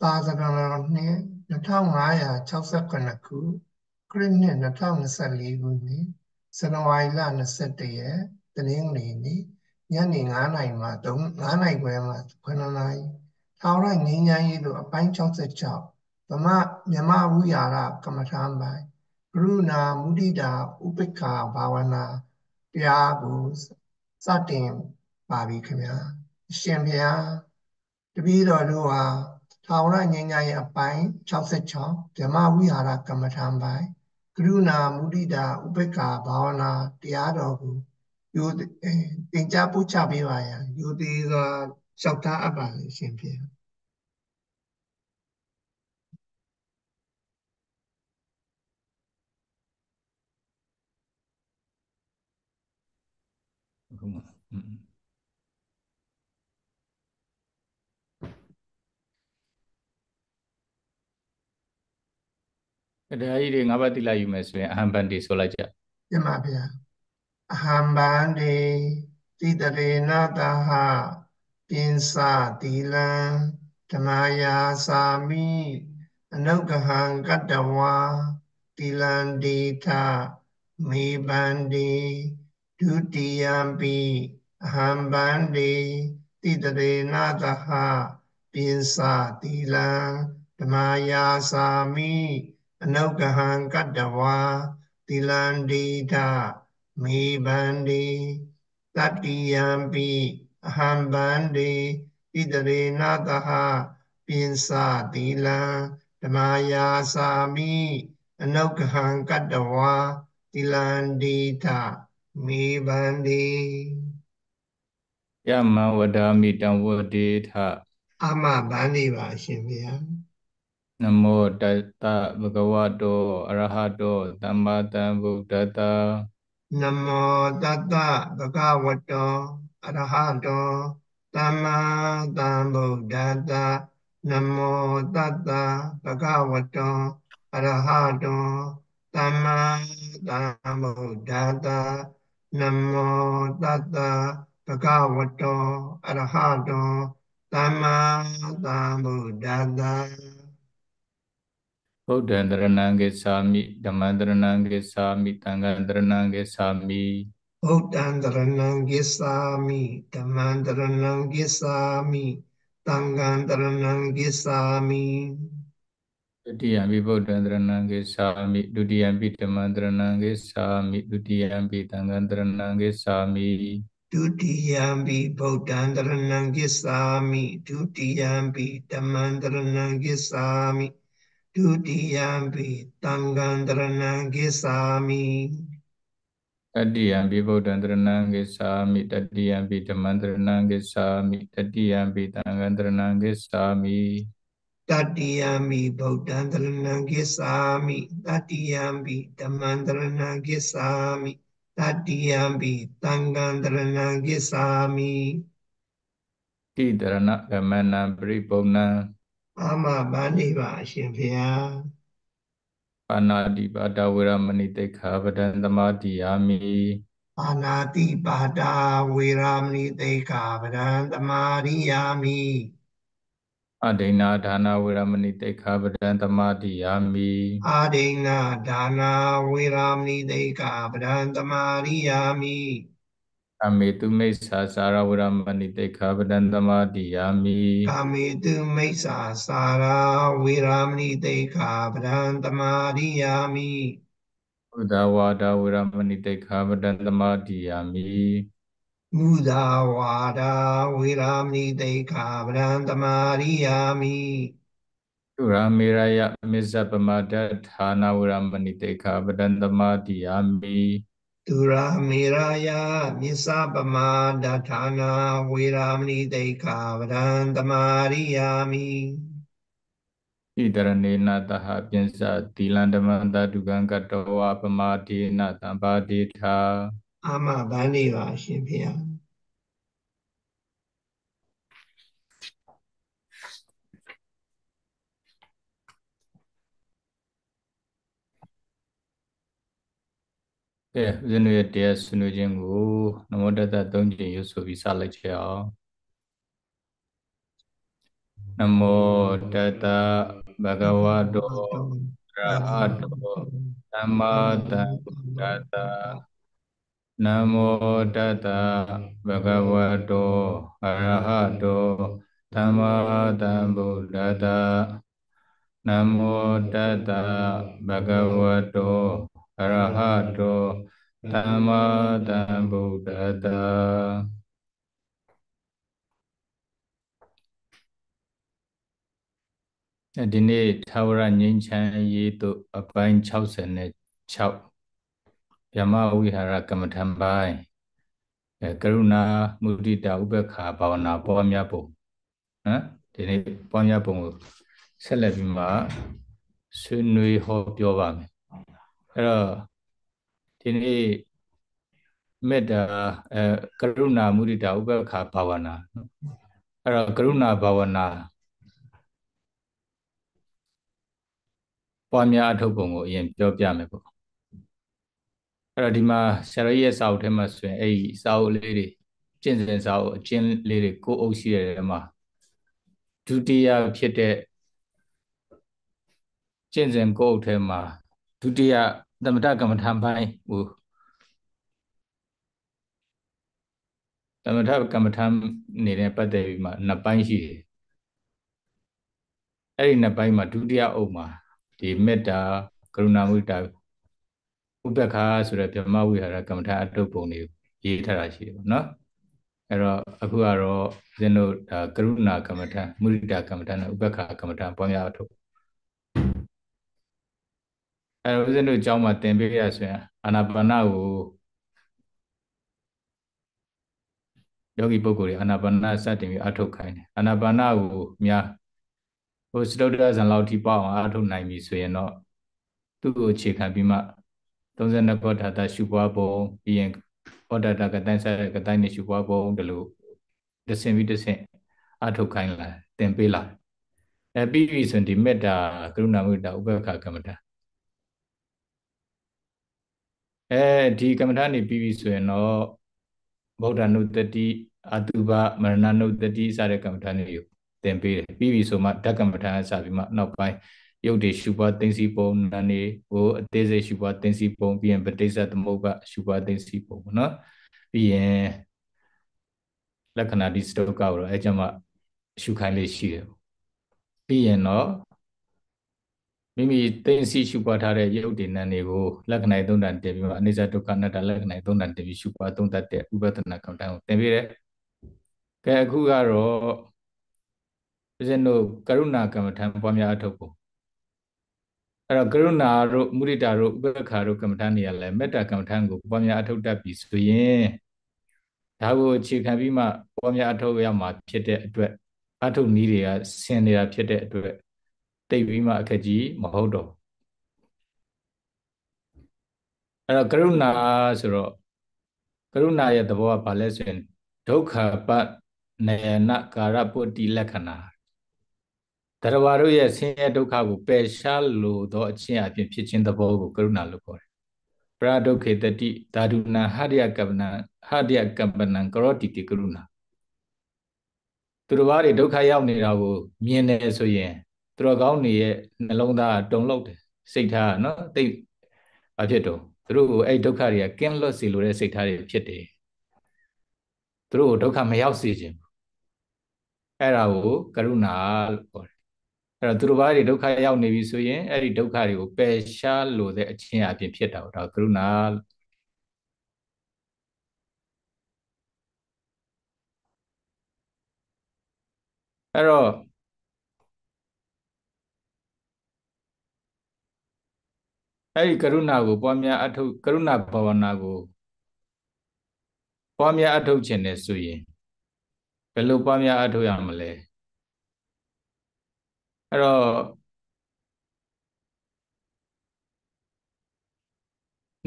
သာသနာတော်နှစ်2569ခုခရစ်နှစ်2024ခုနှစ်ဇန်နဝါရီလ21ရက်တနင်္ဂနွေနေ့ညနေ9:00နာရီမှ9:00နာရီခွဲမှ9:00နာရီထောင်ရငင်းချမ်းရေးတို့အပိုင်း66ဗမမြမဝိဟာရကမ္မထာပိုင်းကရုဏာမုဒိတာ ဥပိ္ပခာဘာဝနာတရားကိုစတင်ပါပြီခင်ဗျာရှင်ဘုရားတပည့်တော်တို့ဟာထာဝရငြိမ်းချမ်းရေးအပိုင်း66ဓမ္မဝိဟာရကမ္မထံပိုင်းကရုဏာမုဒိတာဥပေက္ခာဘာဝနာတရားတော်ကိုယုသင်ကြားပို့ချပေးပါရန်ယုသေးစွာလျှောက်ထားအပ်ပါလေရှင်ဖြစ်တရားကြီးတွေငါးပါးတိလာယူမယ်ဆိုရင်အဟံဗန္တိဆိုလိုက်ကြပြန်ပါဗျာအဟံဗန္တိတိတရေနတဟပင်စတိလံဓမ္မယာစာမိအနုကဟံကတ္တဝါတိလံဒေထမေဗန္တိဒုတိယံပိအဟံဗန္တိတိတရေနတဟပင်စတိလံဓမ္မယာစာမိအနုကဟံကတ္တဝါသီလန္တိတမေဘန္တိတတိယံပိအဟံဗန္တိဣတရေနတဟပိဉ္စသီလံဓမ္မာယာစာမိအနုကဟံကတ္တဝါသီလန္တိတမေဘန္တိယမဝဒာမိတံဝတိထအမဗန္တိပါရှင်ဗျာနမောတတဗုဒ္ဓဝတောအရဟတောသမ္မာသမ္ဗုဒ္ဓတာနမောတတဗုဒ္ဓဝတောအရဟတောသမ္မာသမ္ဗုဒ္ဓတာနမောတတဗုဒ္ဓဝတောအရဟတောသမ္မာသမ္ဗုဒ္ဓတာနမောတတဗုဒ္ဓဝတောအရဟတောသမ္မာသမ္ဗုဒ္ဓတာဗုဒ္ဓံတရဏံဂစ္ဆာမိဓမ္မံတရဏံဂစ္ဆာမိသံဃံတရဏံဂစ္ဆာမိဗုဒ္ဓံတရဏံဂစ္ဆာမိဓမ္မံတရဏံဂစ္ဆာမိသံဃံတရဏံဂစ္ဆာမိဒုတိယံပိဗုဒ္ဓံတရဏံဂစ္ဆာမိဒုတိယံပိဓမ္မံတရဏံဂစ္ဆာမိဒုတိယံပိသံဃံတရဏံဂစ္ဆာမိဒုတိယံပိဗုဒ္ဓံတရဏံဂစ္ဆာမိဒုတိယံပိဓမ္မံတရဏံဂစ္ဆာမိဒုတိယံပိတံဃံတရဏံဂစ္ဆာမိတတိယံပိဗုဒ္ဓံတရဏံဂစ္ဆာမိတတိယံပိဓမ္မံတရဏံဂစ္ဆာမိတတိယံပိတံဃံတရဏံဂစ္ဆာမိတတိယံပိဗုဒ္ဓံတရဏံဂစ္ဆာမိတတိယံပိဓမ္မံတရဏံဂစ္ဆာမိတတိယံပိတံဃံတရဏံဂစ္ဆာမိတိတရဏဂမနံပရိပုံဏံအာမဘာနိဗ္ဗာန်အရှင်ဘုရားပါဏာတိပါဒဝေရမဏိတိခာပဒံသမာတိယာမိပါဏာတိပါဒဝေရမဏိတိခာပဒံသမာရိယာမိအဒိဏဒါနာဝေရမဏိတိခာပဒံသမာတိယာမိအဒိဏဒါနာဝေရမဏိတိခာပဒံသမာရိယာမိအမေတုမိစ္ဆာစာရဝရမဏိတေခပဒံသမာတိယာမိအမေတုမိစ္ဆာစာရဝေရမဏိတေခပဒံသမာတိယာမိဥဒဝါဒဝရမဏိတေခပဒံသမာတိယာမိမူဒဝါဒဝေရမဏိတေခပဒံသမာတိယာမိသူရမေရယမစ္ဆပမဒဌာနဝရမဏိတေခပဒံသမာတိယာမိသူရာမေရာယမြစ္ဆပမာဒဌာနာဝေရာမဏိတိခာဗရံတမာရိယာမိဣတရနေနာတဟပိစသီလန္တမန္တဒုကံကတောဝပမာတိနတံပါတိထာအမဗန္ဒီပါရှင်ဖေယကဲဦးဇင်းတို့ရဲ့တရားဆွေးနွေးခြင်းကိုနမောတတ၃ကြိမ်ရုပ်ဆိုပြီးစလိုက်ကြအောင်နမောတတဘဂဝတောရဟတောသမ္မာသမ္ဗုဒ္ဓနမောတတဘဂဝတောအရဟတောသမ္မာသမ္ဗုဒ္ဓနမောတတဘဂဝတောအရဟတောသမ္မာသမ္ဗုဒ္ဓတာဒီနေ့သာဝရငိမ့်ချမ်းရေးသို့အပိုင်း66ဗျမဝိဟာရကမ္မထံပိုင်းကရုဏာမုဒိတာဥပ္ပခာဘာဝနာပွားများပုံနော်ဒီနေ့ပွားများပုံကိုဆက်လက်ပြီးမှဆွေးနွေးဟောပြောပါမယ်အဲ့တော့ဒီနေ့မေတ္တာအဲကရုဏာမုဒိတာဥပက္ခဘာဝနာအဲ့တော့ကရုဏာဘာဝနာပွားများအထုတ်ပုံကိုအရင်ပြောပြမယ်ပေါ့အဲ့တော့ဒီမှာဆရာကြီးရဲ့စာအုပ်ထဲမှာဆိုရင်အဲ့ဒီစာအုပ်လေးတွေကျင့်စဉ်စာအုပ်အကျဉ်းလေးတွေကိုအုပ်ရှိတဲ့ထဲမှာဒုတိယဖြစ်တဲ့ကျင့်စဉ်ကိုအုပ်ထဲမှာဒုတိယသမထကမ္မထံပိုင်းဟိုသမထကမ္မထံနေနဲ့ပတ်သက်ပြီးမှနှစ်ပိုင်းရှိတယ်အဲ့ဒီနှစ်ပိုင်းမှာဒုတိယအုပ်မှာဒီမေတ္တာကရုဏာမုဒ္ဒဥပ္ပခါဆိုတဲ့ဗြဟ္မဝိဟာရကမ္မထအတုပုံတွေရေးထားတာရှိတယ်ပေါ့နော်အဲ့တော့အခုကတော့ဦးဇင်းတို့ဒါကရုဏာကမ္မထမုဒ္ဒကမ္မထနဲ့ဥပ္ပခါကမ္မထပွားများထုတ်အဲတော့ဦးဇင်းတို့အကြောင်းမှာသင်ပေးရဆိုရင်အာနာပါနကိုယောဂီပုဂ္ဂိုလ်တွေအာနာပါနစတင်ပြီးအထုတ်ခိုင်းတယ်အာနာပါနကိုများဟိုစတုတ္တဇန်လောက်ထိပေါ့အောင်အထုတ်နိုင်ပြီဆိုရင်တော့သူ့ကိုအခြေခံပြီးမှ32ကောဋ္ဌာတရှုပွားပုံပြီးရင်ဩဒတကတိုင်းဆက်ကတိုင်းနဲ့ရှုပွားပုံဒီလိုတဆင်ပြီးတဆင်အထုတ်ခိုင်းလာသင်ပေးလာအဲပြီးပြီဆိုရင်ဒီမေတ္တာကရုဏာမေတ္တာဥပက္ခကမ္မတာအဲဒီကမ္မထာနေပြီးပြီဆိုရင်တော့ဗုဒ္ဓနုတ္တိအတုပမရဏနုတ္တိစတဲ့ကမ္မထာနေကိုသင်ပေးတယ်ပြီးပြီဆိုမှဓကမ္မထာအစပြီးမှနောက်ပိုင်းယုတ်တိရှုပွားသိသိပုံနာနေဟိုအသေးစိတ်ရှုပွားသိသိပုံပြီးရင်ပဋိစ္စသမုပ္ပါရှုပွားသိသိပုံပေါ့နော်ပြီးရင်လက္ခဏာဒီစတုကောတော့အဲကျမှရှုခိုင်းလေးရှိတယ်ပြီးရင်တော့မိမိသိဉ္စီရှုပွားထားတဲ့ယုတ်တည်နံတွေကိုလက္ခဏာသုံးတန်တင်ပြီးမှအနိစ္စဒုက္ခအနတ္တလက္ခဏာသုံးတန်တင်ပြီးရှုပွားသုံးတတ်တဲ့ဥပဒနာကမ္မဋ္ဌာန်းကိုတင်ပြတယ်။ကဲအခုကတော့ဦးဇင်းတို့ကရုဏာကမ္မဋ္ဌာန်းပွားများအထောက်ကိုအဲ့တော့ကရုဏာတို့မုဒိတာတို့ဥပက္ခာတို့ကမ္မဋ္ဌာန်းတွေလည်းမေတ္တာကမ္မဋ္ဌာန်းကိုပွားများအထောက်တတ်ပြီးဆိုရင်ဒါကိုအခြေခံပြီးမှပွားများအထောက်ရမှာဖြစ်တဲ့အတွက်အထုတ်နည်းတွေကဆင်နေတာဖြစ်တဲ့အတွက်တိတ်ပြီးမှအခက်ကြီးမဟုတ်တော့အဲ့တော့ကရုဏာဆိုတော့ကရုဏာရဲ့သဘောကဘာလဲဆိုရင်ဒုက္ခပတ်နေနကာရပုတ္တိလက္ခဏာတရဝါတို့ရဲ့ဆင်းရဲဒုက္ခကိုပယ်ရှားလိုသောအခြင်းအပြင်ဖြစ်ခြင်းသဘောကိုကရုဏာလို့ခေါ်တယ်ပရဒုက္ခေတတိဓာတုနာဟရိယကပ္ပနဟရိယကပ္ပနံကရောတိတိကရုဏာသူတစ်ပါးတွေဒုက္ခရောက်နေတာကိုမြင်တယ်ဆိုရင်သူတော်ကောင်းတွေရဲ့နှလုံးသားတုန်လှုပ်တယ်စိတ်ထားနော်တိတ်ဘာဖြစ်တော့သူတို့ကိုအဲ့ဒုက္ခတွေကကင်းလွတ်စေလိုတဲ့စိတ်ထားတွေဖြစ်တယ်သူတို့ကိုဒုက္ခမရောက်စေခြင်းအဲ့ဒါကိုကရုဏာလို့ခေါ်တယ်အဲ့တော့သူတို့ဘာတွေဒုက္ခရောက်နေပြီဆိုရင်အဲ့ဒီဒုက္ခတွေကိုပယ်ရှားလိုတဲ့အခြင်းအပြင်ဖြစ်တာကိုဒါကရုဏာလို့အဲ့တော့အဲ့ဒီကရုဏာကိုပွားများအထုတ်ကရုဏာဘာဝနာကိုပွားများအထုတ်ခြင်းနဲ့ဆိုရင်ဘယ်လိုပွားများအထုတ်ရမလဲအဲ့တော့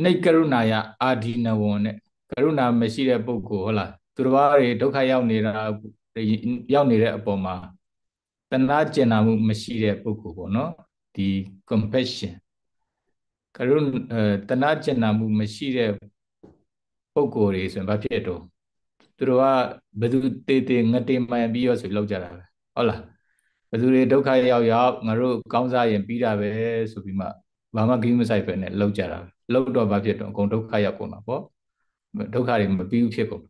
နေကရုဏာယအာဒီနဝံနဲ့ကရုဏာမရှိတဲ့ပုဂ္ဂိုလ်ဟုတ်လားသူတစ်ပါးတွေဒုက္ခရောက်နေတာရောက်နေတဲ့အပေါ်မှာတဏှာကျင်နာမှုမရှိတဲ့ပုဂ္ဂိုလ်ပေါ့နော်ဒီ compassion ကရုတဏကျင်နာမှုမရှိတဲ့ပုံကိုယ်တွေဆိုရင်ဘာဖြစ်တော့သူတို့ကဘသူတေတေငတေမှန်ပြီးရောဆိုလောက်ကြတာပဲဟုတ်လားဘသူတွေဒုက္ခရောက်ရောက်ငါတို့ကောင်းစားရင်ပြီးတာပဲဆိုပြီးမှဘာမှဂိမ်းမဆိုင်ပဲနဲ့လောက်ကြတာပဲလောက်တော့ဘာဖြစ်တော့အကုန်ဒုက္ခရောက်ကုန်တာပေါ့ဒုက္ခတွေမပြီးဘူးဖြစ်ကုန်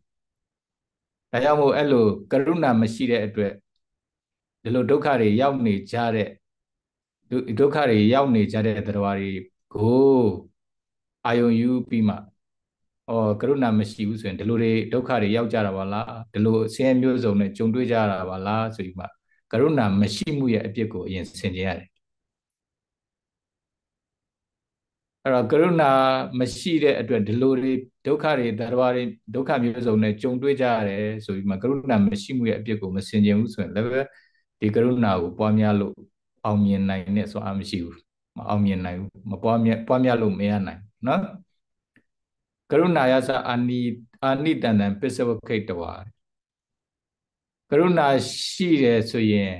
ဒါကြောင့်မို့အဲ့လိုကရုဏာမရှိတဲ့အတွက်ဒီလိုဒုက္ခတွေရောက်နေကြတဲ့ဒုက္ခတွေရောက်နေကြတဲ့တရားတွေကိုအာယုံယူပြီးမှအော်ကရုဏာမရှိဘူးဆိုရင်ဒီလိုတွေဒုက္ခတွေရောက်ကြတာပါလားဒီလိုဆင်းရဲမျိုးစုံနဲ့ကြုံတွေ့ကြတာပါလားဆိုပြီးမှကရုဏာမရှိမှုရဲ့အပြစ်ကိုအရင်ဆင်ခြင်ရတယ်အဲ့တော့ကရုဏာမရှိတဲ့အတွက်ဒီလိုတွေဒုက္ခတွေတရားတွေဒုက္ခမျိုးစုံနဲ့ကြုံတွေ့ကြရတယ်ဆိုပြီးမှကရုဏာမရှိမှုရဲ့အပြစ်ကိုမဆင်ခြင်ဘူးဆိုရင်လည်းဒီကရုဏာကိုပွားများလို့အောင်မြင်နိုင်တဲ့စွမ်းအားမရှိဘူးအောင်မြင်နိုင်ဘူးမပွားမြတ်ပွားမြတ်လို့မရနိုင်နော်ကရုဏာယသအာနိအာနိတန္တံပစ္စဝခိတ်တဝါကရုဏာရှိတယ်ဆိုရင်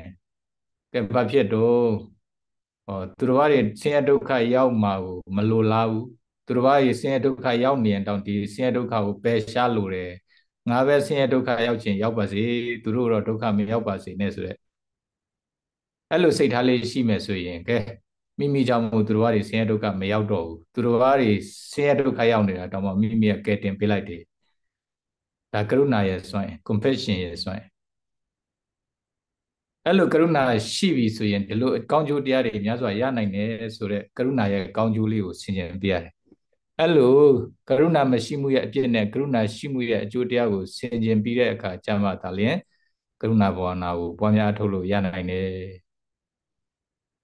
ကဲဘာဖြစ်တော့ဟောသူတော်ဘာတွေဆင်းရဲဒုက္ခရောက်မှာကိုမလိုလားဘူးသူတော်ဘာတွေဆင်းရဲဒုက္ခရောက်နေရင်တောင်ဒီဆင်းရဲဒုက္ခကိုပယ်ရှားလိုတယ်ငါပဲဆင်းရဲဒုက္ခရောက်ခြင်းရောက်ပါစေသူတို့တော့ဒုက္ခမရောက်ပါစေနဲ့ဆိုရက်အဲ့လိုစိတ်ထားလေးရှိမယ်ဆိုရင်ကဲမိမိကြောင့်မို့သူတို့ကနေဆင်းရဲဒုက္ခမရောက်တော့ဘူးသူတို့ကနေဆင်းရဲဒုက္ခရောက်နေတာတော့မှမိမိကကယ်တင်ပေးလိုက်တယ်ဒါကရုဏာရဲ့စွန့် compassion ရဲ့စွန့်အဲ့လိုကရုဏာရှိပြီဆိုရင်ဒီလိုကောင်းကျိုးတရားတွေများစွာရနိုင်တယ်ဆိုတော့ကရုဏာရဲ့ကောင်းကျိုးလေးကိုဆင်ခြင်ပြရတယ်အဲ့လိုကရုဏာမရှိမှုရဲ့အပြစ်နဲ့ကရုဏာရှိမှုရဲ့အကျိုးတရားကိုဆင်ခြင်ပြီးတဲ့အခါကျမှသာလျှင်ကရုဏာဘာဝနာကိုပွားများထုတ်လို့ရနိုင်တယ်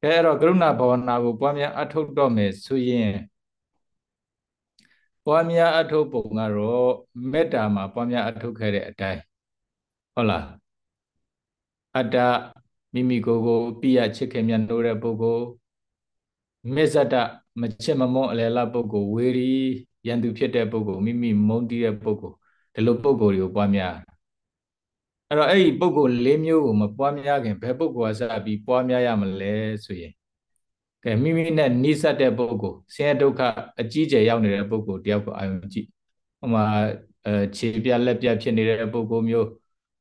အဲ့တော့ကရုဏာဘာဝနာကိုပွားများအထုတ်တော့မယ်ဆိုရင်ပွားများအထုတ်ပုံကတော့မေတ္တာမှာပွားများအထုတ်ခဲ့တဲ့အတိုင်းဟုတ်လားအတ္တမိမိကိုယ်ကိုပြရချစ်ခင်မြတ်လို့တဲ့ပုဂ္ဂိုလ်မေဇတမချစ်မမွန်အလယ်လပုဂ္ဂိုလ်ဝေရီရန်သူဖြစ်တဲ့ပုဂ္ဂိုလ်မိမိမုန်းတီးတဲ့ပုဂ္ဂိုလ်ဒီလိုပုဂ္ဂိုလ်တွေကိုပွားများအဲ့တော့အဲ့ဒီပုံကို၄မျိုးကိုမပွားများခင်ဘယ်ပုံကိုစပြီးပွားများရမလဲဆိုရင်ကဲမိမိနဲ့နှိစက်တဲ့ပုံကိုဆင်းရဲဒုက္ခအကြီးကျယ်ရောက်နေတဲ့ပုံကိုတယောက်ကိုအာရုံကြည့်ဟိုမှာခြေပြလက်ပြဖြစ်နေတဲ့ပုံကိုမျိုး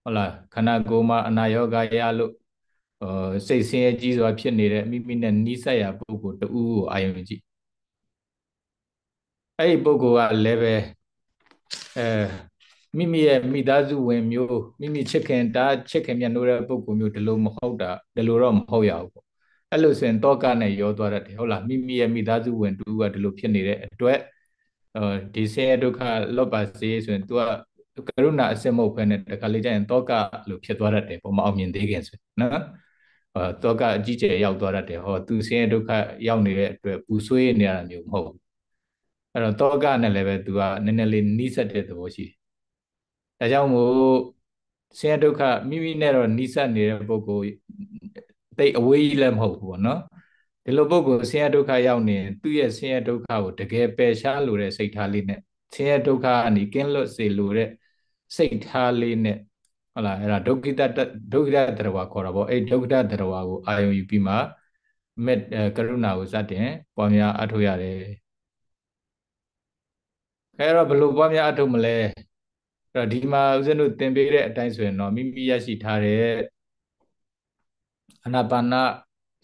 ဟုတ်လားခန္ဓာကိုယ်မှာအနာရောဂါရလို့စိတ်ဆင်းရဲကြီးစွာဖြစ်နေတဲ့မိမိနဲ့နှိစက်ရာပုံကိုတူဦးကိုအာရုံကြည့်အဲ့ဒီပုံကိုကလည်းပဲအဲမိမိရဲ့မိသားစုဝင်မျိုးမိမိချစ်ခင်တားချစ်ခင်မြတ်နိုးတဲ့ပုဂ္ဂိုလ်မျိုးဒီလိုမဟုတ်တာဒီလိုတော့မဟုတ်ရဘူးပေါ့အဲ့လိုဆိုရင်တောကနဲ့ရောသွားတတ်တယ်ဟုတ်လားမိမိရဲ့မိသားစုဝင်တူကဒီလိုဖြစ်နေတဲ့အတွက်ဒီဆင်းရဲဒုက္ခလောပါစေဆိုရင် तू ကကရုဏာအစစ်မဟုတ်ဘဲနဲ့တခါလေကျရင်တောကလို့ဖြစ်သွားတတ်တယ်ပုံမအောင်မြင်သေးခင်ဆိုနော်ဟောတောကအကြီးကျယ်ရောက်သွားတတ်တယ်ဟော तू ဆင်းရဲဒုက္ခရောက်နေတဲ့အတွက်ပူဆွေးနေရတာမျိုးမဟုတ်ဘူးအဲ့တော့တောကနဲ့လည်းပဲ तू ကနည်းနည်းလေးနှိစက်တဲ့သဘောရှိတယ်ဒါကြောင့်မို့ဆင်းရဲဒုက္ခမိမိနဲ့တော့နှိစပ်နေတဲ့ပုဂ္ဂိုလ်တိတ်အဝေးကြီးလည်းမဟုတ်ဘူးပေါ့နော်ဒီလိုပုဂ္ဂိုလ်ဆင်းရဲဒုက္ခရောက်နေရင်သူ့ရဲ့ဆင်းရဲဒုက္ခကိုတကယ်ပယ်ရှားလိုတဲ့စိတ်ထားလေးနဲ့ဆင်းရဲဒုက္ခအနီးကင်းလွတ်စေလိုတဲ့စိတ်ထားလေးနဲ့ဟုတ်လားအဲ့ဒါဒုက္ခိတဒုက္ခိတတရဝါခေါ်တာပေါ့အဲ့ဒုက္ခိတတရဝါကိုအာယုံယူပြီးမှမေတ္ကရုဏာကိုစတင်ပွားများအထောက်ရတယ်ခဲတော့ဘလို့ပွားများအထောက်မလဲတော့ဒီမှာဦးဇင်းတို့သင်ပေးတဲ့အတိုင်းဆိုရင်တော့မိမိရရှိထားတဲ့အနာပါနာ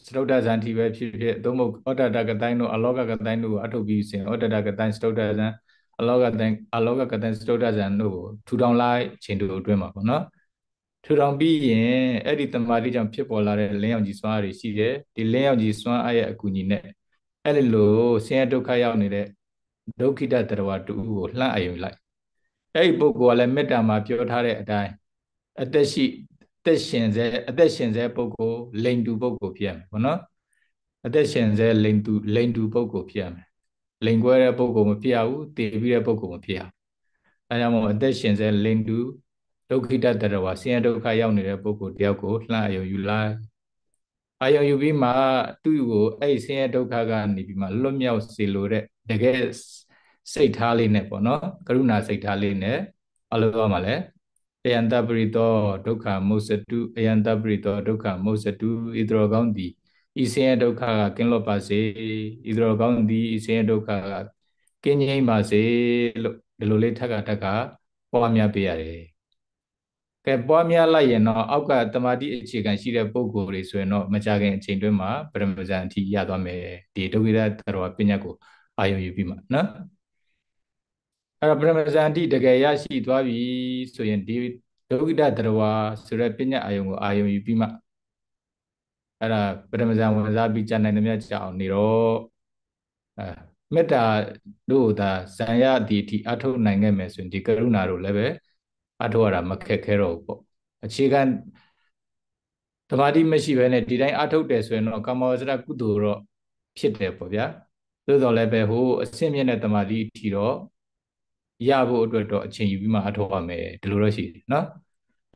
စတုဒ္ဒဇန်တိပဲဖြစ်ဖြစ်သို့မဟုတ်ဩတတကတိုင်းတို့အလောကကတိုင်းတို့အထုတ်ပြီးစဉ်ဩတတကတိုင်းစတုဒ္ဒဇန်အလောကတိုင်းအလောကကတိုင်းစတုဒ္ဒဇန်တို့ကိုထူထောင်လိုက်ခြင်းတို့အတွင်းမှာပေါ့နော်ထူထောင်ပြီးရင်အဲ့ဒီတမာတိကြောင့်ဖြစ်ပေါ်လာတဲ့လင်းရောင်ကြီးစွမ်းအားတွေရှိတယ်ဒီလင်းရောင်ကြီးစွမ်းအားရဲ့အကူအညီနဲ့အဲ့လိုဆင်းရဲဒုက္ခရောက်နေတဲ့ဒုက္ခိတတရဝတူကိုလှန့်အယုံလိုက်အဲ့ဒီပုဂ္ဂိုလ်ကလည်းမေတ္တာမှာပြောထားတဲ့အတိုင်းအသက်ရှိအသက်ရှင်စေအသက်ရှင်စေပုဂ္ဂိုလ်လိန်တူပုဂ္ဂိုလ်ဖြစ်ရမယ်ဘောနော်အသက်ရှင်စေလိန်တူလိန်တူ ပုဂ္ဂိုလ်ဖြစ်ရမယ်လိန်ကွဲတဲ့ပုဂ္ဂိုလ်မဖြစ်ရဘူးတည်ပြီးတဲ့ပုဂ္ဂိုလ်မဖြစ်ရအဲကြောင့်မို့အသက်ရှင်စေလိန်တူဒုက္ခိတတရဝဆင်းရဲဒုက္ခရောက်နေတဲ့ပုဂ္ဂိုလ်တယောက်ကိုလှမ်းအယုံယူလိုက်အယုံယူပြီးမှသူ့ကိုအဲ့ဆင်းရဲဒုက္ခကနေပြီးမှလွတ်မြောက်စေလိုတဲ့တကယ်စိတ်ထားလေးနဲ့ပေါ့နော်ကရုဏာစိတ်ထားလေးနဲ့ဘာလို့ပြောမှာလဲအယံတပရိသောဒုက္ခမုစတုအယံတပရိသောဒုက္ခမုစတုဣဒရောကောင်းသည်ဤဆင်းရဲဒုက္ခကကင်းလွတ်ပါစေဤတော်ကောင်းသည်ဤဆင်းရဲဒုက္ခကကင်းငြိမ်းပါစေလို့ဒီလိုလေးထက်ကထက်ကပွားများပေးရတယ်။ကဲပွားများလိုက်ရင်တော့အောက်ကတမာတိအခြေခံရှိတဲ့ပုံကိုယ်တွေဆိုရင်တော့မကြခင်အချိန်တွင်းမှာပရမဇန်အထိရသွားမယ်ဒီဒုက္ခိတတရဝပညာကိုအာရုံယူပြီးမှနော်။အဲ့တော့ပရမဇန်တိတကယ်ရရှိသွားပြီဆိုရင်ဒီဒုက္ခိတတရဝါဆိုတဲ့ပညာအာယုံကိုအာယုံယူပြီးမှအဲ့ဒါပရမဇန်ဝင်စားပြီးကြာနိုင်သမျှကြာအောင်နေတော့အဲမေတ္တာတို့ဒါဇံရဒီအထိအထုတ်နိုင်ခဲ့မယ်ဆိုရင်ဒီကရုဏာတို့လည်းပဲအထုတ်ရတာမခက်ခဲတော့ဘူးပေါ့အခြေခံတမာတိမရှိဘဲနဲ့ဒီတိုင်းအထုတ်တယ်ဆိုရင်တော့ကမ္မောစရကုသိုလ်တော့ဖြစ်တယ်ပေါ့ဗျာသို့တော်လည်းပဲဟိုအဆင့်မြင့်တဲ့တမာတိအထိတော့ရဖို့အတွက်တော့အချိန်ယူပြီးမှအထောက်ရမယ်ဒီလိုတော့ရှိတယ်နော်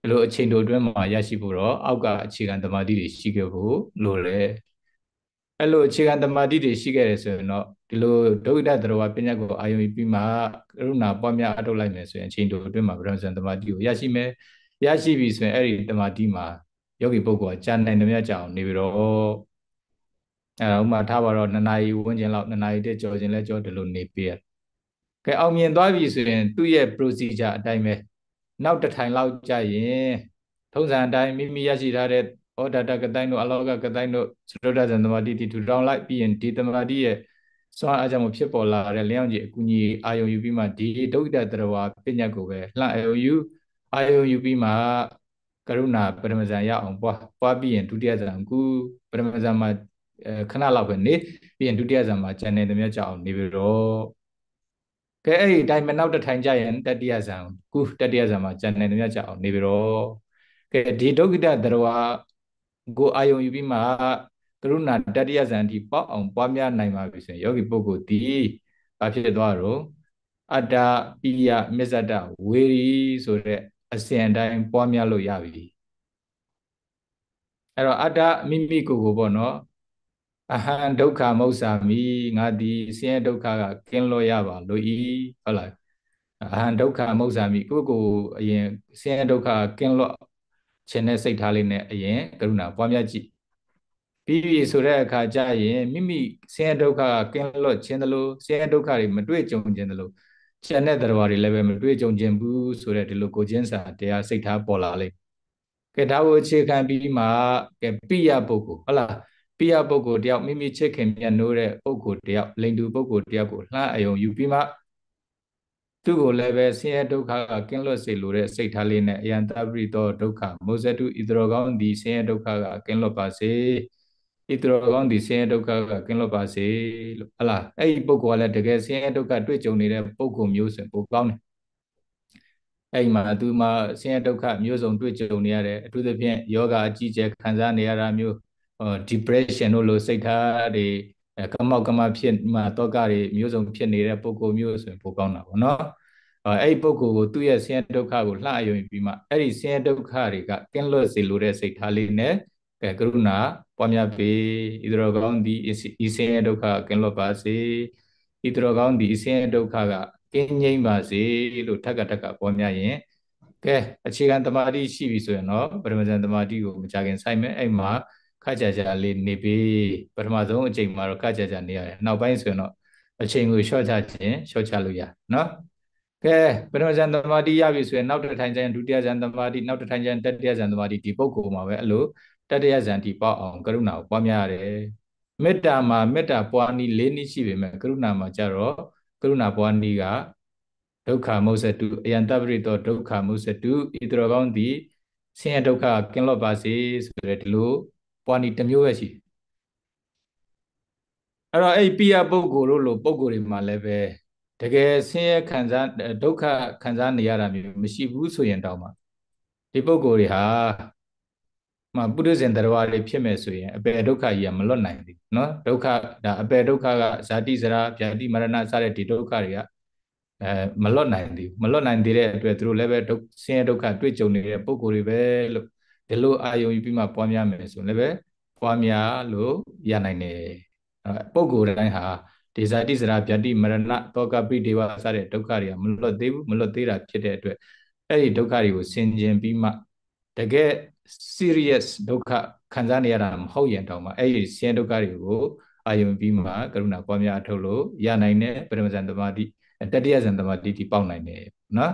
ဒီလိုအချိန်တို့အတွင်းမှာရရှိဖို့တော့အောက်ကအခြေခံသမာဓိတွေရှိခဲ့ဖို့လိုတယ်အဲ့လိုအခြေခံသမာဓိတွေရှိခဲ့တယ်ဆိုရင်တော့ဒီလိုဒုက္ခတရဝပညာကိုအာယုံပြီးမှကရုဏာပွားများအထောက်လိုက်မယ်ဆိုရင်အချိန်တို့အတွင်းမှာဗြဟ္မစံသမာဓိကိုရရှိမယ်ရရှိပြီဆိုရင်အဲ့ဒီသမာဓိမှာယောဂီပုဂ္ဂိုလ်ကကြာနိုင်တယ်များကြာအောင်နေပြီးတော့အဲ့ဒါဥမာထားပါတော့နှစ်နာရီဝန်းကျင်လောက်နှစ်နာရီတက်ကြော်ခြင်းလဲကြော်တယ်လို့နေပြရကဲအောင်မြင်သွားပြီဆိုရင်သူ့ရဲ့ procedure အတိုင်းပဲနောက်တစ်ထိုင်လောက်ကြာရင်ထုံးစံအတိုင်းမိမိရရှိထားတဲ့ဩဒတကတိုင်းတို့အလောကကတိုင်းတို့စရုဒ္ဒဇန်သမာတိတီထူထောင်လိုက်ပြီးရင်ဒီသမာတိရဲ့စွမ်းအားကြောင့်ဖြစ်ပေါ်လာတဲ့လျောင်းကြီးအကူကြီးအာယုံယူပြီးမှဒီဒုက္ခတရဝပညာကိုပဲလှန့်အာယုံယူအာယုံယူပြီးမှကရုဏာပရမဇန်ရအောင်ပွားပွားပြီးရင်ဒုတိယဇန်ကူပရမဇန်မှာခဏလောက်ပဲနေပြီးရင်ဒုတိယဇန်မှာဉာဏ်နဲ့တည်းမြတ်ကြအောင်နေပြီးတော့ကဲအဲ့ဒီအတိုင်းမနောက်တထိုင်ကြရင်တတိယဇံကုတတိယဇံမှာကျန်နေတယ်မြတ်ကြအောင်နေပြီတော့ကဲဒီဒုက္ခိတတရဝကိုအာယုံယူပြီးမှကရုဏာတတိယဇံဒီပေါအောင်ပွားများနိုင်ပါပြီဆိုရင်ယောဂီပုဂ္ဂိုလ်ဒီဘာဖြစ်သွားတော့အတ္တပိယမစ္စတဝေရီဆိုတဲ့အစဉ်အတိုင်းပွားများလို့ရပြီအဲ့တော့အတ္တမိမိကိုယ်ကိုပေါ့နော်အဟံဒုက္ခမௌစာမိငါဒီဆင်းရဲဒုက္ခကကင်းလို့ရပါ လို့ဤဟုတ်လားအဟံဒုက္ခမௌစာမိကိုယ့်ကိုယ်အရင်ဆင်းရဲဒုက္ခကင်းလို့ခြင်းနဲ့စိတ်ထားလေးနဲ့အရင်ကရုဏာပွားများကြည့်ပြီးပြီဆိုတဲ့အခါကျရင်မိမိဆင်းရဲဒုက္ခကကင်းလွတ်ခြင်းသလိုဆင်းရဲဒုက္ခတွေမတွေ့ကြုံခြင်းသလိုကျန်တဲ့တရားတွေလည်းပဲမတွေ့ကြုံခြင်းဘူးဆိုတဲ့ဒီလိုကိုချင်းစာတရားစိတ်ထားပေါ်လာလိမ့်ကဲဒါကိုအခြေခံပြီးမှကဲပိယပုဂ္ဂိုလ်ဟုတ်လားပြရပုဂ္ဂိုလ်တယောက်မိမိချစ်ခင်မြတ်နိုးတဲ့ပုဂ္ဂိုလ်တယောက်လိန်တူပုဂ္ဂိုလ်တယောက်ကိုလှမ်းအယုံယူပြီးမှသူ့ကိုလည်းပဲဆင်းရဲဒုက္ခကကင်းလွတ်စေလိုတဲ့စိတ်ထားလေးနဲ့အယံတပရိသောဒုက္ခမောဇတုဣတရောကောင်းဒီဆင်းရဲဒုက္ခကကင်းလွတ်ပါစေဣတရောကောင်းဒီဆင်းရဲဒုက္ခကကင်းလွတ်ပါစေလို့ဟလားအဲ့ဒီပုဂ္ဂိုလ်ကလည်းတကယ်ဆင်းရဲဒုက္ခတွေ့ကြုံနေတဲ့ပုဂ္ဂိုလ်မျိုးစင်ပိုကောင်းတယ်အဲ့ဒီမှာသူမှဆင်းရဲဒုက္ခမျိုးစုံတွေ့ကြုံနေရတဲ့အထူးသဖြင့်ယောဂအကြီးကျယ်ခံစားနေရတာမျိုး depression တို့လိုစိတ်ထားတွေကမောက်ကမဖြစ်မှတော့ကတွေမျိုးစုံဖြစ်နေတဲ့ပုံကိုမျိုးဆိုရင်ပိုကောင်းတာပေါ့နော်အဲ့ဒီပုံကိုကိုသူ့ရဲ့ဆင်းရဲဒုက္ခကိုလှအယုံပြီးမှအဲ့ဒီဆင်းရဲဒုက္ခတွေကကင်းလွတ်စေလိုတဲ့စိတ်ထားလေးနဲ့ကဲကရုဏာပွားများပေးဤတော်ကောင်းဒီဤဆင်းရဲဒုက္ခကင်းလွတ်ပါစေဤတော်ကောင်းဒီဆင်းရဲဒုက္ခကကင်းငြိမ်းပါစေလို့ထက်ကထက်ကပွားများရင်ကဲအခြေခံတမာတိရှိပြီဆိုရင်တော့ပရမဇန်တမာတိကိုမကြခင်ဆိုင်မယ်အဲ့မှာခကြကြလေးနေပြီးပထမဆုံးအချိန်မှာတော့ခကြကြနေရတယ်နောက်ပိုင်းဆိုရင်တော့အချိန်ကို short ချခြင်း short ချလို့ရနော်ကဲပထမဇန်သမာဓိရပြီဆိုရင်နောက်တစ်ထိုင်ဇန်ဒုတိယဇန်သမာဓိနောက်တစ်ထိုင်ဇန်တတိယဇန်သမာဓိဒီပုဂ္ဂိုလ်မှာပဲအဲ့လိုတတိယဇန်ဒီပေါအောင်ကရုဏာကိုပွားများရတယ်မေတ္တာမှာမေတ္တာပွားနည်း၄နည်းရှိပေမဲ့ကရုဏာမှာကြတော့ကရုဏာပွားနည်းကဒုက္ခမုစတုအယံတပရိတောဒုက္ခမုစတုဣတရောကောင်းသည်ဆင်းရဲဒုက္ခကင်းလွတ်ပါစေဆိုတဲ့ဒီလိုပွာနီတစ်မျိုးပဲရှိတယ်အဲ့တော့အဲ့ပိယပုဂ္ဂိုလ်တို့လိုပုဂ္ဂိုလ်တွေမှာလည်းပဲတကယ်ဆင်းရဲခံစားဒုက္ခခံစားနေရတာမျိုးမရှိဘူးဆိုရင်တောင်မှဒီပုဂ္ဂိုလ်တွေဟာမပုရိသင်တရားတွေဖြစ်မဲ့ဆိုရင်အပေဒုက္ခကြီးကမလွတ်နိုင်ဘူးเนาะဒုက္ခဒါအပေဒုက္ခကဇာတိစရာဗျာတိမရဏစတဲ့ဒီဒုက္ခတွေကအဲမလွတ်နိုင်သေးဘူးမလွတ်နိုင်သေးတဲ့အတွက်သူတို့လည်းပဲဆင်းရဲဒုက္ခတွေ့ကြုံနေတဲ့ပုဂ္ဂိုလ်တွေပဲလို့ဒီလိုအာယုံယူပြီးမှပွားများမယ်ဆိုရင်လည်းပဲပွားများလို့ရနိုင်တယ်ပုဂ္ဂိုလ်တိုင်းဟာဒေဇာတိစရာပြတိမရဏတောကပိဒေဝစတဲ့ဒုက္ခတွေကမလွတ်သေးဘူးမလွတ်သေးတာဖြစ်တဲ့အတွက်အဲ့ဒီဒုက္ခတွေကိုဆင်ခြင်ပြီးမှတကယ် serious ဒုက္ခခံစားနေရတာမဟုတ်ရင်တောင်မှအဲ့ဒီဆင်းဒုက္ခတွေကိုအာယုံပြီးမှကရုဏာပွားများအထုတ်လို့ရနိုင်တဲ့ပရမဇန်သမာဓိတတိယဇန်သမာဓိတိပေါက်နိုင်တယ်နော်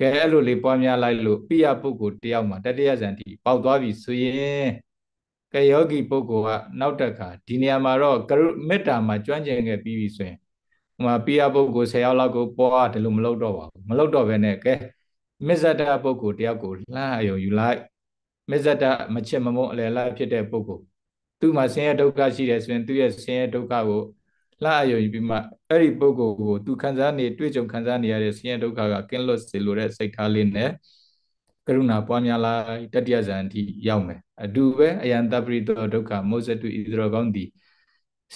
ကဲအဲ့လိုလေးပွားများလိုက်လို့ပိယပုဂ္ဂိုလ်တယောက်မှာတတိယဇန်တိပေါက်သွားပြီဆိုရင်ကဲယောဂီပုဂ္ဂိုလ်ကနောက်တက်ခါဒီနေရာမှာတော့ကရုမေတ္တာမှာကျွမ်းကျင်ခဲ့ပြီးပြီဆိုရင်ဟိုမှာပိယပုဂ္ဂိုလ်10ယောက်လောက်ကိုပွားတယ်လို့မလုပ်တော့ပါဘူးမလုပ်တော့ဘဲနဲ့ကဲမစ္ဆတပုဂ္ဂိုလ်တယောက်ကိုလှမ်းအယုံယူလိုက်မစ္ဆတမချစ်မမုန်းအလယ်လဖြစ်တဲ့ပုဂ္ဂိုလ်သူ့မှာဆင်းရဲဒုက္ခရှိတယ်ဆိုရင်သူ့ရဲ့ဆင်းရဲဒုက္ခကိုလှအယုံပြီးမှအဲ့ဒီပုဂ္ဂိုလ်ကိုသူခံစားနေတွေ့ကြုံခံစားနေရတဲ့ဆင်းရဲဒုက္ခကကင်းလွတ်စေလိုတဲ့စိတ်ထားလေးနဲ့ကရုဏာပွားများလာတတိယဇန်အထိရောက်မယ်အတူပဲအယံတပရိတောဒုက္ခမောဇတုဣဒရောကောင်းသည်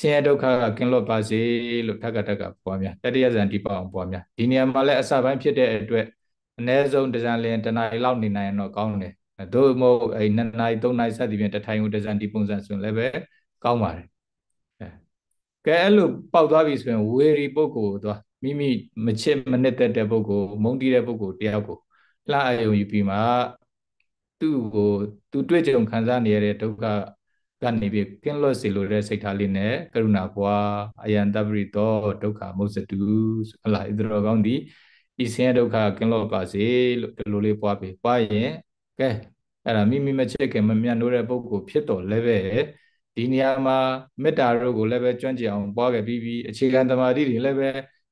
ဆင်းရဲဒုက္ခကကင်းလွတ်ပါစေလို့ထက်ကထက်ကပွားများတတိယဇန်တိပအောင်ပွားများဒီနေရာမှာလည်းအစပိုင်းဖြစ်တဲ့အတွက်အ ਨੇ ဆုံးဒဇန်လင်းတနားရီလောက်နေနိုင်ရင်တော့ကောင်းတယ်သို့မဟုတ်အဲ2နာရီ3နာရီစသဖြင့်တထိုင်ကိုဒဇန်တိပုံစံဆိုရင်လည်းပဲကောင်းပါတယ်ကဲအဲ့လိုပေါက်သွားပြီဆိုရင်ဝေရီပုဂ္ဂိုလ်သွားမိမိမချစ်မနစ်သက်တဲ့ပုဂ္ဂိုလ်မုန်းတီးတဲ့ပုဂ္ဂိုလ်တယောက်ကိုလှအယုံယူပြီးမှသူ့ကိုသူတွေ့ကြုံခံစားနေရတဲ့ဒုက္ခကနေပြီးကင်းလွတ်စေလိုတဲ့စိတ်ထားလေးနဲ့ကရုဏာပွားအယံတပရိတောဒုက္ခမုစတုဟလာဣတရောကောင်းဒီဤဆင်းရဲဒုက္ခကင်းလွတ်ပါစေလို့ဒီလိုလေးပွားပြီးပွားရင်ကဲအဲ့ဒါမိမိမချစ်ခင်မမြတ်နိုးတဲ့ပုဂ္ဂိုလ်ဖြစ်တော်လည်းပဲဒီနေရာမှာမေတ္တာတို့ကိုလည်းပဲကျွမ်းကျင်အောင်ပွားခဲ့ပြီးပြီးအခြေခံသမာဓိတွေလည်းပဲ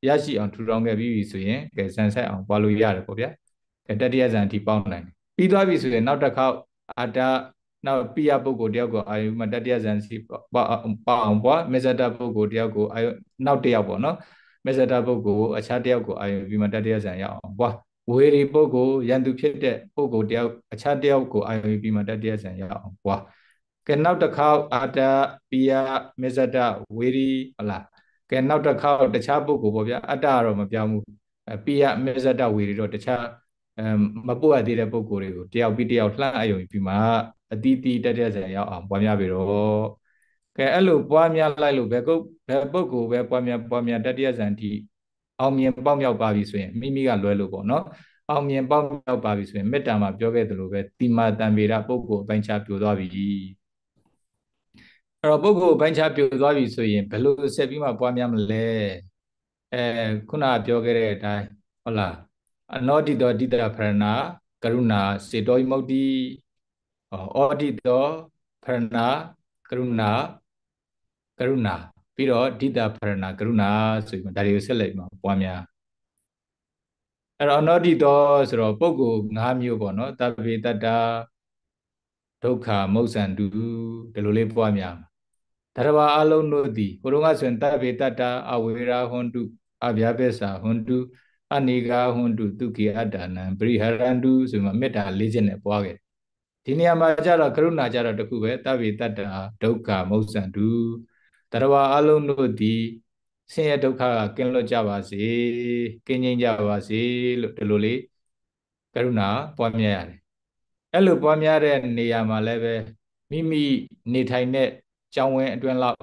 ရရှိအောင်ထူထောင်ခဲ့ပြီးပြီဆိုရင်ကဲဇန်ဆိုင်အောင်ပွားလို့ရတယ်ပေါ့ဗျာကဲတတိယဇန်ဒီပေါက်နိုင်တယ်ပြီးသွားပြီဆိုရင်နောက်တစ်ခေါက်အတ္တနောက်ပိယပုဂ္ဂိုလ်တယောက်ကိုအာယုမတတိယဇန်စီပေါက်အောင်ပွားမေဇတပုဂ္ဂိုလ်တယောက်ကိုအာယုနောက်တယောက်ပေါ့နော်မေဇတပုဂ္ဂိုလ်ကိုအခြားတယောက်ကိုအာယုပြီးမှတတိယဇန်ရအောင်ပွားဝေရီပုဂ္ဂိုလ်ရန်သူဖြစ်တဲ့ပုဂ္ဂိုလ်တယောက်အခြားတယောက်ကိုအာယုပြီးမှတတိယဇန်ရအောင်ပွားကဲနောက်တစ်ခေါက်အာတပိယမေဇတဝေရီဟလားကဲနောက်တစ်ခေါက်တခြားပုဂ္ဂိုလ်ပေါ့ဗျာအတ္တတော့မပြောင်းဘူးပိယမေဇတဝေရီတော့တခြားမပုတ်ရသေးတဲ့ပုဂ္ဂိုလ်တွေကိုတယောက်ပြီးတယောက်လှမ်းအယုံပြီးမှအတီးတီးတက်တက်ဆန်ရောက်အောင်ပွားများပြီတော့ကဲအဲ့လိုပွားများလိုက်လို့ဘယ်ကုတ်ဘယ်ပုဂ္ဂိုလ်ပဲပွားများပွားများတက်တက်ဆန်တီအောင်မြင်ပေါက်မြောက်ပါပြီဆိုရင်မိမိကလွဲလို့ပေါ့နော်အောင်မြင်ပေါက်မြောက်ပါပြီဆိုရင်မေတ္တာမှာပြောခဲ့သလိုပဲတိမာတံပေရပုဂ္ဂိုလ်အပိုင်းခြားပြိုသွားပြီအဲ့တော့ပုဂ္ဂိုလ်ပိုင်းခြားပြုတ်သွားပြီဆိုရင်ဘယ်လိုဆက်ပြီးမှပွားများမလဲအဲခုနပြောခဲ့တဲ့အတိုင်းဟုတ်လားအနောတိတောတိတဖရဏကရုဏာစေတောမု ക്തി အောတိတောဖရဏကရုဏာကရုဏာပြီးတော့ဒိတာဖရဏကရုဏာဆိုပြီးဒါတွေကိုဆက်လိုက်မှာပွားများအဲ့တော့အနောတိတောဆိုတော့ပုဂ္ဂိုလ်၅မျိုးပေါ့နော်တဗ္ဗေတ္တာဒုက္ခမုစ္ဆန္တုဒီလိုလေးပွားများတရဘာအလုံးတို့သည်ဘုရုံကဆိုရင်တဗေတတအဝေရာဟွန်တုအဗျာပစ္စာဟွန်တုအနိကာဟွန်တုသူကိအတ္တနံပရိဟရန္တုဆိုမှမေတ္တာ၄ချက်နဲ့ပွားခဲ့ဒီနေရာမှာကြတော့ကရုဏာကြတော့တခုပဲတဗေတတဒုက္ခမုစ္ဆန္တုတရဘာအလုံးတို့သည်ဆင်းရဲဒုက္ခကကင်းလွတ်ကြပါစေကင်းငြိမ်းကြပါစေလို့ဒီလိုလေးကရုဏာပွားများရတယ်အဲ့လိုပွားများတဲ့နေရာမှာလည်းပဲမိမိနေထိုင်တဲ့ကျောင်းဝင်းအတွင်းလောက်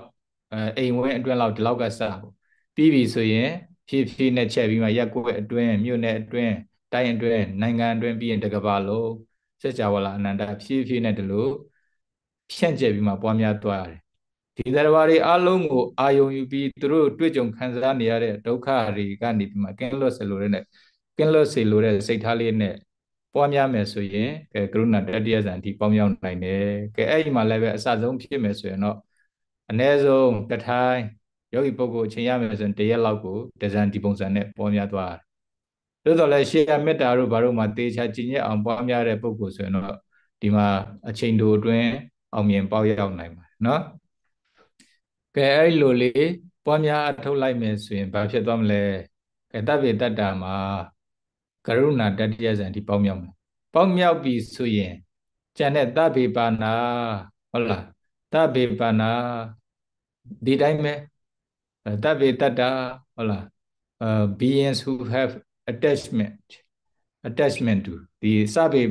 အိမ်ဝင်းအတွင်းလောက်ဒီလောက်ကစပေါ့ပြီးပြီဆိုရင်ဖြည်းဖြည်းနဲ့ချက်ပြီးမှရက်ကွက်အတွင်းမြို့နယ်အတွင်းတိုင်းအတွင်းနိုင်ငံအတွင်းပြီးရင်တကဘာလုံးဆက်ကြဝလာအနန္တဖြည်းဖြည်းနဲ့ဒီလိုဖြန့်ကျက်ပြီးမှပွားများသွားရတယ်ဒီတရားတွေအလုံးကိုအာယုံယူပြီးသူတို့တွေ့ကြုံခံစားနေရတဲ့ဒုက္ခတွေကနေပြီးမှကင်းလွတ်စေလိုတဲ့ကင်းလွတ်စေလိုတဲ့စိတ်ထားလေးနဲ့ပွားများမယ်ဆိုရင်ကဲကရုဏာတတိယဇန်အထိပေါင်းရောက်နိုင်တယ်ကဲအဲ့ဒီမှာလည်းပဲအစဆုံးဖြစ်မယ်ဆိုရင်တော့အ ਨੇ ဆုံးတထိုင်းယောဂီပုဂ္ဂိုလ်အချိန်ရမယ်ဆိုရင်တရက်လောက်ကိုဒဇန်ဒီပုံစံနဲ့ပွားများသွားတယ်သို့တော်လည်းရှေးကမေတ္တာတို့ဘာတို့မှတေချာကြည်ညက်အောင်ပွားများတဲ့ပုဂ္ဂိုလ်ဆိုရင်တော့ဒီမှာအချိန်တိုအတွင်းအောင်မြင်ပေါက်ရောက်နိုင်ပါတယ်နော်ကဲအဲ့လိုလေပွားများအထုတ်လိုက်မယ်ဆိုရင်ဘာဖြစ်သွားမလဲကဲတပ်ပိတ္တာမှာကရုဏာတတိယဇန်ဒီပေါင်းမြောက်မယ်ပေါင်းမြောက်ပြီဆိုရင်ကျန်တဲ့တဘေပါနာဟုတ်လားတဘေပါနာဒီတိုင်းပဲတဘေတတ္တာဟုတ်လား beings who have attachment attachment to ဒီစဘေ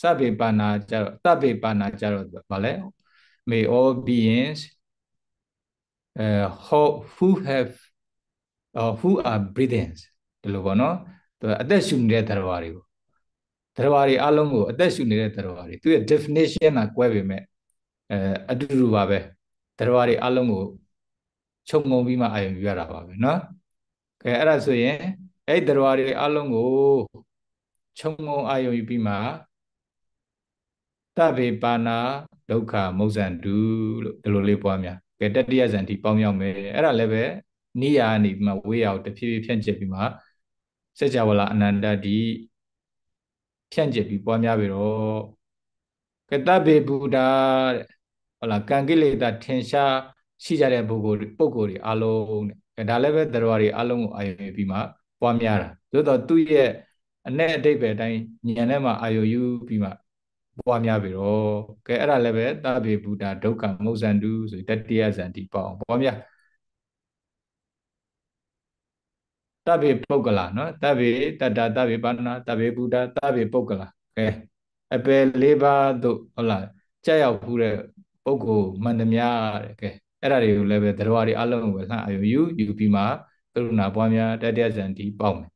စဘေပါနာကြတော့တဘေပါနာကြတော့ဗာလဲ may all beings uh who have uh, who are breathings ဒီလိုပေါ့နော်သူအသက်ရှူနေတဲ့သတ္တဝါတွေကိုသတ္တဝါတွေအလုံးကိုအသက်ရှူနေတဲ့သတ္တဝါတွေသူရဲ့ definition ကကွဲပေမဲ့အဲအတူတူပါပဲသတ္တဝါတွေအလုံးကိုခြုံငုံပြီးမှအာရုံပြုရတာပါပဲเนาะကဲအဲ့ဒါဆိုရင်အဲ့သတ္တဝါတွေအလုံးကိုခြုံငုံအာရုံပြုပြီးမှတဗေပါဏဒုက္ခမုဇ္ဇန္တုလို့ဒီလိုလေးပွားများကဲတတိယဇန်တိပေါင်းရောက်မယ်အဲ့ဒါလည်းပဲနိယာနေပြီးမှဝေးရောက်တဖြည်းဖြည်းဖြန့်ကျက်ပြီးမှစัจ java လာအနန္တတိဖြန့်ကျက်ပြီးပွားများပြီးတော့ကတဗေဘုဒ္ဓတဲ့ဟုတ်လားကံကိလေသာထင်ရှားရှိကြတဲ့ပုဂ္ဂိုလ်ပုဂ္ဂိုလ်တွေအလုံးတဲ့ဒါလည်းပဲတရားတွေအလုံးကိုအာရုံပြုပြီးမှပွားများတာသို့တော့သူ့ရဲ့အ내အတိတ်ပဲအတိုင်းဉာဏ်နဲ့မှအာရုံယူပြီးမှပွားများပြီးတော့ကဲအဲ့ဒါလည်းပဲတဗေဘုဒ္ဓဒုက္ခမုဇ္ဇန္တုဆိုတတိယဇန္တိပေါ့ပွားများတဗ္ဗေပုဂ္ဂလာနော်တဗ္ဗေတတ္တတဗ္ဗေပါဏတဗ္ဗေဘုဒ္ဓတဗ္ဗေပုဂ္ဂလာကဲအပယ်လေးပါးတို့ဟုတ်လားကြက်ရောက်ဘူးတဲ့ပုဂ္ဂိုလ်မန္တမရတဲ့ကဲအဲ့ဒါတွေကိုလည်းပဲတရားတွေအလုံးကိုလှအယူယူယူပြီးမှကရုဏာပွားများတတ္တဇန်တီပေါ့မယ်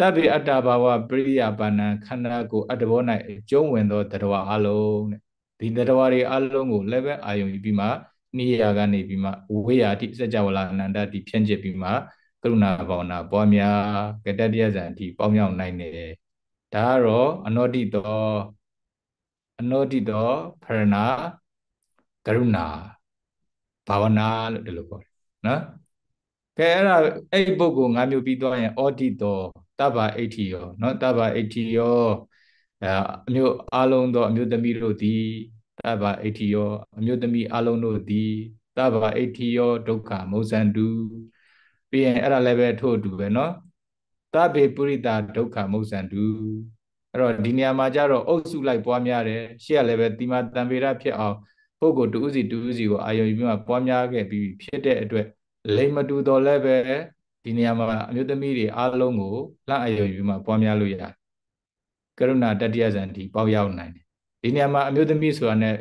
တဗ္ဗေအတ္တဘာဝပရိယပါဏခန္ဓာကိုအတ္တဘော၌အကျုံးဝင်သောတရားအလုံးတဲ့ဒီတရားတွေအလုံးကိုလည်းပဲအာယုံယူပြီးမှနိယာကနေပြီးမှဝိယာတိစัจ java လာအနန္တတိဖြန့်ကျက်ပြီးမှကရုဏာဘာဝနာပွားများကတတရဇံအထိပေါင်းရောက်နိုင်တယ်ဒါကတော့အနောတိတောအနောတိတောဖရဏကရုဏာဘာဝနာလို့ဒီလိုခေါ်တယ်နော်ကဲအဲ့ဒါအဲ့ပုဂ္ဂိုလ်၅မျိုးပြီးသွားရင်အောတိတောတဗ္ဗအိဋ္ဌိယောနော်တဗ္ဗအိဋ္ဌိယောအမျိုးအလုံးသောအမျိုးသမီးတို့သည်တဗ္ဗအိဋ္ဌိယောအမျိုးသမီးအလုံးတို့သည်တဗ္ဗအိဋ္ဌိယောဒုက္ခမောဇန္တုပြီးရင်အဲ့ဒါလည်းပဲထို့အတူပဲเนาะသဗ္ဗေပုရိတာဒုက္ခမုစ္ဆန္တုအဲ့တော့ဒီနေရာမှာကြတော့အုပ်စုလိုက်ပွားများတယ်ရှေ့ကလည်းပဲတိမာတံပေရဖြစ်အောင်ပုဂ္ဂိုလ်တူးစီတူးစီကိုအာယုံပြီးမှပွားများခဲ့ပြီးဖြစ်တဲ့အတွက်လိမ်မတူတော်လည်းပဲဒီနေရာမှာအမျိုးသမီးတွေအားလုံးကိုလက်အယုံပြီးမှပွားများလို့ရတယ်ကရုဏာတတိယဇန်ဒီပေါက်ရောက်နိုင်တယ်ဒီနေရာမှာအမျိုးသမီးဆိုတာနဲ့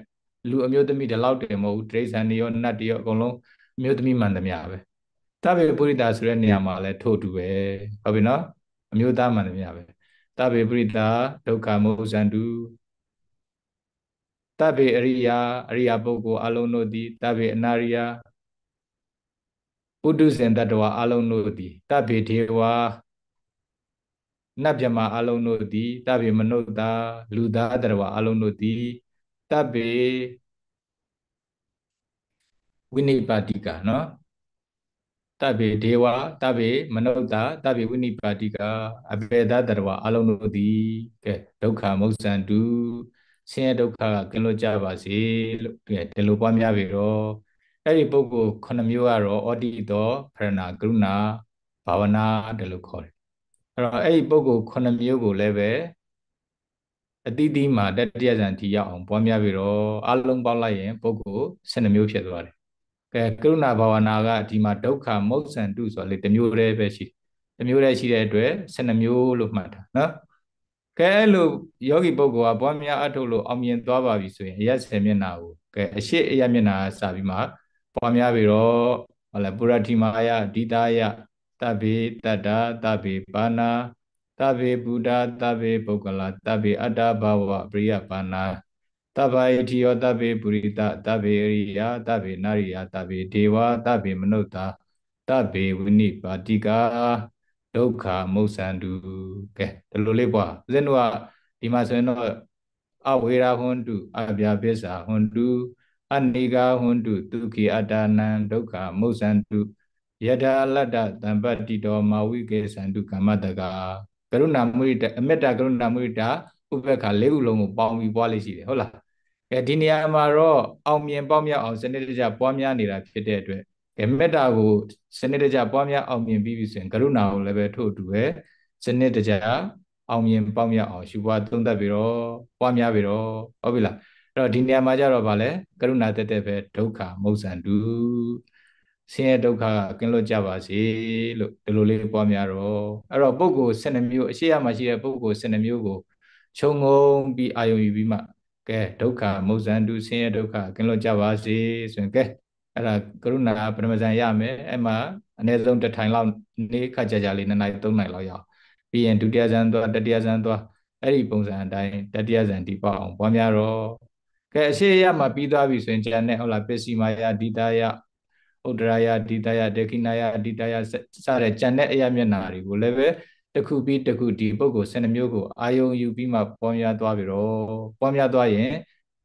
လူအမျိုးသမီးတလောက်တယ်မဟုတ်ဘူးတိရစ္ဆာန်တွေရောနတ်တွေရောအကုန်လုံးအမျိုးသမီးမှန်သမျှပဲတဗေပုရိတာဆိုတဲ့နေရာမှာလည်းထို့တူပဲဟုတ်ပြီနော်အမျိုးသားမှန်တယ်များပဲတဗေပုရိတာဒုက္ခမောဇန္တုတဗေအရိယာအရိယာပုဂ္ဂိုလ်အလုံးတို့သည်တဗေအနာရိယာပုတုဇဉ်တတဝအလုံးတို့သည်တဗေဒေဝနတ်မြမာအလုံးတို့သည်တဗေမနုဿာလူသားတတဝအလုံးတို့သည်တဗေဝိနိပါတိကနော်တဗ္ဗေဒေဝတဗ္ဗေမနုဿတဗ္ဗေဝိနိပါတိကအဘေဒတရဝအလုံးတို့သည်ကဲဒုက္ခမုစ္ဆန္တုဆင်းရဲဒုက္ခကကင်းလွတ်ကြပါစေလို့ကဲဒီလိုပွားများပြီတော့အဲ့ဒီပုဂ္ဂိုလ်ခုနှစ်မျိုးကတော့ဩတိတောဖရဏကရုဏာဘာဝနာတယ်လို့ခေါ်တယ်အဲ့တော့အဲ့ဒီပုဂ္ဂိုလ်ခုနှစ်မျိုးကိုလည်းပဲအတိအသီးမှာတတိယဇန်ထိရောက်အောင်ပွားများပြီးတော့အလုံးပေါက်လိုက်ရင်ပုဂ္ဂိုလ်12မျိုးဖြစ်သွားတယ်ကဲကရုဏာဘာဝနာကဒီမှာဒုက္ခမုတ်ဆန္တုဆိုလေတမျိုးတည်းပဲရှိတမျိုးတည်းရှိတဲ့အတွက်12မျိုးလို့မှတ်တာနော်ကဲအဲ့လိုယောဂီပုဂ္ဂိုလ်ကဘွားများအထုတ်လို့အောင်မြင်သွားပါပြီဆိုရင်အရက်ဆယ်မျက်နာကိုကဲအရှိအရက်မျက်နာစာပြီးမှဘွားများပြီးတော့ဟောလဲပုရတိမာယဒီတာယတဗေတတ္တာတဗေပါဏာတဗေဗုဒ္ဓတဗေပုဂ္ဂလာတဗေအတ္တဘဝပရိယပါဏာတဗ္ဗယတိယောတဗ္ဗေပုရိတတဗ္ဗေရိယတဗ္ဗေနာရိယတဗ္ဗေဒေဝတဗ္ဗေမနုဿာတဗ္ဗေဝိနိပါတိကာဒုက္ခမုစ္ဆန္တုကဲဒီလိုလေးကွာဦးဇင်းတို့ကဒီမှာဆိုရင်တော့အဝေရာဟွန်တုအပြာပစ္စာဟွန်တုအနိကာဟွန်တုဒုက္ခိအတ္တနံဒုက္ခမုစ္ဆန္တုယထာလတ္တတံပတ္တိတော်မာဝိကေသန္တုကမ္မတကာကရုဏာမုရိတအမေတ္တာကရုဏာမုရိတာဥပ္ပခါလေးခုလုံးကိုပေါင်းပြီးပွားလေးရှိတယ်ဟုတ်လားအဲဒီနေရာမှာတော့အောင်မြင်ပေါင်းမြောက်အောင်စနစ်တကျပွားများနေတာဖြစ်တဲ့အတွက်ကဲမေတ္တာကိုစနစ်တကျပွားများအောင်မြင်ပြီးပြီဆိုရင်ကရုဏာကိုလည်းပဲထို့အတူပဲစနစ်တကျအောင်မြင်ပေါင်းမြောက်အောင်ရှုပွားသုံးသပ်ပြီးတော့ပွားများပြီးတော့ဟုတ်ပြီလားအဲ့တော့ဒီနေရာမှာကြတော့ဗာလဲကရုဏာတက်တက်ပဲဒုက္ခမုတ်ဆန်တူဆင်းရဲဒုက္ခကင်းလွတ်ကြပါစေလို့ဒီလိုလေးပွားများတော့အဲ့တော့ပုဂ္ဂိုလ်12မျိုးအရှိရမှာရှိတဲ့ပုဂ္ဂိုလ်12မျိုးကိုခြုံငုံပြီးအာယုံယူပြီးမှကဲဒုက္ခမုဇ္ဇန္တုဆင်းရဲဒုက္ခကင်းလွတ်ကြပါစေဆိုရင်ကဲအဲ့ဒါကရုဏာပရမဇန်ရမယ်အဲ့မှာအနည်းဆုံးတစ်ထိုင်လောက်နေ့ခါကြာကြာလေးနှစ်နိုင်သုံးနိုင်လောက်ရအောင်ပြီးရင်ဒုတိယဇန်သွားတတိယဇန်သွားအဲ့ဒီပုံစံအတိုင်းတတိယဇန်ဒီပေါအောင်ပွားများတော့ကဲအရှိရမှာပြီးသွားပြီဆိုရင်ဉာဏ်နဲ့ဟုတ်လားပစ္စည်းမာယာဒိတာယဥဒ္ဒရာယဒိတာယဒေခိနာယဒိတာယစတဲ့ဉာဏ်နဲ့အရာမျက်နာတွေကိုလည်းပဲတစ်ခုပြီးတစ်ခုဒီပုဂ္ဂိုလ်12မျိုးကိုအာယုံယူပြီးမှပွားများသွားပြီတော့ပွားများသွားရင်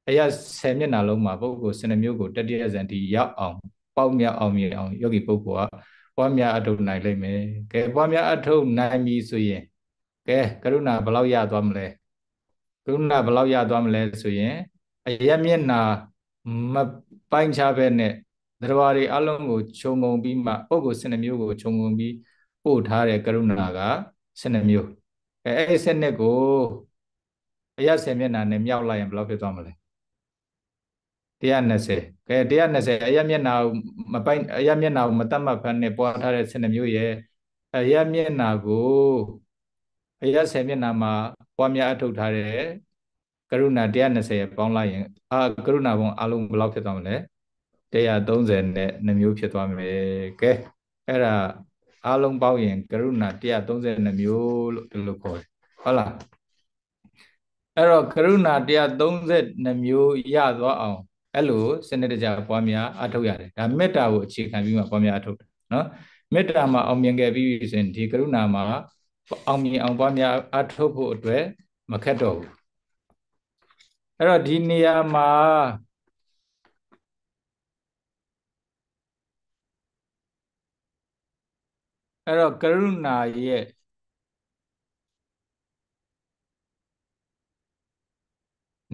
အရာ10မျက်နှာလုံးမှာပုဂ္ဂိုလ်12မျိုးကိုတတိယဇန်ဒီရောက်အောင်ပေါ့မြအောင်မြင်အောင်ယောဂီပုဂ္ဂိုလ်ကပွားများအထုတ်နိုင်လိမ့်မယ်။ကဲပွားများအထုတ်နိုင်ပြီဆိုရင်ကဲကရုဏာဘယ်လောက်ရသွားမလဲ။ကရုဏာဘယ်လောက်ရသွားမလဲဆိုရင်အယက်မျက်နာမပိုင်းခြားဘဲနဲ့သတ္တဝါတွေအလုံးကိုခြုံငုံပြီးမှပုဂ္ဂိုလ်စင်နှမျိုးကိုခြုံငုံပြီးပို့ထားတဲ့ကရုဏာက12မျိုးအဲအဲ့စနစ်ကိုအရ10မျက်နှာနဲ့မြောက်လိုက်ရင်ဘယ်လောက်ဖြစ်သွားမလဲ120ကဲ120အရမျက်နှာမပိုင်အရမျက်နှာကိုမတတ်မှတ်ဖမ်းနဲ့ပွားထားတဲ့12မျိုးရဲ့အရမျက်နှာကိုအရ10မျက်နှာမှာပွားများအထုတ်ထားတဲ့ကရုဏာ120ပေါင်းလိုက်ရင်အာကရုဏာဘုံအလုံးဘယ်လောက်ဖြစ်သွားမလဲ130နဲ့2မျိုးဖြစ်သွားမယ်ကဲအဲ့ဒါအားလုံးပေါင်းရင်ကရုဏာ132မျိုးလို့ဒီလိုခေါ်တယ်ဟုတ်လားအဲ့တော့ကရုဏာ132မျိုးရသွားအောင်အဲ့လိုစနစ်တကျပွားများအထောက်ရတယ်ဒါမေတ္တာကိုအခြေခံပြီးမှပွားများအထောက်တယ်နော်မေတ္တာမှာအောင်မြင်ခဲ့ပြီးပြီဆိုရင်ဒီကရုဏာမှာအောင်မြင်အောင်ပွားများအထောက်ဖို့အတွက်မခက်တော့ဘူးအဲ့တော့ဒီနေရာမှာအဲ့တော့ကရုဏာရဲ့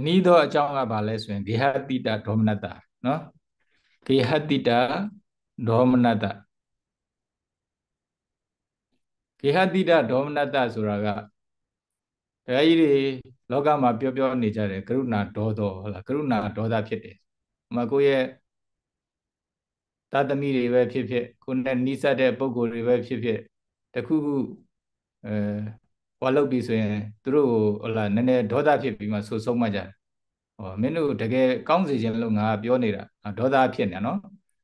နီးသောအကြောင်းကဘာလဲဆိုရင်ဂေဟတိတဒေါမနတနော်ဂေဟတိတဒေါမနတဂေဟတိတဒေါမနတဆိုတာကတရားကြီးတွေလောကမှာပြောပြောနေကြတယ်ကရုဏာဒေါသောဟုတ်လားကရုဏာဒေါသဖြစ်တယ်။ဥမာကိုယ့်ရဲ့သားသမီးတွေပဲဖြစ်ဖြစ်ကိုနဲ့နီးစပ်တဲ့ပုံကိုယ်တွေပဲဖြစ်ဖြစ်တခုခုအဲဟောလောက်ပြီဆိုရင်သူတို့ကိုဟလာနည်းနည်းဒေါသဖြစ်ပြီးမှဆူဆုံးမှကြတယ်ဟောမင်းတို့တကယ်ကောင်းစေခြင်းလို့ငါပြောနေတာဒေါသဖြစ်နေနော်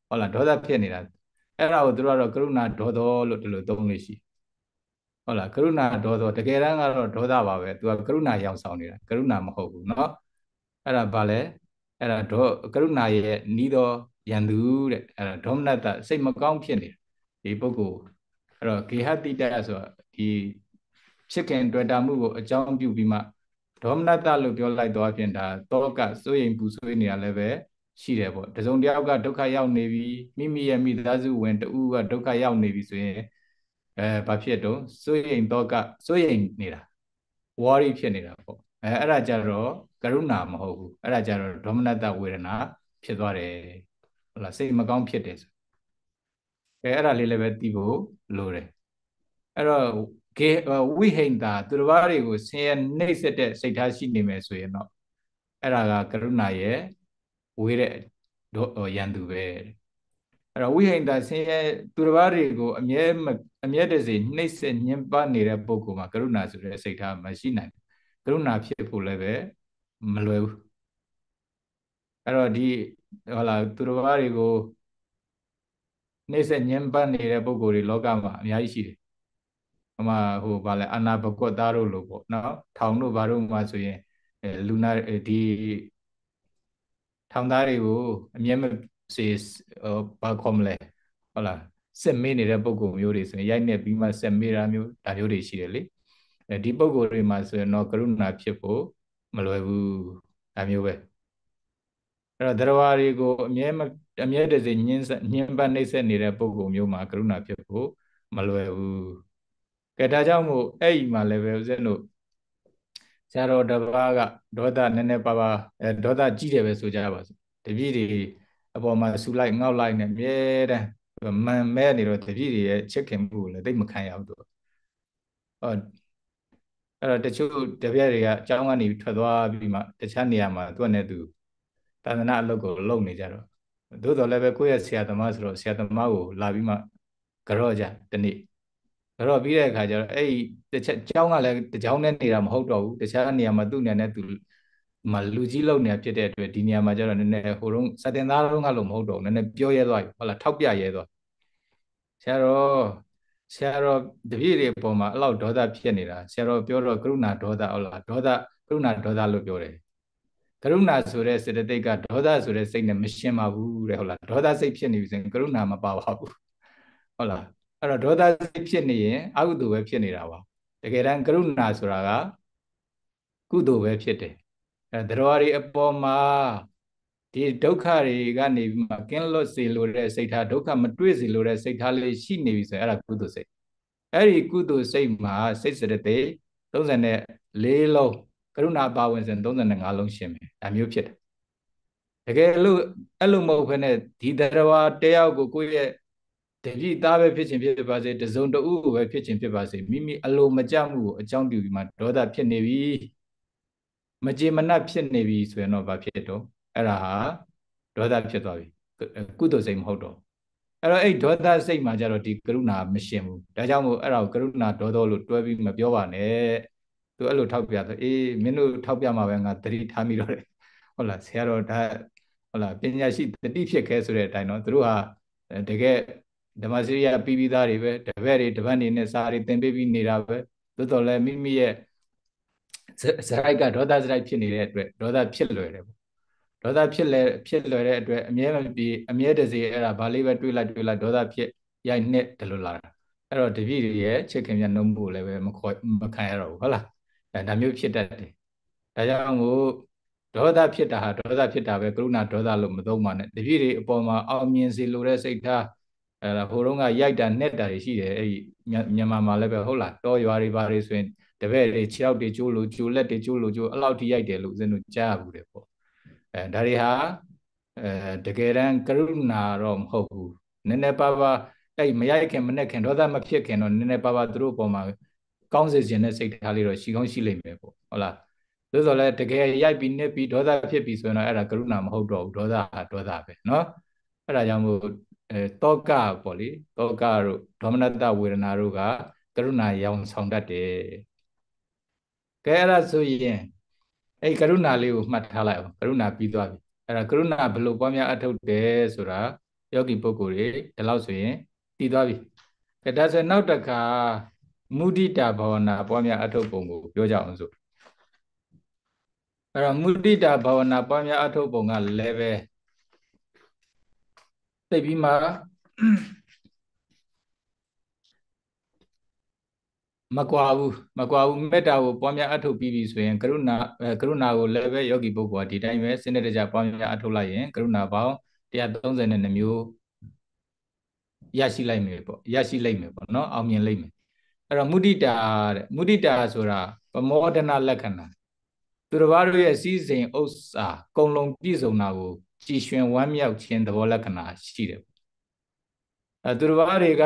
ဟောလာဒေါသဖြစ်နေတာအဲ့ဒါကိုသူတို့ကတော့ကရုဏာဒေါသောလို့ဒီလိုသုံးလို့ရှိဟုတ်လားကရုဏာဒေါသောတကယ်တမ်းကတော့ဒေါသပါပဲသူကကရုဏာရောင်ဆောင်နေတာကရုဏာမဟုတ်ဘူးเนาะအဲ့ဒါဘာလဲအဲ့ဒါဒေါကရုဏာရဲ့ဤသောရန်သူတဲ့အဲ့တော့ဒေါမနတစိတ်မကောင်းဖြစ်နေဒီပုဂ္ဂိုလ်အဲ့တော့ဂေဟတိတဆိုဒီဖြစ်ခင်တွေ့တာမှုကိုအကြောင်းပြုပြီးမှဒေါမနတလို့ပြောလိုက်တော့ပြင်ဒါတောကစိုးရင်ပူဆွေးနေတာလည်းပဲရှိတယ်ပေါ့တစုံတယောက်ကဒုက္ခရောက်နေပြီမိမိရဲ့မိသားစုဝင်တူကဒုက္ခရောက်နေပြီဆိုရင်အဲဘာဖြစ်တော့စိုးရင်တော့ကစိုးရင်နေတာဝါရီဖြစ်နေတာပေါ့အဲအဲ့ဒါကြတော့ကရုဏာမဟုတ်ဘူးအဲ့ဒါကြတော့ဒေါမနတဝေဒနာ ဖြစ်သွားတယ်ဟုတ်လားစိတ်မကောင်းဖြစ်တယ်ဆိုကဲအဲ့ဒါလေးလည်းပဲသိဖို့လိုတယ်အဲ့တော့ကေဝိဟိန္တာသူတစ်ပါးတွေကိုဆင်းရဲနှိပ်စက်တဲ့စိတ်ထားရှိနေမယ်ဆိုရင်တော့အဲ့ဒါကကရုဏာရဲ့ဝေးတဲ့ရန်သူပဲအဲ့တော့ဝိဟိန္တာဆင်းရဲသူတစ်ပါးတွေကိုအမြဲအမြဲတစေနှိပ်စက်ညှဉ်းပန်းနေတဲ့ပုဂ္ဂိုလ်မှာကရုဏာဆိုတဲ့စိတ်ထားမရှိနိုင်ဘူးကရုဏာဖြစ်ဖို့လည်းပဲမလွယ်ဘူးအဲ့တော့ဒီဟလာသူတော်ဘာတွေကိုနှိမ့်ဆက်ညှဉ်းပန်းနေတဲ့ပုံကိုယ်တွေလောကမှာအများကြီးရှိတယ်။အမဟိုဗာလဲအနာဘကွတ်သားတို့လို့ပေါ့နော်။ထောင်တို့ဘာတို့မှဆိုရင်လူနာဒီထောင်သားတွေကို အမြဲမစေဘာခေါ်မလဲ။ဟုတ်လား။စစ်မေးနေတဲ့ပုံကိုယ်မျိုးတွေဆိုရင်ရိုက်နေပြီးမှစစ်မေးတာမျိုးဒါမျိုးတွေရှိတယ်လေ။အဲဒီပုံကိုယ်တွေမှာဆိုရင်တော့ကရုဏာဖြစ်ဖို့မလွယ်ဘူး။ဒါမျိုးပဲ။အဲ့တော့တရားဝါတွေကိုအမြဲအမြဲတစေညှင်းညှင်းပတ်နှိမ့်ဆက်နေတဲ့ပုံကုံမျိုးမှာကရုဏာဖြစ်ဖို့မလွယ်ဘူးကဲဒါကြောင့်မို့အဲ့ဒီမှာလည်းပဲဦးဇင်းတို့ဆရာတော်တစ်ပါးကဒေါသနည်းနည်းပါးပါးအဲဒေါသကြီးတယ်ပဲဆိုကြပါစို့တပည့်တွေအပေါ်မှာဆူလိုက်ငေါက်လိုက်နဲ့အမြဲတမ်းမန်မဲနေတော့တပည့်တွေရဲ့ချစ်ခင်မှုကိုလည်းသိမခံရဘူးတော့အော်အဲ့တော့တချို့တပည့်တွေကအကြောင်းကနေထွက်သွားပြီးမှတခြားနေရာမှာသူ့နဲ့သူ့တန်တနာအလုပ်ကိုလုပ်နေကြတော့သို့တော်လည်းပဲကိုယ့်ရဲ့ဆရာသမားဆိုတော့ဆရာသမားကိုလာပြီးမှကြော့ကြတနေ့ကြော့ပြီးတဲ့အခါကျတော့အဲ့ဒီတစ်ချက်ကြောင်းကလည်းတစ်ကြောင်းနဲ့နေတာမဟုတ်တော့ဘူးတခြားနေရာမှာသူ့နေရာနဲ့သူမလူကြီးလုံနေဖြစ်တဲ့အတွက်ဒီနေရာမှာကျတော့နည်းနည်းဟိုတုန်းစတင်သားတုန်းကလို့မဟုတ်တော့ဘူးနည်းနည်းပြောရဲသွားပြီဟုတ်လားထောက်ပြရဲသွားဆရာတော်ဆရာတော်တပည့်တွေအပေါ်မှာအဲ့လောက်ဒေါသဖြစ်နေတာဆရာတော်ပြောတော့ကရုဏာဒေါသဟုတ်လားဒေါသကရုဏာဒေါသလို့ပြောတယ်ကရုဏာဆိုတဲ့စေတသိက်ကဒေါသဆိုတဲ့စိတ်နဲ့မရှင်းပါဘူးတဲ့ဟုတ်လားဒေါသစိတ်ဖြစ်နေပြီဆိုရင်ကရုဏာမပါပါဘူးဟုတ်လားအဲ့တော့ဒေါသစိတ်ဖြစ်နေရင်အကုသိုလ်ပဲဖြစ်နေတာပါတကယ်တမ်းကရုဏာဆိုတာကကုသိုလ်ပဲဖြစ်တယ်အဲတရားတွေအပေါ်မှာဒီဒုက္ခတွေကနေပြီးမှကင်းလွတ်စေလိုတဲ့စိတ်ထားဒုက္ခမတွေ့စေလိုတဲ့စိတ်ထားလေးရှိနေပြီဆိုရင်အဲ့ဒါကုသိုလ် စိတ်အဲ့ဒီကုသိုလ်စိတ်မှာစိတ်စရတဲ့34လုံးကရုဏာပါဝင်စဉ်35လုံးရှင်းမယ်ဒါမျိုးဖြစ်တယ်တကယ်လို့အဲ့လိုမဟုတ်ဘဲနဲ့ဒီတရားဝတယောက်ကိုကိုယ့်ရဲ့တပိသားပဲဖြစ်ခြင်းဖြစ်ပါစေတစုံတဦးကိုပဲဖြစ်ခြင်းဖြစ်ပါစေမိမိအလိုမကျမှုကိုအကြောင်းပြုပြီးမှဒေါသဖြစ်နေပြီမကြေမနပ်ဖြစ်နေပြီဆိုရင်တော့ဘာဖြစ်တော့အဲ့ဒါဟာဒေါသဖြစ်သွားပြီကုသိုလ်စိတ်မဟုတ်တော့အဲ့တော့အဲ့ဒေါသစိတ်မှာကြတော့ဒီကရုဏာမရှင်ဘူးဒါကြောင့်မို့အဲ့ဒါကိုကရုဏာဒေါသလို့တွဲပြီးမပြောပါနဲ့သူအဲ့လိုထောက်ပြဆိုအေးမင်းတို့ထောက်ပြမှာပဲငါသတိထားမိတော့တယ်ဟုတ်လားဆရာတော်ဒါဟုတ်လားပညာရှိတတိဖြစ်ခဲဆိုတဲ့အတိုင်းတော့သူတို့ဟာတကယ်ဓမ္မစရိယပြီးပြီးသားတွေပဲတပည့်တွေတပတ်နေနဲ့စာတွေသင်ပေးပြီးနေတာပဲသို့တော်လည်းမိမိရဲ့ဇရိုက်ကဒေါသဇရိုက်ဖြစ်နေတဲ့အတွက်ဒေါသဖြစ်လွယ်တယ်ပေါ့ဒေါသဖြစ်လဲဖြစ်လွယ်တဲ့အတွက်အမြဲမပြီးအမြဲတစေအဲ့ဒါဘာလေးပဲတွေးလိုက်တွေးလိုက်ဒေါသဖြစ်ရိုက်နှစ်တယ်လို့လာတာအဲ့တော့တပည့်တွေရဲ့ချစ်ခင်မြတ်နှုံးမှုလည်းပဲမခေါ်မခံရတော့ဘူးဟုတ်လားအဲဒါမျိုးဖြစ်တတ်တယ်ဒါကြောင့်မို့ဒေါသဖြစ်တာဟာဒေါသဖြစ်တာပဲကရုဏာဒေါသလို့မသုံးပါနဲ့တပြည့်တွေအပေါ်မှာအောင်မြင်စေလိုတဲ့စိတ်ထားအဲဟိုတုန်းကရိုက်တာနှက်တာတွေရှိတယ်အဲ့မြန်မာမှာလည်းပဲဟုတ်လားတောရွာတွေဘာတွေဆိုရင်တပည့်တွေခြေောက်တွေကျိုးလို့ကျိုးလက်တွေကျိုးလို့ကျိုးအဲ့လောက်ထိရိုက်တယ်လို့ဦးဇင်းတို့ကြားရဘူးတယ်ပေါ့အဲဒါတွေဟာအဲတကယ်တမ်းကရုဏာတော့မဟုတ်ဘူးနည်းနည်းပါးပါးအဲ့မရိုက်ခင်မနှက်ခင်ဒေါသမဖြစ်ခင်တော့နည်းနည်းပါးပါးသူတို့အပေါ်မှာကောင်းစေခြင်းတဲ့စိတ်ထားလေးတော့ရှိကောင်းရှိလိမ့်မယ်ပေါ့ဟုတ်လားသို့တော်လည်းတကယ်ရိုက်ပြီးနစ်ပြီးဒေါသဖြစ်ပြီးဆိုရင်တော့အဲ့ဒါကရုဏာမဟုတ်တော့ဘူးဒေါသဟာဒေါသပဲเนาะအဲ့ဒါကြောင့်မို့အဲတောကပေါ့လေတောကတို့ဒေါမနတဝေဒနာတို့ကကရုဏာရောင်ဆောင်တတ်တယ်ကဲအဲ့ဒါဆိုရင်အဲ့ကရုဏာလေးကိုမှတ်ထားလိုက်အောင်ကရုဏာပြီးသွားပြီအဲ့ဒါကရုဏာဘယ်လိုပွားများအထောက်တယ်ဆိုတာယောဂီပုဂ္ဂိုလ်တွေဒီလောက်ဆိုရင်တည်သွားပြီကဲဒါဆိုနောက်တစ်ခါမုဒိတာဘာဝနာပွားများအထုတ်ပုံကိုပြောကြအောင်ဆိုအဲ့တော့မုဒိတာဘာဝနာပွားများအထုတ်ပုံကလည်းပဲသိပြီးမှမကွာဘူးမကွာဘူးမေတ္တာကိုပွားများအထုတ်ပြီးပြီဆိုရင်ကရုဏာကရုဏာကိုလည်းပဲယောဂီပုဂ္ဂိုလ်ကဒီတိုင်းပဲစနစ်တကျပွားများအထုတ်လိုက်ရင်ကရုဏာပေါင်း132မျိုးရရှိလိုက်မယ်ပေါ့ရရှိလိုက်မယ်ပေါ့နော်အောင်မြင်လိုက်မယ်အဲ့တော့မုဒိတာတဲ့မုဒိတာဆိုတာပမောဒနာလက္ခဏာသူတစ်ပါးတို့ရဲ့စီးစိမ်ဥစ္စာ ကုံလုံးပြည့်စုံတာကိုကြည်ရွှင်ဝမ်းမြောက်ခြင်းသဘောလက္ခဏာရှိတယ်အဲသူတစ်ပါးတွေက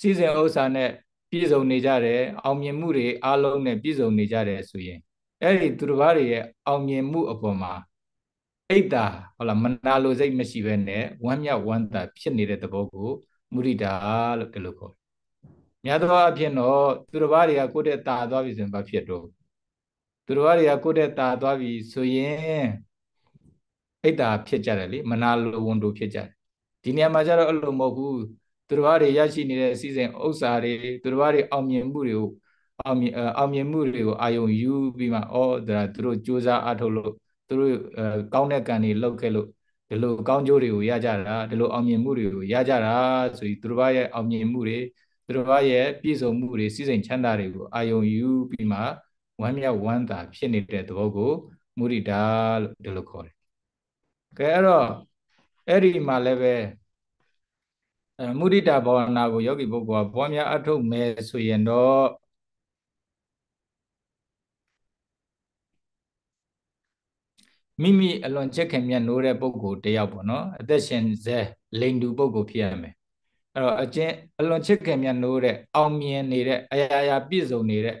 စီးစိမ်ဥစ္စာနဲ့ပြည့်စုံနေကြတယ်အောင်မြင်မှုတွေအလုံးနဲ့ပြည့်စုံနေကြတယ်ဆိုရင်အဲ့ဒီသူတစ်ပါးတွေရဲ့အောင်မြင်မှုအပေါ်မှာအိတ်တာဟုတ်လားမနာလိုစိတ်မရှိဘဲနဲ့ဝမ်းမြောက်ဝမ်းသာဖြစ်နေတဲ့သဘောကိုမုဒိတာလို့ဒီလိုခေါ်များသောအားဖြင့်တော့သူတစ်ပါးတွေကကိုယ့်တဲ့ตาသွားပြီဆိုရင်ဘာဖြစ်တော့သူတစ်ပါးတွေကကိုယ့်တဲ့ตาသွားပြီဆိုရင်အိတ်တာဖြစ်ကြတယ်လေမနာလိုဝန်တို့ဖြစ်ကြတယ်ဒီနေရာမှာကျတော့အဲ့လိုမဟုတ်ဘူးသူတစ်ပါးတွေရရှိနေတဲ့အစီအစဉ်ဥစ္စာတွေသူတစ်ပါးတွေအောင်မြင်မှုတွေကိုအောင်မြင်အောင်မြင်မှုတွေကိုအာယုံယူပြီးမှအော်ဒါသူတို့စူးစမ်းအထုတ်လို့သူတို့ကောင်းတဲ့ကံတွေလုပ်ခဲ့လို့ဒီလိုကောင်းကျိုးတွေကိုရကြတာဒီလိုအောင်မြင်မှုတွေကိုရကြတာဆိုပြီးသူတို့ရဲ့အောင်မြင်မှုတွေသူတို့ရဲ့ပြည့်စုံမှုတွေစိစိမ်ချမ်းသာတွေကိုအာယုံယူပြီးမှဝမ်းမြောက်ဝမ်းသာဖြစ်နေတဲ့သဘောကိုမုရိဒာလို့ဒီလိုခေါ်တယ်။ကဲအဲ့တော့အဲ့ဒီမှာလည်းပဲအဲမုရိဒာဘာဝနာကိုယောဂီပုဂ္ဂိုလ်ကပွားများအထုတ်မယ်ဆိုရင်တော့မိမိအလွန်ချစ်ခင်မြတ်နိုးတဲ့ပုဂ္ဂိုလ်တယောက်ပေါ့နော်အသက်ရှင်စေလိန်တူပုဂ္ဂိုလ်ဖြစ်ရမယ်အဲ့တော့အကျင့်အလွန်ချစ်ခင်မြတ်နိုးတဲ့အောင်မြင်နေတဲ့အရာရာပြည့်စုံနေတဲ့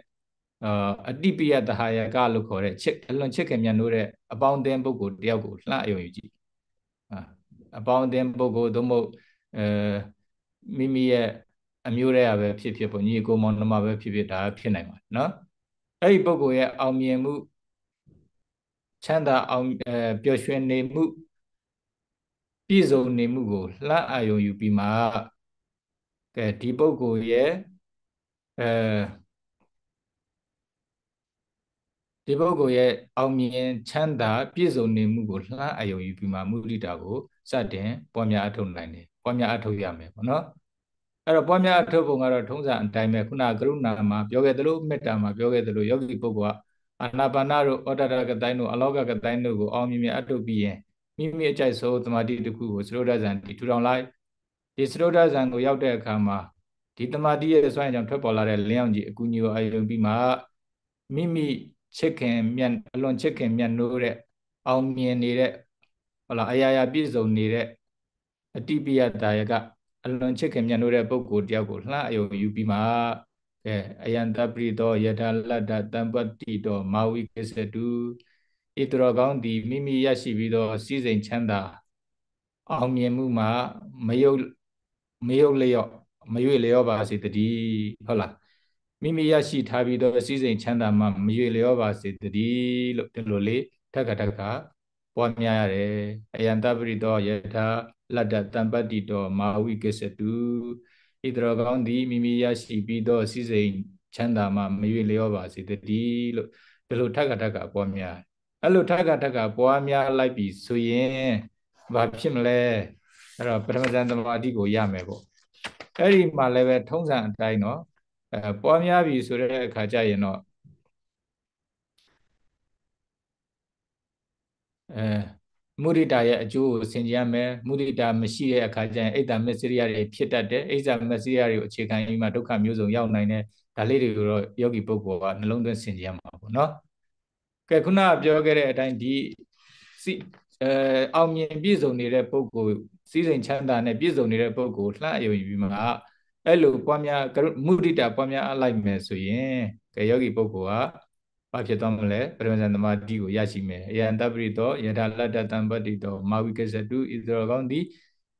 အတိပိယတဟာယကလို့ခေါ်တဲ့ချစ်အလွန်ချစ်ခင်မြတ်နိုးတဲ့အပေါင်းအသင်းပုဂ္ဂိုလ်တယောက်ကိုလှအယုံယူကြည့်အပေါင်းအသင်းပုဂ္ဂိုလ်သို့မဟုတ်အဲမိမိရဲ့အမျိုးတွေကပဲဖြစ်ဖြစ်ပုံညီကိုမောင်နှမပဲဖြစ်ဖြစ်ဒါဖြစ်နိုင်ပါတယ်နော်အဲ့ဒီပုဂ္ဂိုလ်ရဲ့အောင်မြင်မှုချမ်းသာအောင်ပျော်ရွှင်နေမှုပြည့်စုံနေမှုကိုလှအယုံယူပြီးမှကဲဒီပုဂ္ဂိုလ်ရဲ့အဲဒီပုဂ္ဂိုလ်ရဲ့အောင်မြင်ချမ်းသာပြည့်စုံနေမှုကိုလှမ်းအယုံယူပြီးမှမုဒိတာကိုစတင်ပွားများအထုတ်နိုင်တယ်ပွားများအထုတ်ရမယ်ပေါ့နော်အဲ့တော့ပွားများအထုတ်ပုံကတော့ထုံးစံအတိုင်းပဲခုနကရုဏာမှာပြောခဲ့သလိုမေတ္တာမှာပြောခဲ့သလိုယောဂီပုဂ္ဂိုလ်ကအနာပါနာတို့ဩဒတကတိုင်းတို့အလောကကတိုင်းတို့ကိုအောင်မြင်မြတ်အထုတ်ပြီးရင်မိမိအကြိုက်ဆုံးသမာဓိတစ်ခုကိုသရုပ်ဒဇန်တီထူထောင်လိုက်ဒီစရုဒ္ဓဇံကိုရောက်တဲ့အခါမှာဒီတမာတိရဲ့စွမ်းအကြောင်းထွက်ပေါ်လာတဲ့လင်းအောင်ကြီးအကူအညီကိုအယုံပြီးမှမိမိချစ်ခင်မြတ်အလွန်ချစ်ခင်မြတ်နိုးတဲ့အောင်မြင်နေတဲ့ဟလာအရာရာပြည့်စုံနေတဲ့အတိပိယတာယကအလွန်ချစ်ခင်မြတ်နိုးတဲ့ပုဂ္ဂိုလ်တယောက်ကိုလှမ်းအယုံယူပြီးမှကဲအယံတပရိတောယထာလတ္တတံပတိတောမာဝိကိစတုဣတရောကောင်းသည်မိမိရရှိပြီးသောစည်းစိမ်ချမ်းသာအောင်မြင်မှုမှာမယုတ်မယုတ်လျော့မရွေ့လျော့ပါစေတည်းဟုတ်လားမိမိရရှိထားပြီးတော့စည်းစိမ်ချမ်းသာမှမရွေ့လျော့ပါစေတည်းလို့ဒီလိုလေးထက်ခါထက်ခါပွားများရတယ်အယံတပရိတောယထာလတ္တတံပတ္တိတောမာဝိကိစ္စတုဣတရောကောင်းသည်မိမိရရှိပြီးတော့စည်းစိမ်ချမ်းသာမှမရွေ့လျော့ပါစေတည်းလို့ဒီလိုထက်ခါထက်ခါပွားများအဲ့လိုထက်ခါထက်ခါပွားများလိုက်ပြီးဆိုရင်ဘာဖြစ်မလဲအဲ့တော့ပထမဇန်သမာဓိကိုရမယ်ပေါ့အဲ့ဒီမှာလည်းပဲထုံးစံအတိုင်းတော့အဲပွားများပြီဆိုတဲ့အခါကျရင်တော့အဲမုဒိတာရဲ့အကျိုးကိုဆင်ခြင်ရမယ်မုဒိတာမရှိတဲ့အခါကျရင်အိတ်တမစ္စရိယတွေဖြစ်တတ်တယ်အိတ်ဇာမစ္စရိယတွေကိုအခြေခံပြီးမှဒုက္ခမျိုးစုံရောက်နိုင်တယ်ဒါလေးတွေကိုတော့ယောဂီပုဂ္ဂိုလ်ကနှလုံးသွင်းဆင်ခြင်ရမှာပေါ့နော်ကဲခုနကပြောခဲ့တဲ့အတိုင်းဒီအဲအောင်မြင်ပြည့်စုံနေတဲ့ပုဂ္ဂိုလ်စီးစိမ်ချမ်းသာနဲ့ပြည့်စုံနေတဲ့ပုဂ္ဂိုလ်လှအယုံပြီးမှအဲ့လိုပွားများမုဒိတာပွားများအလိုက်မယ်ဆိုရင်ကေယောဂီပုဂ္ဂိုလ်ကဘာဖြစ်သွားမလဲပရမဇန်သမာဓိကိုရရှိမယ်အယံတပရိတောယထာလတ္တတံပတ္တိတောမာဝိကဇတုဣဇရောကောင်းသည်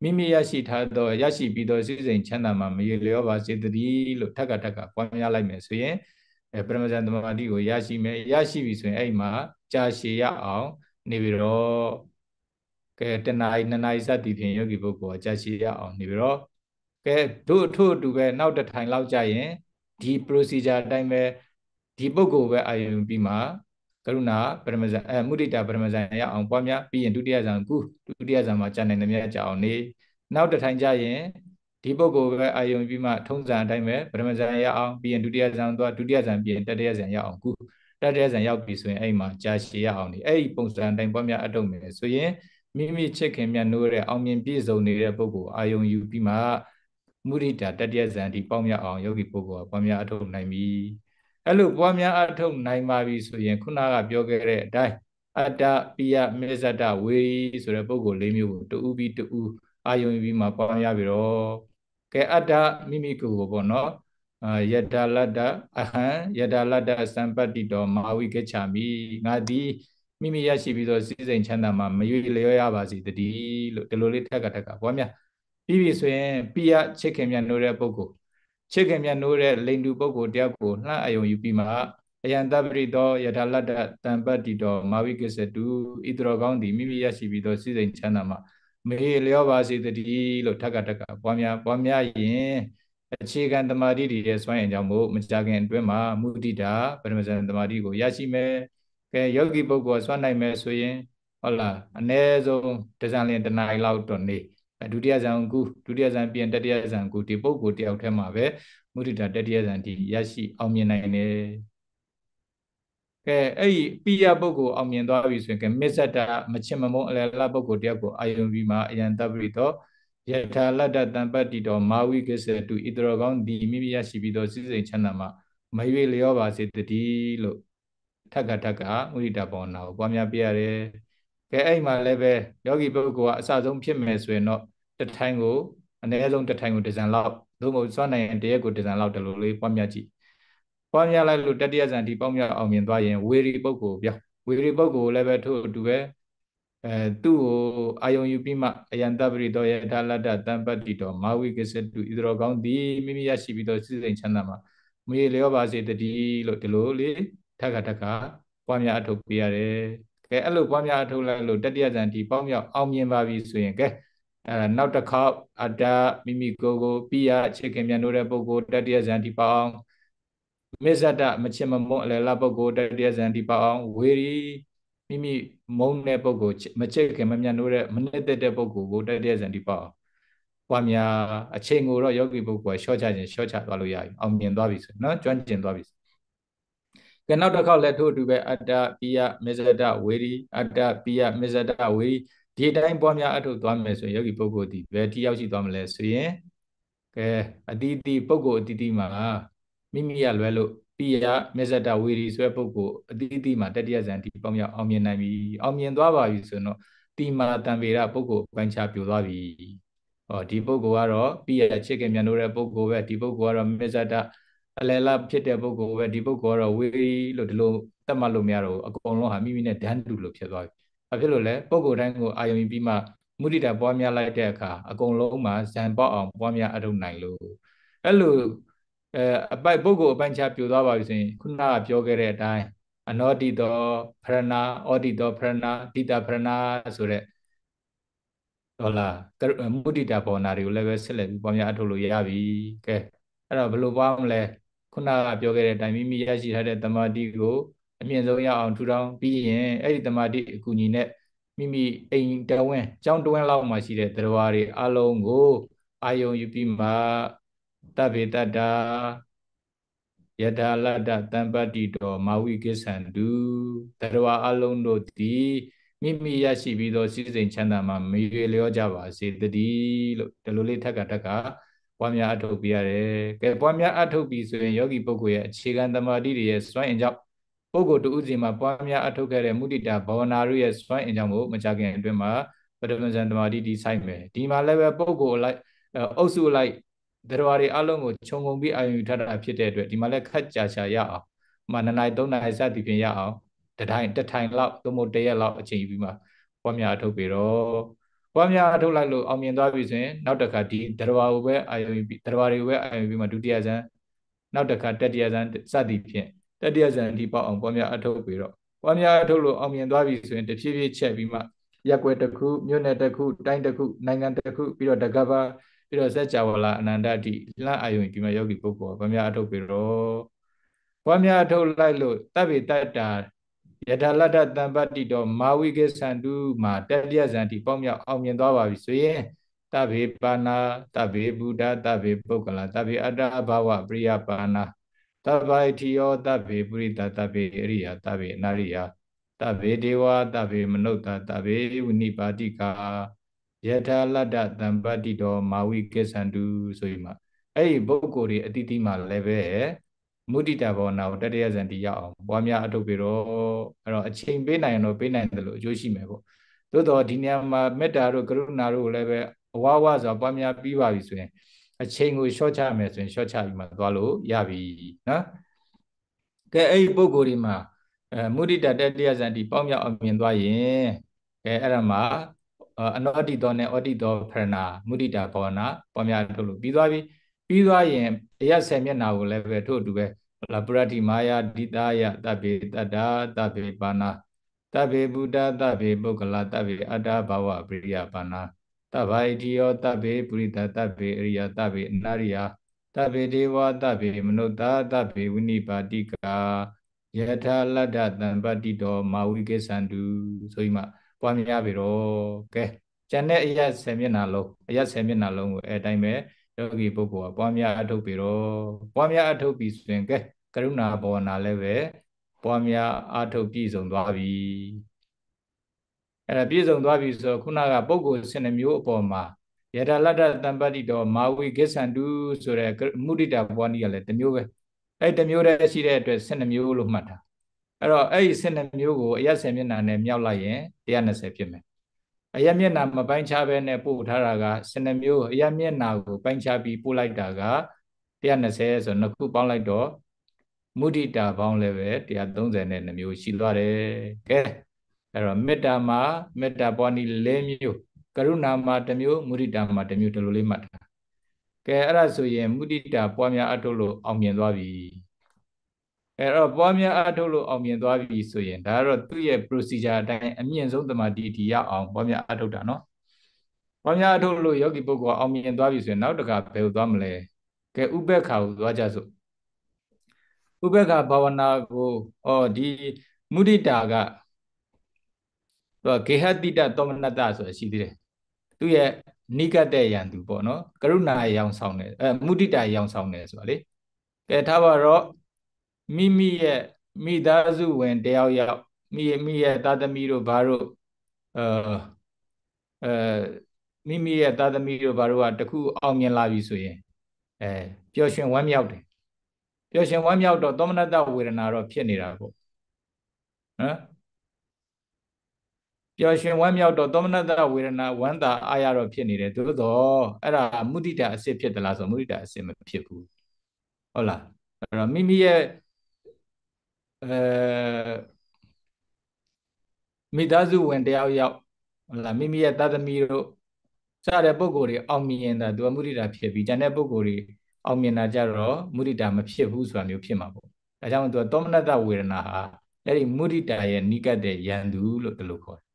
မိမိရရှိထားသောရရှိပြီးသောစိတ်စဉ်ချမ်းသာမှမရေလျောပါစေတည်းလို့ထက်ကထက်ကပွားများလိုက်မယ်ဆိုရင်အဲပရမဇန်သမာဓိကိုရရှိမယ်ရရှိပြီဆိုရင်အဲ့မှာကြာရှည်ရအောင်နေပြီးတော့ကဲတနာရီနှစ်နာရီစသည်ဖြင့်ယောဂီပုဂ္ဂိုလ်အကြရှိရအောင်နေပြီးတော့ကဲတို့ထို့အတူပဲနောက်တစ်ထိုင်လောက်ကြာရင်ဒီ procedure အတိုင်းပဲဒီပုဂ္ဂိုလ်ပဲအာရုံပြီးမှကရုဏာပရမဇန်အဲမုဒိတာပရမဇန်ရအောင်ပွားများပြီးရင်ဒုတိယဇန်ကုဒုတိယဇန်မှာကြာနိုင်တယ်များကြာအောင်နေနောက်တစ်ထိုင်ကြာရင်ဒီပုဂ္ဂိုလ်ပဲအာယုံပြီးမှထုံးစံအတိုင်းပဲပရမဇန်ရအောင်ပြီးရင်ဒုတိယဇန်သွားဒုတိယဇန်ပြီးရင်တတိယဇန်ရအောင်ကုတတိယဇန်ရောက်ပြီဆိုရင်အဲ့မှာကြာရှည်ရအောင်ဒီအဲ့ဒီပုံစံအတိုင်းပွားများအထုတ်မယ်ဆိုရင်မိမိချစ်ခင်မြတ်နိုးတဲ့အောင်မြင်ပြည့်စုံနေတဲ့ပုဂ္ဂိုလ်အာယုံယူပြီးမှမုရိတာတတ္တယဇန်ဒီပေါင်းရအောင်ယောဂီပုဂ္ဂိုလ်ကပွားများအထုတ်နိုင်ပြီအဲ့လိုပွားများအထုတ်နိုင်ပါပြီဆိုရင်ခုနကပြောခဲ့တဲ့အတိုင်းအတ္တပိယမေဇတဝေရီဆိုတဲ့ပုဂ္ဂိုလ်၄မျိုးကိုတူပြီးတူအာယုံယူပြီးမှပွားရပြီတော့ကဲအတ္တမိမိကိုယ်ကိုပေါ့နော်ယတလတ္တအဟံယတလတ္တစံပတ္တိတော်မာဝိကချာမိငါသည်မိမိရရှိပြီးတော့စည်းစိမ်ချမ်းသာမှာမရွေလျောရပါစေတည်းလို့ဒီလိုလေးထက်ကထက်ကဘောမြပြီးပြီဆိုရင်ပြရချစ်ခင်မြတ်နိုးတဲ့ပုဂ္ဂိုလ်ချစ်ခင်မြတ်နိုးတဲ့လိန်တူပုဂ္ဂိုလ်တယောက်ကိုနှံ့အယုံယူပြီးမှအယံတပရိတော်ယထာလတ္တတံပတ်တိတော်မာဝိကိစ္စတုဣတရောကောင်းသည်မိမိရရှိပြီးတော့စည်းစိမ်ချမ်းသာမှာမေလျောပါစေတည်းလို့ထက်ကထက်ကပွားများပွားများရင်အခြေခံတမာတိတည်တဲ့စွမ်းရည်ကြောင့်မို့မကြခင်အတွင်းမှာမုဒိတာပရမဇန်တမာတိကိုရရှိမယ်ကဲယောဂီပုဂ္ဂိုလ်ဆွမ်းနိုင်မယ်ဆိုရင်ဟုတ်လားအ ਨੇ ဆုံးဒဇန်လင်တနားရီလောက်တော့နေဒုတိယဇန်ကုဒုတိယဇန်ပြင်တတိယဇန်ကုဒီပုဂ္ဂိုလ်တယောက်ထဲမှာပဲမုဒိတာတတိယဇန်ဒီရရှိအောင်မြင်နိုင်တယ်ကဲအဲ့ဒီပိယပုဂ္ဂိုလ်အောင်မြင်သွားပြီဆိုရင်ကဲမစ္ဆတမချင်မမုန်းအလလပုဂ္ဂိုလ်တယောက်ကိုအာယုံပြီးမှအယံတပ္ပိတော့ယထာလတ္တတံပတ္တိတော်မာဝိကိစ္စတုဣတရောကောင်းဒီမိမိရရှိပြီးတော့စိစိမ်ချမ်းသာမှမရွေလျောပါစေတည်းလို့ထက်ကထက်ကမုဒိတာဘာဝနာကိုပွားများပြရတယ်ကဲအဲ့မှာလည်းပဲယောဂီပုဂ္ဂိုလ်ကအစဆုံးဖြစ်မယ်ဆိုရင်တော့တထိုင်ကိုအနည်းဆုံးတထိုင်ကိုဒဇန်လောက်သို့မဟုတ်စွမ်းနိုင်ရင်တရက်ကိုဒဇန်လောက်တလို့လေးပွားများကြည့်ပွားများလိုက်လို့တတိယဇန်ထိပေါင်းများအောင်မြင်သွားရင် ဝေရီပုဂ္ဂိုလ်ပြောင်းဝေရီပုဂ္ဂိုလ်လည်းပဲထို့အတူပဲအဲသူ့ကိုအာယုံယူပြီးမှအယံတပရိတော်ယထာလတ္တတံပတ္တိတော်မာဝိကစ္စတုဣသရောကောင်းသည်မိမိရရှိပြီးတော့စိစိမ်ချမ်းသာမှာမေလျောပါစေတည်းလို့ဒီလိုလေးထက်ကထက်ကပွားများအထုတ်ပေးရတယ်ကဲအဲ့လိုပွားများအထုတ်လိုက်လို့တတိယဇန်ဒီပေါင်းမြောက်အောင်မြင်ပါပြီဆိုရင်ကဲအဲ့ဒါနောက်တစ်ခေါက်အတာမိမိကိုယ်ကိုပြရချစ်ခင်မြတ်နိုးတဲ့ပုဂ္ဂိုလ်တတိယဇန်ဒီပေါင်းမေဇတမချင်မမုန်းအလယ်လပုဂ္ဂိုလ်တတိယဇန်ဒီပေါင်းဝေရီမိမိမုန်းတဲ့ပုဂ္ဂိုလ်မချစ်ခင်မမြတ်နိုးတဲ့မနစ်သက်တဲ့ပုဂ္ဂိုလ်ကိုတတိယဇန်ဒီပေါင်းပွားများအချိန်ကိုတော့ယောဂီပုဂ္ဂိုလ်ကရှော့ချခြင်းရှော့ချသွားလို့ရပြီအောင်မြင်သွားပြီဆိုနော်ကျွမ်းကျင်သွားပြီကဲနောက်တစ်ခေါက်လည်းထို့အတူပဲအတ္တပိယမေဇဒဝေရီအတ္တပိယမေဇဒဝေရီဒီအတိုင်းပွားများအထုတ်သွားမယ်ဆိုရင်ယောဂီပုဂ္ဂိုလ်ဒီဘယ်တိရောက်ရှိသွားမလဲဆိုရင်ကဲအတီးတီးပုဂ္ဂိုလ်အတီးတီးမှာမိမိရလွယ်လို့ပိယမေဇဒဝေရီဆိုတဲ့ပုဂ္ဂိုလ်အတီးတီးမှာတတိယဇန်ဒီပေါင်းရောက်အောင်မြင်နိုင်ပြီအောင်မြင်သွားပါပြီဆိုတော့တိမာတံပေရပုဂ္ဂိုလ်ပိုင်းခြားပြိုသွားပြီဟောဒီပုဂ္ဂိုလ်ကတော့ပိယချစ်ခင်မြတ်လို့တဲ့ပုဂ္ဂိုလ်ပဲဒီပုဂ္ဂိုလ်ကတော့မေဇဒဝအလယ်လဖြစ်တဲ့ပုဂ္ဂိုလ်ပဲဒီပုဂ္ဂိုလ်ကတော့ဝေရီလို့ဒီလိုသတ်မှတ်လို့မရတော့အကုန်လုံးဟာမိမိနဲ့ဒန်းတူလို့ဖြစ်သွားပြီ။ဘာဖြစ်လို့လဲပုဂ္ဂိုလ်တိုင်းကိုအာယုံပြီးမှမုဒိတာပွားများလိုက်တဲ့အခါအကုန်လုံးမှာဇံပေါက်အောင်ပွားများအထုတ်နိုင်လို့အဲ့လိုအဲအပိုက်ပုဂ္ဂိုလ်အပိုင်းခြားပြိုသွားပါပြီဆိုရင်ခုနကပြောခဲ့တဲ့အတိုင်းအနောတိတောဖရဏအောတိတောဖရဏတိတာဖရဏဆိုတဲ့ဟောလားမုဒိတာဘောနာတွေကိုလည်းပဲဆက်လက်ပြီးပွားများအထုတ်လို့ရပြီ။ကဲအဲ့တော့ဘယ်လိုပွားမလဲခုနကပြောခဲ့တဲ့အတိုင်းမိမိရရှိထားတဲ့တမာတိကိုအမြင့်ဆုံးရအောင်ထူထောင်ပြီးရင်အဲ့ဒီတမာတိအကူအညီနဲ့မိမိအိမ်တဝင်းကြောင်းတဝင်းလောက်မှာရှိတဲ့တရားတွေအလုံးကိုအာယုံယူပြီးမှတဗ္ဗေတ္တာယထာလတ္တတံပတ္တိတောမာဝိကိစ္ဆန္တုတရားအလုံးတို့သည်မိမိရရှိပြီးသောစည်းစိမ်ချမ်းသာမှာမရွေလျောကြပါစေတည်းလို့ဒီလိုလေးထက်ကထက်ကပွားများအထုတ်ပြရတယ်။ကဲပွားများအထုတ်ပြီဆိုရင်ယောဂီပုဂ္ဂိုလ်ရဲ့အခြေခံသမာဓိတွေရဲ့စွမ်းအင်ကြောင့်ပုဂ္ဂိုလ်တူဦးစီမှာပွားများအထုတ်ခဲ့တဲ့မုဒိတာဘာဝနာတို့ရဲ့စွမ်းအင်ကြောင့်ကိုမကြခင်အတွင်းမှာပထမဇန်သမာဓိဒီဆိုင်မယ်။ဒီမှာလည်းပဲပုဂ္ဂိုလ်လိုက်အုပ်စုလိုက်တရားတွေအလုံးကိုခြုံငုံပြီးအာရုံထတာဖြစ်တဲ့အတွက်ဒီမှာလည်းခက်ကြချာရအောင်။မနနိုင်၃နိုင်စသည်ဖြင့်ရအောင်။တထိုင်တထိုင်လောက်သို့မဟုတ်တရက်လောက်အချိန်ယူပြီးမှပွားများအထုတ်ပြီးတော့ပွားများအထုတ်လိုက်လို့အောင်မြင်သွားပြီဆိုရင်နောက်တစ်ခါဒီတရဝါကိုပဲအာယုံပြီးတရဝါတွေကိုပဲအာယုံပြီးမှဒုတိယဇန်နောက်တစ်ခါတတိယဇန်စသည်ဖြင့်တတိယဇန်ဒီပေါအောင်ပွားများအထုတ်ပြီးတော့ပွားများအထုတ်လို့အောင်မြင်သွားပြီဆိုရင်တဖြည်းဖြည်းချက်ပြီးမှရက်ွယ်တစ်ခုမြို့နယ်တစ်ခုတိုင်းတစ်ခုနိုင်ငံတစ်ခုပြီးတော့တကဘာပြီးတော့စัจ java လာအနန္တတိလှအာယုံပြီးမှယောဂီပုဂ္ဂိုလ်ပွားများအထုတ်ပြီးတော့ပွားများအထုတ်လိုက်လို့တပ်ပေတတ္တာယထာလတ္တတံပတ္တိတော်မာဝိကေသန္တုမှာတတ္တယဇန်တိပေါ့မြောက်အောင်မြင်သွားပါပြီဆိုရင်တဗေပါဏတဗေဗုဒ္ဓတဗေပုဂ္ဂလတဗေအတ္တအဘဝပရိယပါဏတဗေတိယောတဗေပုရိတတဗေအရိယတဗေအနာရိယတဗေဒေဝတဗေမနုဿတဗေဝနိပါတိကာယထာလတ္တတံပတ္တိတော်မာဝိကေသန္တုဆိုပြီးမှအဲ့ဒီပုဂ္ဂိုလ်တွေအတိအသီးမှာလည်းပဲမုဒိတာဘောနာကိုတတရဇန်တီရအောင်ပွားများအထုတ်ပြီးတော့အဲ့တော့အချိန်ပေးနိုင်တော့ပေးနိုင်တယ်လို့အကျိုးရှိမယ်ပေါ့သို့တော့ဒီနေရာမှာမေတ္တာတို့ကရုဏာတို့ကိုလည်းပဲအဝဝဆိုတာပွားများပြီးပါပြီဆိုရင်အချိန်ကိုရှော့ချမယ်ဆိုရင်ရှော့ချပြီးမှသွားလို့ရပြီနော်ကဲအဲ့ဒီပုံကိုယ်ဒီမှာအဲမုဒိတာတတရဇန်တီပေါင်းမြောက်အမြင်သွားရင်ကဲအဲ့ဒါမှာအနောတိတော်နဲ့အောတိတော်ဖရဏမုဒိတာဘောနာပွားများထုတ်လို့ပြီးသွားပြီပြီးသွားရင်အရက်ဆယ်မျက်နာကိုလည်းပဲထို့အတူပဲဟလာပရတိမာယာဒိတာယတပိတတ္တာတပိပါဏာတပိဗုဒ္ဓတပိပုဂ္ဂလတပိအတ္တဘာဝပရိယပါဏာတဗ္ဗိတိယောတပိပုရိသတပိအရိယတပိအနာရိယတပိဒေဝတပိမနုဿာတပိဝိနိပါတိကာယထာလတ္တတံပတ္တိတောမာဝိကေသန္တုဆိုပြီးမှပွားများပြီတော့ကဲကျန်တဲ့အရက်10မျက်နှာလုံးအရက်10မျက်နှာလုံးကိုအဲတိုင်းပဲယောဂီပုဂ္ဂိုလ်ကပွားများအထုတ်ပြီးတော့ပွားများအထုတ်ပြီးဆိုရင်ကဲကရုဏာဘောနာလည်းပဲပွားများအထုတ်ပြည့်စုံသွားပြီအဲ့ဒါပြည့်စုံသွားပြီဆိုခုနကပုဂ္ဂိုလ်7မျိုးအပေါ်မှာယထာလတ္တတံပတ္တိတော်မာဝိကိစ္ဆန္တုဆိုတဲ့မုဒိတာဘဝနီးကလည်းတစ်မျိုးပဲအဲ့တစ်မျိုးတည်းရှိတဲ့အတွက်12မျိုးလို့မှတ်တာအဲ့တော့အဲ့ဒီ12မျိုးကိုအရက်10မျက်နှာနဲ့မြောက်လိုက်ရင်120ဖြစ်မယ်အယက်မျက်နှာမပိုင်းခြားပဲနဲ့ပို့ထားတာက12မျိုးအယက်မျက်နှာကိုပိုင်းခြားပြီးပို့လိုက်တာက120ဆိုနှစ်ခုပေါင်းလိုက်တော့မုဒိတာပေါင်းလည်းပဲ132မျိုးရှိသွားတယ်ကဲအဲ့တော့မေတ္တာမှာမေတ္တာပွားနည်း၄မျိုးကရုဏာမှာတစ်မျိုးမုဒိတာမှာတစ်မျိုးဒီလိုလေးမှတ်တာကဲအဲ့ဒါဆိုရင်မုဒိတာပွားများအထုတ်လို့အောင်မြင်သွားပြီအဲ့တော့ပွားများအထုတ်လို့အောင်မြင်သွားပြီဆိုရင်ဒါကတော့သူ့ရဲ့ procedure အတိုင်းအမြင့်ဆုံးတမာတီတီရအောင်ပွားများအထုတ်တာနော်ပွားများအထုတ်လို့ယောဂီပုဂ္ဂိုလ်အောင်မြင်သွားပြီဆိုရင်နောက်တခါဘယ်ကိုသွားမလဲကဲဥပက္ခကိုသွားကြစို့ဥပက္ခဘာဝနာကိုဩဒီမုဒိတာကသူကဂေဟတိတသောမနတဆိုတာရှိသေးတယ်သူ့ရဲ့နိကတဲ့ယံသူပေါ့နော်ကရုဏာရောင်ဆောင်တယ်အဲမုဒိတာရောင်ဆောင်တယ်ဆိုတာလေကဲထားပါတော့မိမိရဲ့မိသားစုဝင်တယောက်ယောက်မိမိရဲ့သားသမီးတို့ဘာတို့အဲအဲမိမိရဲ့သားသမီးတို့ဘာတို့ကတခုအောင်မြင်လာပြီဆိုရင်အဲပျော်ရွှင်ဝမ်းမြောက်တယ်ပျော်ရွှင်ဝမ်းမြောက်တော့သောမနတဝေဒနာတော့ဖြစ်နေတာပေါ့နော်ပျော်ရွှင်ဝမ်းမြောက်တော့သောမနတဝေဒနာဝမ်းသာအာရတော့ဖြစ်နေတယ်သို့တော့အဲ့ဒါမုဒိတာအစစ်ဖြစ်သလားဆိုမုဒိတာအစစ်မဖြစ်ဘူးဟုတ်လားအဲ့တော့မိမိရဲ့အဲမိသားစုဝင်တယောက်ယောက်ဟလာမိမိရဲ့သားသမီးတို့စတဲ့ပုံကိုယ်တွေအောင်မြင်တာသူကမုဒိတာဖြစ်ပြီးဂျန်တဲ့ပုံကိုယ်တွေအောင်မြင်တာကြတော့မုဒိတာမဖြစ်ဘူးဆိုတာမျိုးဖြစ်မှာပေါ့ဒါကြောင့်သူကသောမနတဝေဒနာဟာအဲ့ဒီမုဒိတာရဲ့နိကတ်တဲ့ယန္တုလို့ဒီလိုခေါ်တယ်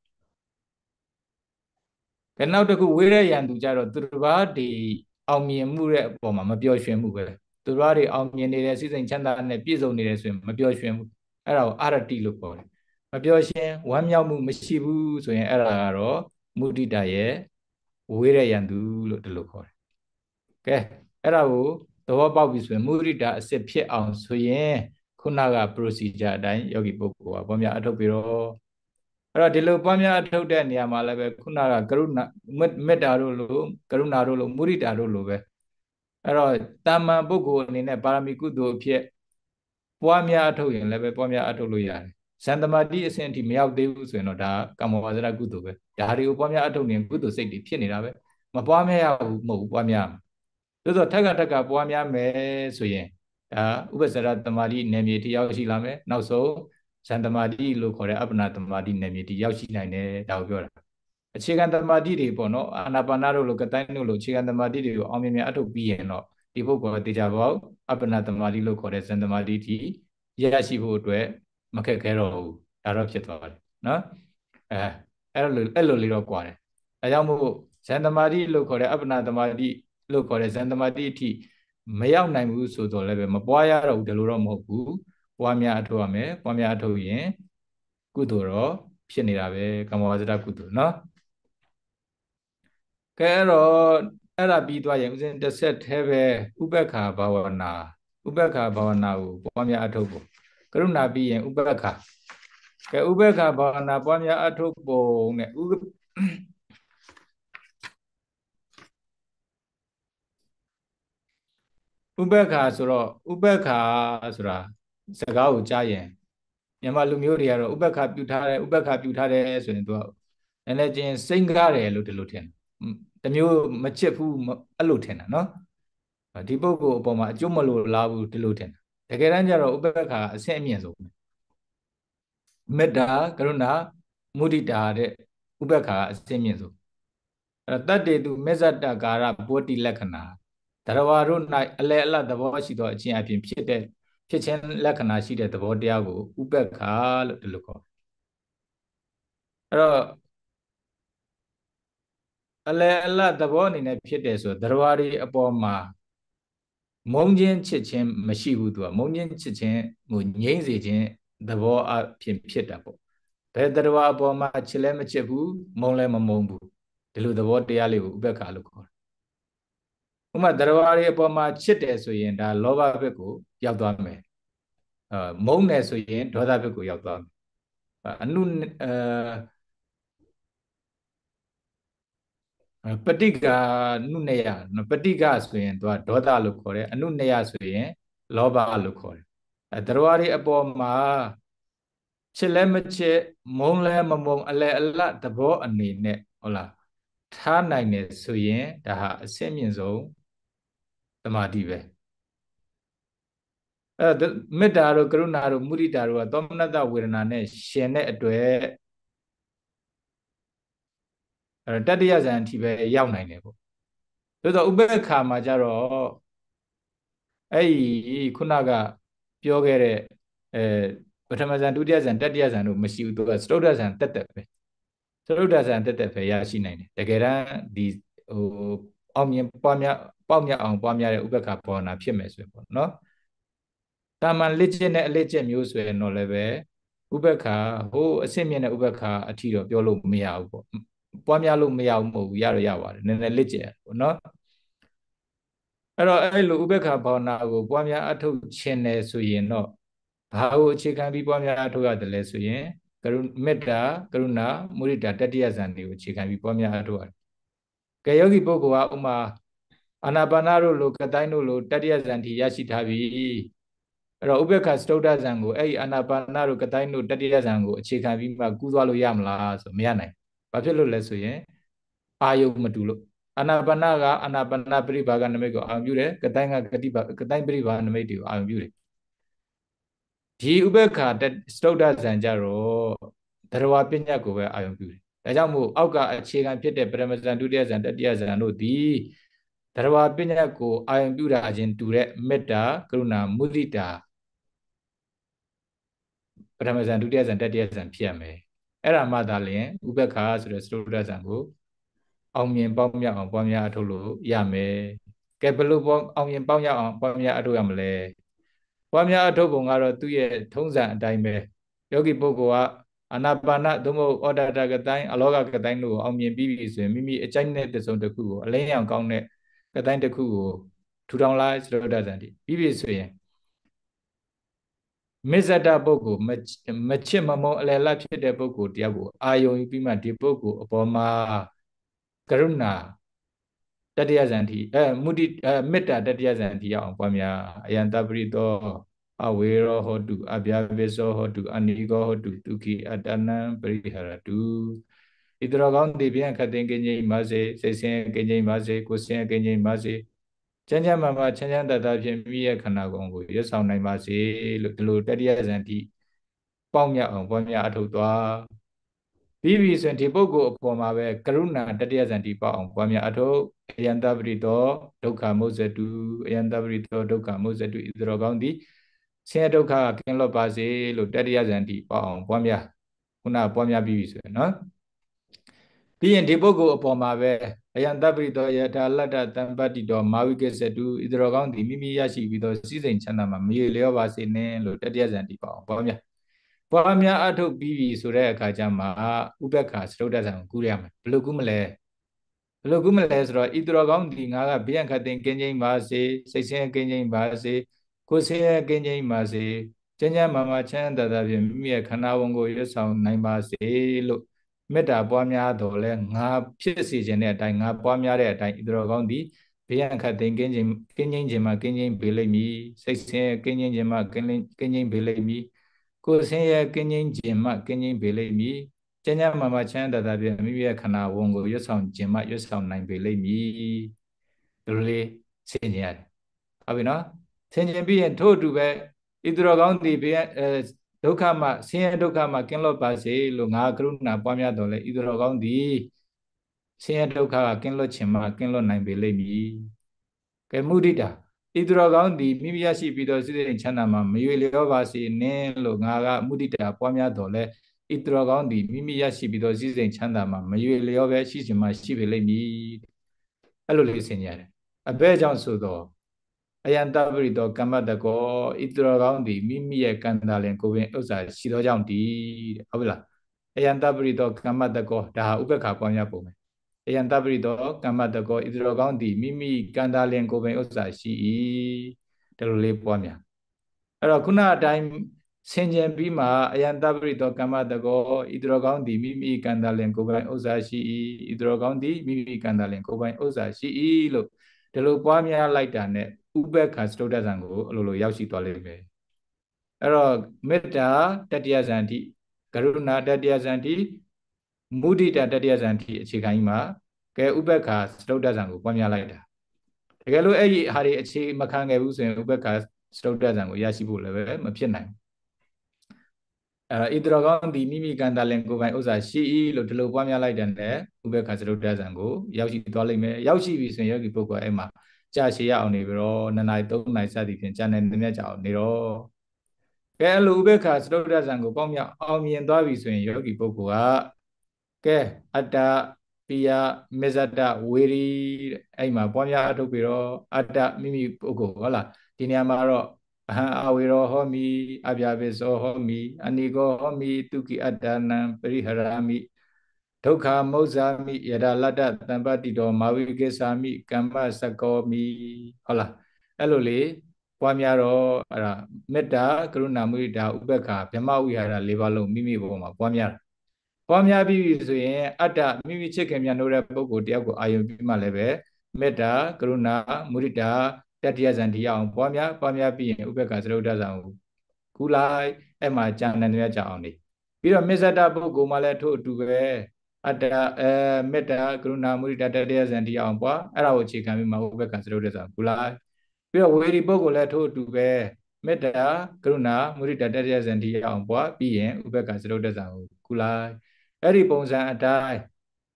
။ကနောက်တစ်ခုဝေရယန္တုကြတော့သူတစ်ပါးဒီအောင်မြင်မှုရဲ့အပေါ်မှာမပျော်ရွှင်မှုပဲသူတို့တွေအောင်မြင်နေတဲ့စိတ်စိမ်ချမ်းသာနဲ့ပြည့်စုံနေတယ်ဆိုရင်မပျော်ရွှင်ဘူးအဲ့ဒါကိုအရတိလို့ခေါ်တယ်မပျော်ရွှင်ဝမ်းမြောက်မှုမရှိဘူးဆိုရင်အဲ့ဒါကတော့မုဒိတာရဲ့ဝိရယံသူလို့ဒီလိုခေါ်တယ်ကဲအဲ့ဒါကိုသဘောပေါက်ပြီဆိုရင်မုဒိတာအစစ်ဖြစ်အောင်ဆိုရင်ခုနက procedure အတိုင်းယောဂီပုဂ္ဂိုလ်ကပေါ့များအထုတ်ပြီးတော့အဲ့တော့ဒီလိုပွားများအထုတ်တဲ့နေရာမှာလည်းပဲခုနကကရုဏာမေတ္တာတို့လိုကရုဏာတို့လိုမုဒိတာတို့လိုပဲအဲ့တော့တာမန်ပုဂ္ဂိုလ်အနေနဲ့ပါရမီကုသိုလ်အဖြစ်ပွားများအထုတ်ရင်လည်းပဲပွားများအထုတ်လို့ရတယ်ဇန်သမာတိအဆင့်အထိမရောက်သေးဘူးဆိုရင်တော့ဒါကမ္မဝါစရကုသိုလ်ပဲဒါတွေကိုပွားများအထုတ်နေကုသိုလ်စိတ်တွေဖြစ်နေတာပဲမပွားများရဘူးမဟုတ်ဘူးပွားများသို့သောထက်ကထက်ကပွားများမယ်ဆိုရင်ဒါဥပ္ပစရသမာတိနယ်မြေတရားရှိလာမယ်နောက်ဆုံးဇန်သမာတိလို့ခေါ်တဲ့အပ္ပနာသမာတိနယ်မြေတရားရှိနိုင်တယ်ဒါကိုပြောတာအခြေခံသမာဓိတွေပေါ့နော်အာနာပါနတို့လိုကတိုင်းတို့လိုအခြေခံသမာဓိတွေကိုအောင်မြင်မြင်အထုတ်ပြီးရင်တော့ဒီပုဂ္ဂိုလ်တေချာပေါက်အပ္ပနာသမာဓိလို့ခေါ်တဲ့ဇန်သမာဓိတိရရှိဖို့အတွက်မခက်ခဲတော့ဘူးဒါတော့ဖြစ်သွားတယ်နော်အဲအဲ့လိုအဲ့လိုလေးတော့ကွာတယ်အဲကြောင့်မို့ဇန်သမာဓိလို့ခေါ်တဲ့အပ္ပနာသမာဓိလို့ခေါ်တဲ့ဇန်သမာဓိအထိမရောက်နိုင်ဘူးဆိုတော့လည်းပဲမပွားရတော့ဘူးဒါလိုတော့မဟုတ်ဘူးပွားများအထုတ်ရမယ်ပွားများအထုတ်ရင်ကုသိုလ်တော့ဖြစ်နေတာပဲကမ္မဝဇ္ဇတကုသိုလ်နော်ကဲအဲ့တော့အဲ့ဒါပြီးသွားရင်ဦးဇင်းတစ်ဆက်သေးပဲဥပက္ခဘာဝနာဥပက္ခဘာဝနာကိုပွားများအထုတ်ဖို့ကရုဏာပြီးရင်ဥပက္ခကဲဥပက္ခဘာဝနာပွားများအထုတ်ပုံနဲ့ဥဥပက္ခဆိုတော့ဥပက္ခဆိုတာစကားကိုကြားရင်မြန်မာလူမျိုးတွေကတော့ဥပက္ခပြုထားတယ်ဥပက္ခပြုထားတယ်ဆိုရင်သူကနည်းနည်းချင်းစိမ့်ကားတယ်လို့ဒီလိုထင်တယ်တမျိုးမချစ်ဘူးအဲ့လိုထင်တာနော်ဒီပုဂ္ဂိုလ်အပေါ်မှာအကျိုးမလိုလားဘူးဒီလိုထင်တာတကယ်တမ်းကျတော့ဥပက္ခအဆင့်အမြင့်ဆုံးမေတ္တာကရုဏာမုဒိတာတဲ့ဥပက္ခအဆင့်မြင့်ဆုံးအဲ့တတ္တေသူမေဇတ္တကာရဘောတိလက္ခဏာတရဝရု၌အလေအလတ်သဘောရှိသောအခြင်းအပြင်ဖြစ်တဲ့ဖြစ်ခြင်းလက္ခဏာရှိတဲ့သဘောတရားကိုဥပက္ခလို့ဒီလိုခေါ်အဲ့တော့အလယ်အလတ်သဘောအနေနဲ့ဖြစ်တယ်ဆိုသရဝါဒီအပေါ်မှာမုံချင်းချစ်ချင်းမရှိဘူးသူကမုံချင်းချစ်ချင်းကိုငြိမ့်စေခြင်းသဘောအဖြစ်ဖြစ်တာပေါ့ဘယ်သရဝါအပေါ်မှာချစ်လဲမချစ်ဘူးမုံလဲမမုံဘူးဒီလိုသဘောတရားလေးကိုဥပက္ခလို့ခေါ်တယ်ဥမာသရဝါဒီအပေါ်မှာချစ်တယ်ဆိုရင်ဒါလောဘဘက်ကို ရောက်သွားမယ်အဲမုံတယ်ဆိုရင်ဒေါသဘက်ကို ရောက်သွားမယ်အနုပဋိကာနုနယပဋိကာဆိုရင်သူကဒေါသလို့ခေါ်တယ်အနုနယဆိုရင် လောဘလို့ခေါ်တယ်အဲတရားတွေအပေါ်မှာချစ်လဲမချစ်မုံလဲမမုံအလဲအလတ်သဘောအနေနဲ့ဟုတ်လားထားနိုင်တယ်ဆိုရင်ဒါဟာအဆင့်မြင့်ဆုံးတမာတိပဲအဲမေတ္တာတို့ကရုဏာတို့မုဒိတာတို့ကသောမနတဝေဒနာနဲ့ရှင်တဲ့အတွက်အဲ့တော့တတိယဇန်အထိပဲရောက်နိုင်တယ်ပေါ့သို့သောဥပ္ပခါမှာကျတော့အဲ့ဒီခုနကပြောခဲ့တဲ့အဲပထမဇန်ဒုတိယဇန်တတိယဇန်တို့မရှိဘူးသူကစတုတ္ထဇန်တက်တက်ပဲစတုတ္ထဇန်တက်တက်ပဲရရှိနိုင်တယ်တကယ်တမ်းဒီဟိုအောင်မြင်ပွားများပေါက်မြအောင်ပွားများတဲ့ဥပ္ပခါဘောနာဖြစ်မယ်ဆိုရင်ပေါ့နော်တာမန်လက်ကျင့်နဲ့အလက်ကျင့်မျိုးဆိုရင်တော့လည်းပဲဥပ္ပခါဟိုအဆင့်မြင့်တဲ့ဥပ္ပခါအထီတော့ပြောလို့မရဘူးပေါ့ပွားများလို့မရဘူးမဟုတ်ဘူးရတော့ရပါတယ်နည်းနည်းလက်ကျယ်ပေါ့နော်အဲ့တော့အဲ့လိုဥပေက္ခဘာဝနာကိုပွားများအထုတ်ခြင်းတယ်ဆိုရင်တော့ဘာကိုအခြေခံပြီးပွားများအထုတ်ရတယ်လဲဆိုရင်ကရုမေတ္တာကရုဏာမုဒိတာတတ္တိယဇန်တွေကိုအခြေခံပြီးပွားများအထုတ်ရတယ်။ကဲယောဂီပုဂ္ဂိုလ်ကဥမာအာနာပါနာတို့လိုကတိုင်းတို့လိုတတ္တိယဇန်ထိရရှိထားပြီ။အဲ့တော့ဥပေက္ခစတုဒ္ဒဇန်ကိုအဲ့ဒီအာနာပါနာတို့ကတိုင်းတို့တတ္တိယဇန်ကိုအခြေခံပြီးမှကူးသွားလို့ရမလားဆိုမရနိုင်ဘာဖြစ်လို့လဲဆိုရင်အာယုမတူလို့အာနာပါနကအာနာပါနပရိဘာကနမိတ်ကိုအာရုံပြုတယ်ကတိုင်းကကတိပါကတိုင်းပရိဘာနမိတ်တွေကိုအာရုံပြုတယ်ဒီဥပ္ပခါစတုဒ္ဒဇံကြတော့တရဝပညာကိုပဲအာရုံပြုတယ်ဒါကြောင့်မို့အောက်ကအခြေခံဖြစ်တဲ့ပရမဇန်ဒုတိယဇန်တတိယဇန်တို့ဒီတရဝပညာကိုအာရုံပြုတာအချင်းတူတဲ့မေတ္တာကရုဏာမုဒိတာပရမဇန်ဒုတိယဇန်တတိယဇန်ဖြစ်ရမယ်အဲ့ဒါမှသာလျှင်ဥပက္ခာဆိုတဲ့စတုဒ္ဒဆံကိုအောင်မြင်ပေါင်းမြောက်အောင်ပွားများအထုတ်လို့ရမယ်ကဲဘလို့ပေါင်းအောင်မြင်ပေါင်းမြောက်အောင်ပွားများအထုတ်ရမလဲပွားများအထုတ်ပုံကတော့သူ့ရဲ့ထုံးစံအတိုင်းပဲယောဂီပုဂ္ဂိုလ်ကအနာပါနသို့မဟုတ်ဩဒတာကတိုင်းအလောကကတိုင်းတို့ကိုအောင်မြင်ပြီးပြီဆိုရင်မိမိအကြိုက်တဲ့တစုံတစ်ခုကိုအလင်းရောင်ကောင်းတဲ့ကတိုင်းတစ်ခုကိုထူထောင်လိုက်စတုဒ္ဒဆံတိပြီးပြီဆိုရင်မစ္ဆတပုဂ္ဂိုလ်မချစ်မမုန်းအလယ်လတ်ဖြစ်တဲ့ပုဂ္ဂိုလ်တယောက်ကိုအာယုံယူပြီးမှဒီပုဂ္ဂိုလ်အပေါ်မှာကရုဏာတတ္တယဇန်တိအဲမုဒိမေတ္တာတတ္တယဇန်တိအောင်ပွားများအယံတပရိသောအဝေရောဟောတုအပြာပိသောဟောတုအနိကောဟောတုဒုက္ခိအတနံပရိဟရတုဣတရောကောင်းတိပြန်ခတ်တင်ကင်းကြီးမစေစိတ်ဆင်းကင်းကြီးမစေကိုယ်ဆင်းကင်းကြီးမစေချမ်းချမ်းမာမာချမ်းချမ်းတတဖြင့်မိရဲ့ခန္ဓာကိုယ်ကိုရွတ်ဆောင်နိုင်ပါစေလို့ဒီလိုတတိယဇန်တိပေါ့မြအောင်ပွားများအထုတ်သွားပြီးပြီဆိုရင်ဒီပုဂ္ဂိုလ်အပေါ်မှာပဲကရုဏာတတိယဇန်တိပေါ့အောင်ပွားများအထုတ်အယံတပရိတောဒုက္ခမုဇ္ဇတုအယံတပရိတောဒုက္ခမုဇ္ဇတုဣသရောကောင်းသည်ဆင်းရဲဒုက္ခကင်းလွတ်ပါစေလို့တတိယဇန်တိပေါ့အောင်ပွားများခုနပွားများပြီးပြီဆိုရင်နော်ပြီးရင်ဒီပုဂ္ဂိုလ်အပေါ်မှာပဲအယံတပ္ပိတောယထာလတ္တတံပတ္တိတောမာဝိကေစတုဣတရောကောင်းသည်မိမိရရှိပြီးသောစိစိန်ချမ်းသာမှာမြေလျောပါစေနှင့်လို့တတိယဇန်တိပါအောင်ဘောမြဘောမြအထုတ်ပြီးပြီဆိုတဲ့အခါကျမှဥပက္ခစရုဒ္ဒဇံကိုကူးရမယ်ဘလို့ကူးမလဲဘလို့ကူးမလဲဆိုတော့ဣတရောကောင်းသည်ငါကဘေးရန်ခတ်တင်ကင်းကျင်းပါစေစိတ်ဆင်းရဲကင်းကျင်းပါစေကိုယ်ဆင်းရဲကင်းကျင်းပါစေကျမ်းကျမ်းမာမာချမ်းသာသာဖြင့်မိမိရဲ့ခန္ဓာဝန်ကိုရွတ်ဆောင်နိုင်ပါစေလို့မေတ္တာပွားများတော်လဲငါဖြစ်စေခြင်းတဲ့အတိုင်းငါပွားများတဲ့အတိုင်းဤတော်ကောင်းသည်ဘေးရန်ခတ်သိမ်းကင်းခြင်းကင်းငိမ့်ခြင်းမှာကင်းငိမ့်ပေးလိမ့်မည်စိတ်ဆင်းရဲကင်းငိမ့်ခြင်းမှာကင်းကင်းငိမ့်ပေးလိမ့်မည်ကိုယ်ဆင်းရဲကင်းငိမ့်ခြင်းမှာကင်းငိမ့်ပေးလိမ့်မည်ကျမ်းစာမှာမှာချမ်းသာတာဖြင့်မိမိရဲ့ခန္ဓာဝန်ကိုရွတ်ဆောင်ခြင်းမှရွတ်ဆောင်နိုင်ပေလိမ့်မည်ဒီလိုလေးဆင်ခြင်ရတယ်ဟုတ်ပြီနော်ဆင်ခြင်ပြီးရင်ထို့အတူပဲဤသူတော်ကောင်းသည်ဘေးရန်ဒုက္ခမှဆင်းရဲဒုက္ခမှကင်းလွတ်ပါစေလို့ငါကရုဏာပွားများတော်လဲဤတော်ကောင်းသည်ဆင်းရဲဒုက္ခကကင်းလွတ်ခြင်းမှကင်းလွတ်နိုင်ပေလိမ့်မည်ကဲမုဒိတာဤတော်ကောင်းသည်မိမိရရှိပြီးသောစိတ္တိချမ်းသာမှမရွေလျောပါစေနှင့်လို့ငါကမုဒိတာပွားများတော်လဲဤတော်ကောင်းသည်မိမိရရှိပြီးသောစိတ္တိချမ်းသာမှမရွေလျောပဲရှိခြင်းမှရှိပေလိမ့်မည်အဲ့လိုလေးဆင်ကြရတယ်အဘဲကြောင့်ဆိုတော့အယံတပရိတောကမ္မတကောဣတရကောင်းသည်မိမိရဲ့ကံတာလင်ကိုပင်ဥစ္စာရှိသောကြောင့်ဒီတဲ့ဟုတ်ပြီလားအယံတပရိတောကမ္မတကောဒါဟာဥပ္ပခါပေါင်းရပုံပဲအယံတပရိတောကမ္မတကောဣတရကောင်းသည်မိမိကံတာလင်ကိုပင်ဥစ္စာရှိ၏ဒါလိုလေးပွားများအဲ့တော့ခုနအတိုင်းဆင်ခြင်ပြီးမှအယံတပရိတောကမ္မတကောဣတရကောင်းသည်မိမိကံတာလင်ကိုပင်ဥစ္စာရှိ၏ဣတရကောင်းသည်မိမိကံတာလင်ကိုပင်ဥစ္စာရှိ၏လို့ဒါလိုပွားများလိုက်တာ ਨੇ ဥပက္ခစတုတ္တဇံကိုအလိုလိုရောက်ရှိသွားလိမ့်မယ်အဲ့တော့မေတ္တာတတ္တယဇံတိကရုဏာတတ္တယဇံတိမုဒိတာတတ္တယဇံတိအခြေခံကြီးမှာကဲဥပက္ခစတုတ္တဇံကိုပွားများလိုက်တာတကယ်လို့အဲ့ဒီဟာတွေအခြေမခံခဲ့ဘူးဆိုရင်ဥပက္ခစတုတ္တဇံကိုရရှိဖို့လည်းပဲမဖြစ်နိုင်ဘူးအဲ့တော့ဣတရကောင်းဒီမိမိကန္တလင်ကိုပိုင်ဥစ္စာရှိ၏လို့ဒီလိုပွားများလိုက်တဲ့နဲ့ဥပက္ခစတုတ္တဇံကိုရောက်ရှိသွားလိမ့်မယ်ရောက်ရှိပြီဆိုရင်ယောဂီပုဂ္ဂိုလ်အဲ့မှာကြာရှည်ရအောင်နေပြီးတော့နှစ်နာရီသုံးနာရီစသည်ဖြင့်ကြာနေနေမြတ်ကြအောင်နေတော့ကဲအလိုဘက်ခါစတုဒ္ဒဇံကိုပေါ့မြအောင်မြင်သွားပြီဆိုရင်ယောဂီပုဂ္ဂိုလ်ကကဲအတ္တပိယမေဇတဝေရီတဲ့အဲ့မှာပွားများအထုတ်ပြီးတော့အတ္တမိမိပုဂ္ဂိုလ်ဟုတ်လားဒီနေရာမှာတော့အဟံအဝေရောဟောမိအပြာပိစောဟောမိအနိကောဟောမိတုကိအတ္တနံပရိဟရာမိဒုက္ခမௌဇာမိယဒလတ္တတံပတိတော်မာဝိကိသာမိကမ္မစကောမိဟုတ်လားအဲ့လိုလေပွားများတော့အဲ့ဒါမေတ္တာကရုဏာမုဒိတာဥပက္ခဗြဟ္မဝိဟာရ၄ပါးလုံးမိမိဘုံမှာပွားများပွားများပြီးဆိုရင်အတ္တမိမိချစ်ခင်မြတ်လို့တဲ့ပုဂ္ဂိုလ်တယောက်ကိုအာယုံပြီးမှလည်းပဲမေတ္တာကရုဏာမုဒိတာတတ္တိယဇန်ဒီအောင်ပွားများပွားများပြီးရင်ဥပက္ခသရုပ်ဒဇံကိုကုလိုက်အဲ့မှာကြံတဲ့နေရာကြအောင်နေပြီးတော့မစ္ဆတပုဂ္ဂိုလ်မှလည်းထို့အတူပဲအတ္တအဲမေတ္တာကရုဏာမုဒိတာတတရားဇန်တိအောင်ပွားအဲ့ဒါကိုအခြေခံပြီးမှဟိုဘက်ကစရုပ်တဲ့ဆိုကုလားပြီးတော့ဝေဒီပုဂ္ဂိုလ်လည်းထို့အတူပဲမေတ္တာကရုဏာမုဒိတာတတရားဇန်တိအောင်ပွားပြီးရင်ဥပက္ခစရုပ်တဲ့ဆိုကုလားအဲ့ဒီပုံစံအတိုင်း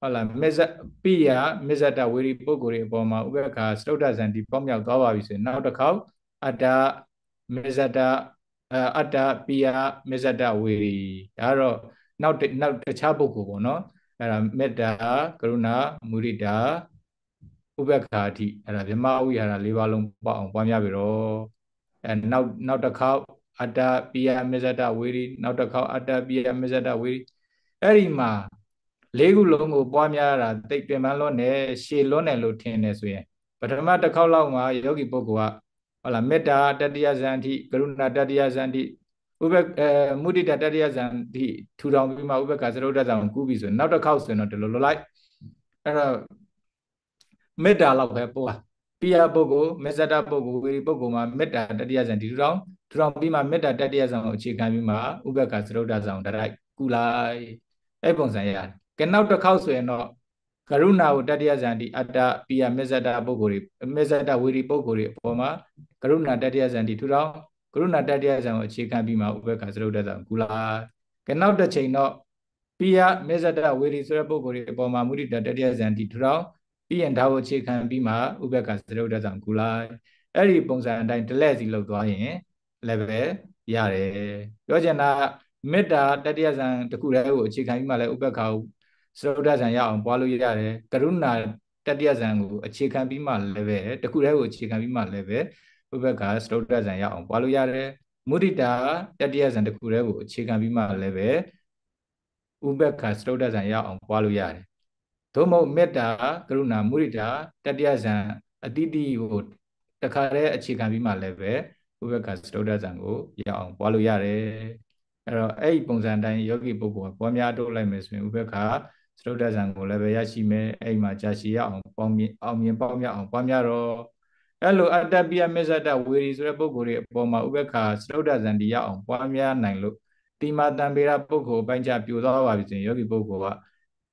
ဟုတ်လားမေဇပိယမေဇတဝေဒီပုဂ္ဂိုလ်တွေအပေါ်မှာဥပက္ခစရုပ်တဲ့ဇန်တိပေါက်မြောက်သွားပါပြီဆိုရင်နောက်တစ်ခေါက်အတ္တမေဇတအတ္တပိယမေဇတဝေဒီဒါတော့နောက်နောက်တခြားပုဂ္ဂိုလ်ပေါ့နော်အဲ့ဒါမေတ္တာကရုဏာမုဒိတာဥပ္ပခာတိအဲ့ဒါမြမဝိဟာရ၄ပါးလုံးပေါအောင်ပွားများပြီတော့အဲနောက်နောက်တစ်ခေါက်အတ္တပိယမစ္စတဝေရီနောက်တစ်ခေါက်အတ္တပိယမစ္စတဝေရီအဲ့ဒီမှာလေးခုလုံးကိုပွားများတာတိတ်ပင်ပန်းလွန်းနေရှည်လွန်းနေလို့ထင်နေဆိုရင်ပထမတစ်ခေါက်လောက်မှာယောဂီပုဂ္ဂိုလ်ကဟုတ်လားမေတ္တာတတ္တိယဇန်တိကရုဏာတတ္တိယဇန်တိဥပ္ပအဲမုဒိတတရိယဇံဒီထူထောင်ပြီးမှဥပ္ပကသရုဒ္ဒဇံကိုကူးပြီဆိုရင်နောက်တစ်ခေါက်ဆိုရင်တော့ဒီလိုလိုလိုက်အဲ့တော့မေတ္တာလောက်ပဲပို့ပါပိယပုဂ္ဂိုလ်မေဇတပုဂ္ဂိုလ်ဝိရိပုဂ္ဂိုလ်မှာမေတ္တာတတိယဇံဒီထူထောင်ထူထောင်ပြီးမှမေတ္တာတတိယဇံကိုအခြေခံပြီးမှဥပ္ပကသရုဒ္ဒဇံတရိုက်ကူလိုက်အဲ့ပုံစံရတယ်ကဲနောက်တစ်ခေါက်ဆိုရင်တော့ကရုဏာကိုတတိယဇံဒီအတ္တပိယမေဇတပုဂ္ဂိုလ်တွေမေဇတဝိရိပုဂ္ဂိုလ်တွေအပေါ်မှာကရုဏာတတိယဇံဒီထူထောင်ရုဏတတ္တယဆံကိုအခြေခံပြီးမှဥပက္ခသရုပ်တသံကုလာကနောက်တစ်ချိန်တော့ပိယမေဇတဝေရီဆိုတဲ့ပုဂ္ဂိုလ်တွေအပေါ်မှာမုဒိတတတ္တယဆံဒီထူထောင်ပြီးရင်ဒါကိုအခြေခံပြီးမှဥပက္ခသရုပ်တသံကုလာအဲ့ဒီပုံစံအတိုင်းဒလက်စီလောက်သွားရင်လည်းပဲရတယ်ပြောချင်တာမေတ္တာတတ္တယဆံတခုတည်းကိုအခြေခံပြီးမှလည်းဥပက္ခကိုသရုပ်တသံရအောင်ပွားလို့ရတယ်ကရုဏာတတ္တယဇံကိုအခြေခံပြီးမှလည်းပဲတခုတည်းကိုအခြေခံပြီးမှလည်းပဲဥပက္ခစတုတ္တဇံရအောင်ပွားလို့ရတယ်မုဒိတာတတိယဇံတစ်ခုတည်းကိုအခြေခံပြီးမှလည်းပဲဥပက္ခစတုတ္တဇံရအောင်ပွားလို့ရတယ်သို့မဟုတ်မေတ္တာကရုဏာမုဒိတာတတိယဇံအတိတိကိုတခါတည်းအခြေခံပြီးမှလည်းပဲဥပက္ခစတုတ္တဇံကိုရအောင်ပွားလို့ရတယ်အဲ့တော့အဲ့ဒီပုံစံတိုင်းယောဂီပုဂ္ဂိုလ်ကပွားများတိုးလိုက်မယ်ဆိုရင်ဥပက္ခစတုတ္တဇံကိုလည်းပဲရရှိမယ်အဲ့ဒီမှာကြာရှည်ရအောင်ပေါင်းမြင်အောင်မြင်ပေါင်းမြအောင်ပွားများတော့အဲ့လိုအတ္တပိယမေဇတဝေရီဆိုတဲ့ပုဂ္ဂိုလ်တွေအပေါ်မှာဥပ္ပခါစရုဒ္ဒဇန္တိရအောင်ပွားများနိုင်လို့တိမာတံပေရပုဂ္ဂိုလ်ပိုင်းခြားပြိုသွားပါပြီဆိုရင်ယောဂီပုဂ္ဂိုလ်က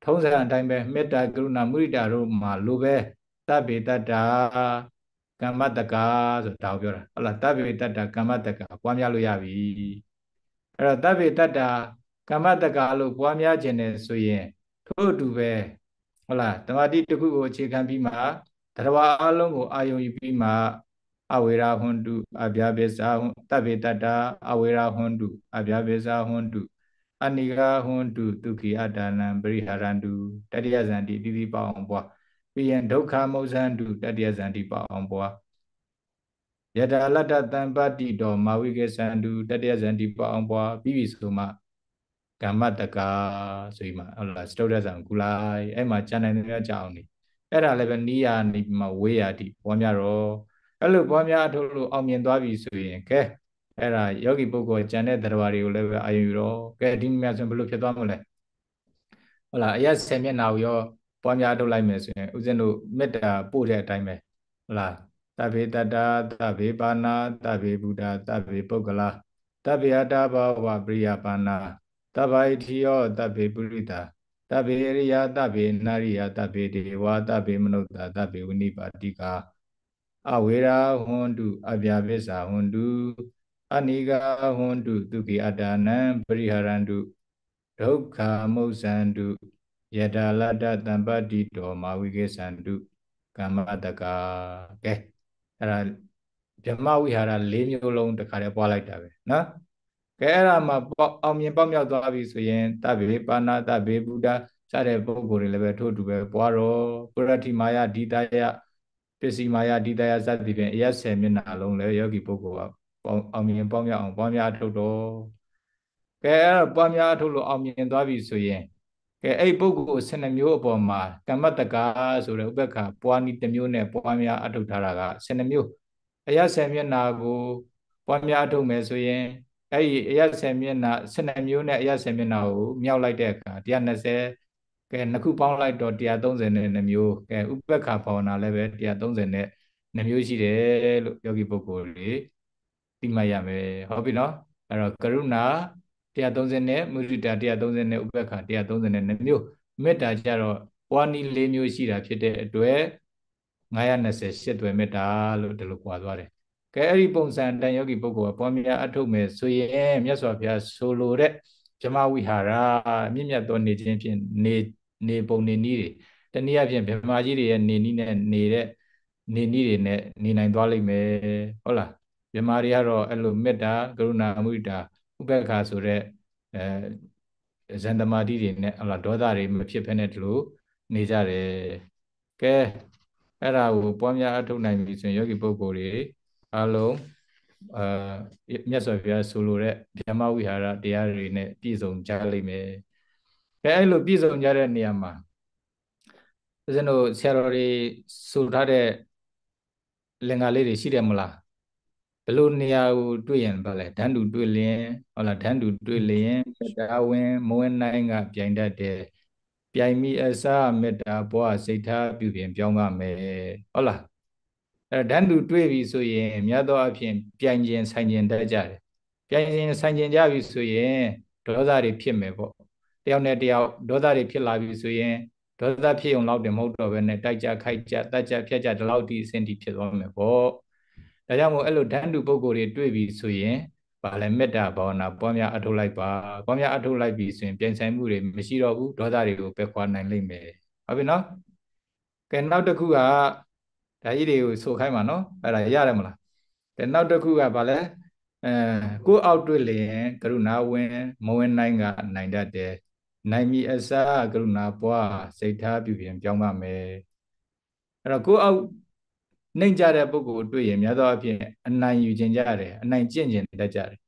ထုံးစံအတိုင်းပဲမေတ္တာကရုဏာမုဒိတာတို့မှာလိုပဲတပေတတကမ္မတကာဆိုဒါကိုပြောတာဟုတ်လားတပေတတကမ္မတကာပွားများလို့ရပြီအဲ့တော့တပေတတကမ္မတကာလို့ပွားများခြင်းနဲ့ဆိုရင်ထို့အတူပဲဟုတ်လားတမာတိတစ်ခုကိုအခြေခံပြီးမှတရဝအလုံးကိုအာယုံယူပြီးမှအဝေရာဟွန်တုအပြာပိစာဟွန်တပ်ပေတတအဝေရာဟွန်တုအပြာပိစာဟွန်တုအနိကာဟွန်တုဒုက္ခိအတာနံပရိဟာရန္တုတတိယဇန်တိတိတိပအောင်ပွားပြီးရင်ဒုက္ခမုဇ္ဇန္တုတတိယဇန်တိပအောင်ပွားယတလတ္တတံပတ္တိတော်မာဝိကေသန္တုတတယဇန္တိပအောင်ပွားပြီးပြီဆိုမှကမ္မတကာဆိုပြီးမှဟုတ်လားစတုဒ္ဒဇံကုလိုက်အဲ့မှာကျန်နိုင်တယ်ကြအောင်နေအဲ့ဒါလည်းပဲနီးရနေပြီးမှဝေးရတိပွားများတော့အဲ့လိုပွားများထုတ်လို့အောင်မြင်သွားပြီဆိုရင်ကဲအဲ့ဒါယောဂီပုဂ္ဂိုလ်ကြံတဲ့တရားတွေကိုလည်းပဲအာရုံယူတော့ကဲဒီနည်းများဆိုဘယ်လိုဖြစ်သွားမလဲဟုတ်လားအရက်ဆယ်မျက်နှာကိုရောပွားများထုတ်လိုက်မယ်ဆိုရင်ဥစဉ်တို့မေတ္တာပို့တဲ့အတိုင်းပဲဟုတ်လားတဗေတတတဗေပါဏာတဗေဗုဒ္ဓတဗေပုဂ္ဂလာတဗေအတ္တဘဝပရိယပါဏာတဗ္ဗိတိယောတဗေပုရိတာတဗ္ဗေရိယတဗ္ဗေနာရိယတဗ္ဗေဒေဝတဗ္ဗေမနုဿာတဗ္ဗေဝိနိပါတိကအဝေရာဟွန္တုအပြာပစ္စာဟွန္တုအနိကာဟွန္တုသူကိအတာနံပရိဟရန္တုဒုက္ခမုစ္ဆန္တုယတာလတ္တတံပတ္တိတောမာဝိကေသန္တုကမ္မတကာကဲအဲ့ဒါဗြဟ္မဝိဟာရ၄မျိုးလုံးတခါတည်းပွားလိုက်တာပဲနော်ဲအဲ့ဒါမှပေါ့အောင်မြင်ပေါက်မြောက်သွားပြီဆိုရင်တဗေပါဏတဗေဘုဒ္ဓစတဲ့ပုဂ္ဂိုလ်တွေလည်းပဲထို့တူပဲပွားတော်ပုရတိမာယဒိတယပစ္စည်းမာယဒိတယစသည်ဖြင့်အရက်ဆယ်မျက်နှာလုံးလည်းယောဂီပုဂ္ဂိုလ်ကအောင်မြင်ပေါက်မြောက်အောင်ပွားများထုတ်တော်ကဲအဲ့တော့ပွားများထုတ်လို့အောင်မြင်သွားပြီဆိုရင်ကဲအဲ့ပုဂ္ဂိုလ်12မျိုးအပေါ်မှာကမ္မတကာဆိုတဲ့ဥပက္ခပွားနည်းတစ်မျိုးနဲ့ပွားများအထုတ်ထားတာက12မျိုးအရက်ဆယ်မျက်နှာကိုပွားများထုတ်မယ်ဆိုရင်အဲ့ဒီအရက်10မျက်နှာ12မျိုးနဲ့အရက်10မျက်နှာကိုမြောက်လိုက်တဲ့အခါ120ကဲနှစ်ခုပေါင်းလိုက်တော့130နဲ့2မျိုးကဲဥပ္ပခါဘာဝနာလည်းပဲ130နဲ့2မျိုးရှိတယ်လို့ယောဂီပုဂ္ဂိုလ်တွေသိမှတ်ရမယ်ဟုတ်ပြီနော်အဲ့တော့ကရုဏာ130နဲ့မုဒိတာ130နဲ့ဥပ္ပခါ130နဲ့2မျိုးမေတ္တာကြတော့ပွားနည်း၄မျိုးရှိတာဖြစ်တဲ့အတွက်928တွယ်မေတ္တာလို့ဒီလိုကြွားသွားတယ်ကဲအဲ့ဒီပုံစံတန်ယောဂီပုဂ္ဂိုလ်ကပွားများအထုတ်မယ်ဆိုရင်မြတ်စွာဘုရားဆိုလိုတဲ့ဗြဟ္မဝိဟာရအမြင့်မြတ်သောနေခြင်းဖြင့်နေနေပုံနေနည်းတွေတနည်းအားဖြင့်ဗြဟ္မာကြီးတွေရဲ့နေနည်းနဲ့နေတဲ့နေနည်းတွေနဲ့နေနိုင်သွားလိမ့်မယ်ဟုတ်လားဗြဟ္မာတွေကတော့အဲ့လိုမေတ္တာကရုဏာမုဒိတာဥပက္ခာဆိုတဲ့အဲဇန်သမာတိတွေနဲ့ဟုတ်လားဒေါသတွေမဖြစ်ဖ ೇನೆ ဒီလိုနေကြတယ်ကဲအဲ့ဒါကိုပွားများအထုတ်နိုင်ပြီဆိုရင်ယောဂီပုဂ္ဂိုလ်တွေအလုံးအာမြတ်စွာဘုရားဆိုလိုတဲ့ဗြဟ္မဝိဟာရတရားတွေနဲ့ပြည့်စုံကြလိမ့်မယ်။အဲအဲ့လိုပြည့်စုံကြတဲ့နေရာမှာဦးဇင်းတို့ဆရာတော်တွေဆိုထားတဲ့လင်္ကာလေးတွေရှိတယ်မလားဘလို့နေရာကိုတွေ့ရင်ဗာလဲဓာန်တူတွေ့လျင်ဟုတ်လားဓာန်တူတွေ့လျင်မေတ္တာဝင်မဝင်နိုင်ကပြိုင်တတ်တယ်ပြိုင်မိအစမေတ္တာဘွားစိတ်ထားပြုပြင်ပြောင်းရမယ်ဟုတ်လားတော့ဓာတ်တူတွေ့ပြီဆိုရင်များသောအားဖြင့်ပြိုင်ခြင်းဆိုင်ခြင်းတတ်ကြတယ်ပြိုင်ခြင်းဆိုင်ခြင်းကြပြီဆိုရင်ဒေါသတွေဖြစ်မယ်ပေါ့တယောက်နဲ့တယောက်ဒေါသတွေဖြစ်လာပြီဆိုရင်ဒေါသဖြစ်ုံလောက်တယ်မဟုတ်တော့ဘဲနဲ့တိုက်ကြခိုက်ကြတတ်ကြဖြတ်ကြဒီလောက်ဒီအဆင့်ဒီဖြစ်သွားမယ်ပေါ့ဒါကြောင့်မို့အဲ့လိုဓာတ်တူပုံကိုယ်တွေတွေ့ပြီဆိုရင်ဘာလဲမေတ္တာဘာဝနာပွားများအထုတ်လိုက်ပါပွားများအထုတ်လိုက်ပြီဆိုရင် ပြင်ဆိုင်မှုတွေမရှိတော့ဘူးဒေါသတွေကိုပယ်ခွာနိုင်လိမ့်မယ်ဟုတ်ပြီနော်ကဲနောက်တစ်ခုကဓာကြီးတွေကိုဆိုခိုင်းပါနော်အဲ့ဒါရတယ်မလားဒါနောက်တစ်ခုကဗာလဲအဲကိုအောက်တွေ့လျင်ကရုဏာဝင်မဝင်နိုင်ကနိုင်တတ်တယ်နိုင်မိအစကရုဏာပွားစိတ်ထားပြုပြင်ပြောင်းပါမယ်အဲ့တော့ကိုအောက်နှိမ့်ကြတဲ့ပုဂ္ဂိုလ်တွေ့ရင်များသောအားဖြင့်အနိုင်ယူခြင်းကြတယ်အနိုင်ကျင့်ခြင်းတတ်ကြတယ်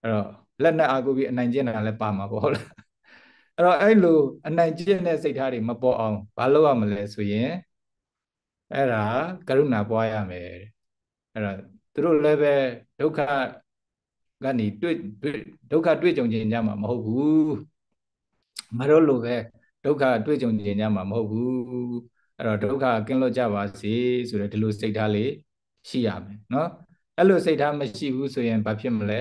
အဲ့တော့လက်နဲ့အာကိုပြီးအနိုင်ကျင့်တာလည်းပါမှာပေါ့ဟုတ်လားအဲ့တော့အဲ့လိုအနိုင်ကျင့်တဲ့စိတ်ထားတွေမပေါ်အောင်မလုပ်ရမလဲဆိုရင်အဲ့ဒါကရုဏာပွားရမယ်တဲ့အဲ့ဒါသူတို့လည်းပဲဒုက္ခကနေတွေ့ဒုက္ခတွေ့ကြုံခြင်းညမှာမဟုတ်ဘူးမတော်လို့ပဲဒုက္ခတွေ့ကြုံခြင်းညမှာမဟုတ်ဘူးအဲ့တော့ဒုက္ခကင်းလွတ်ကြပါစေဆိုတဲ့ဒီလိုစိတ်ထားလေးရှိရမယ်နော်အဲ့လိုစိတ်ထားမရှိဘူးဆိုရင်ဘာဖြစ်မလဲ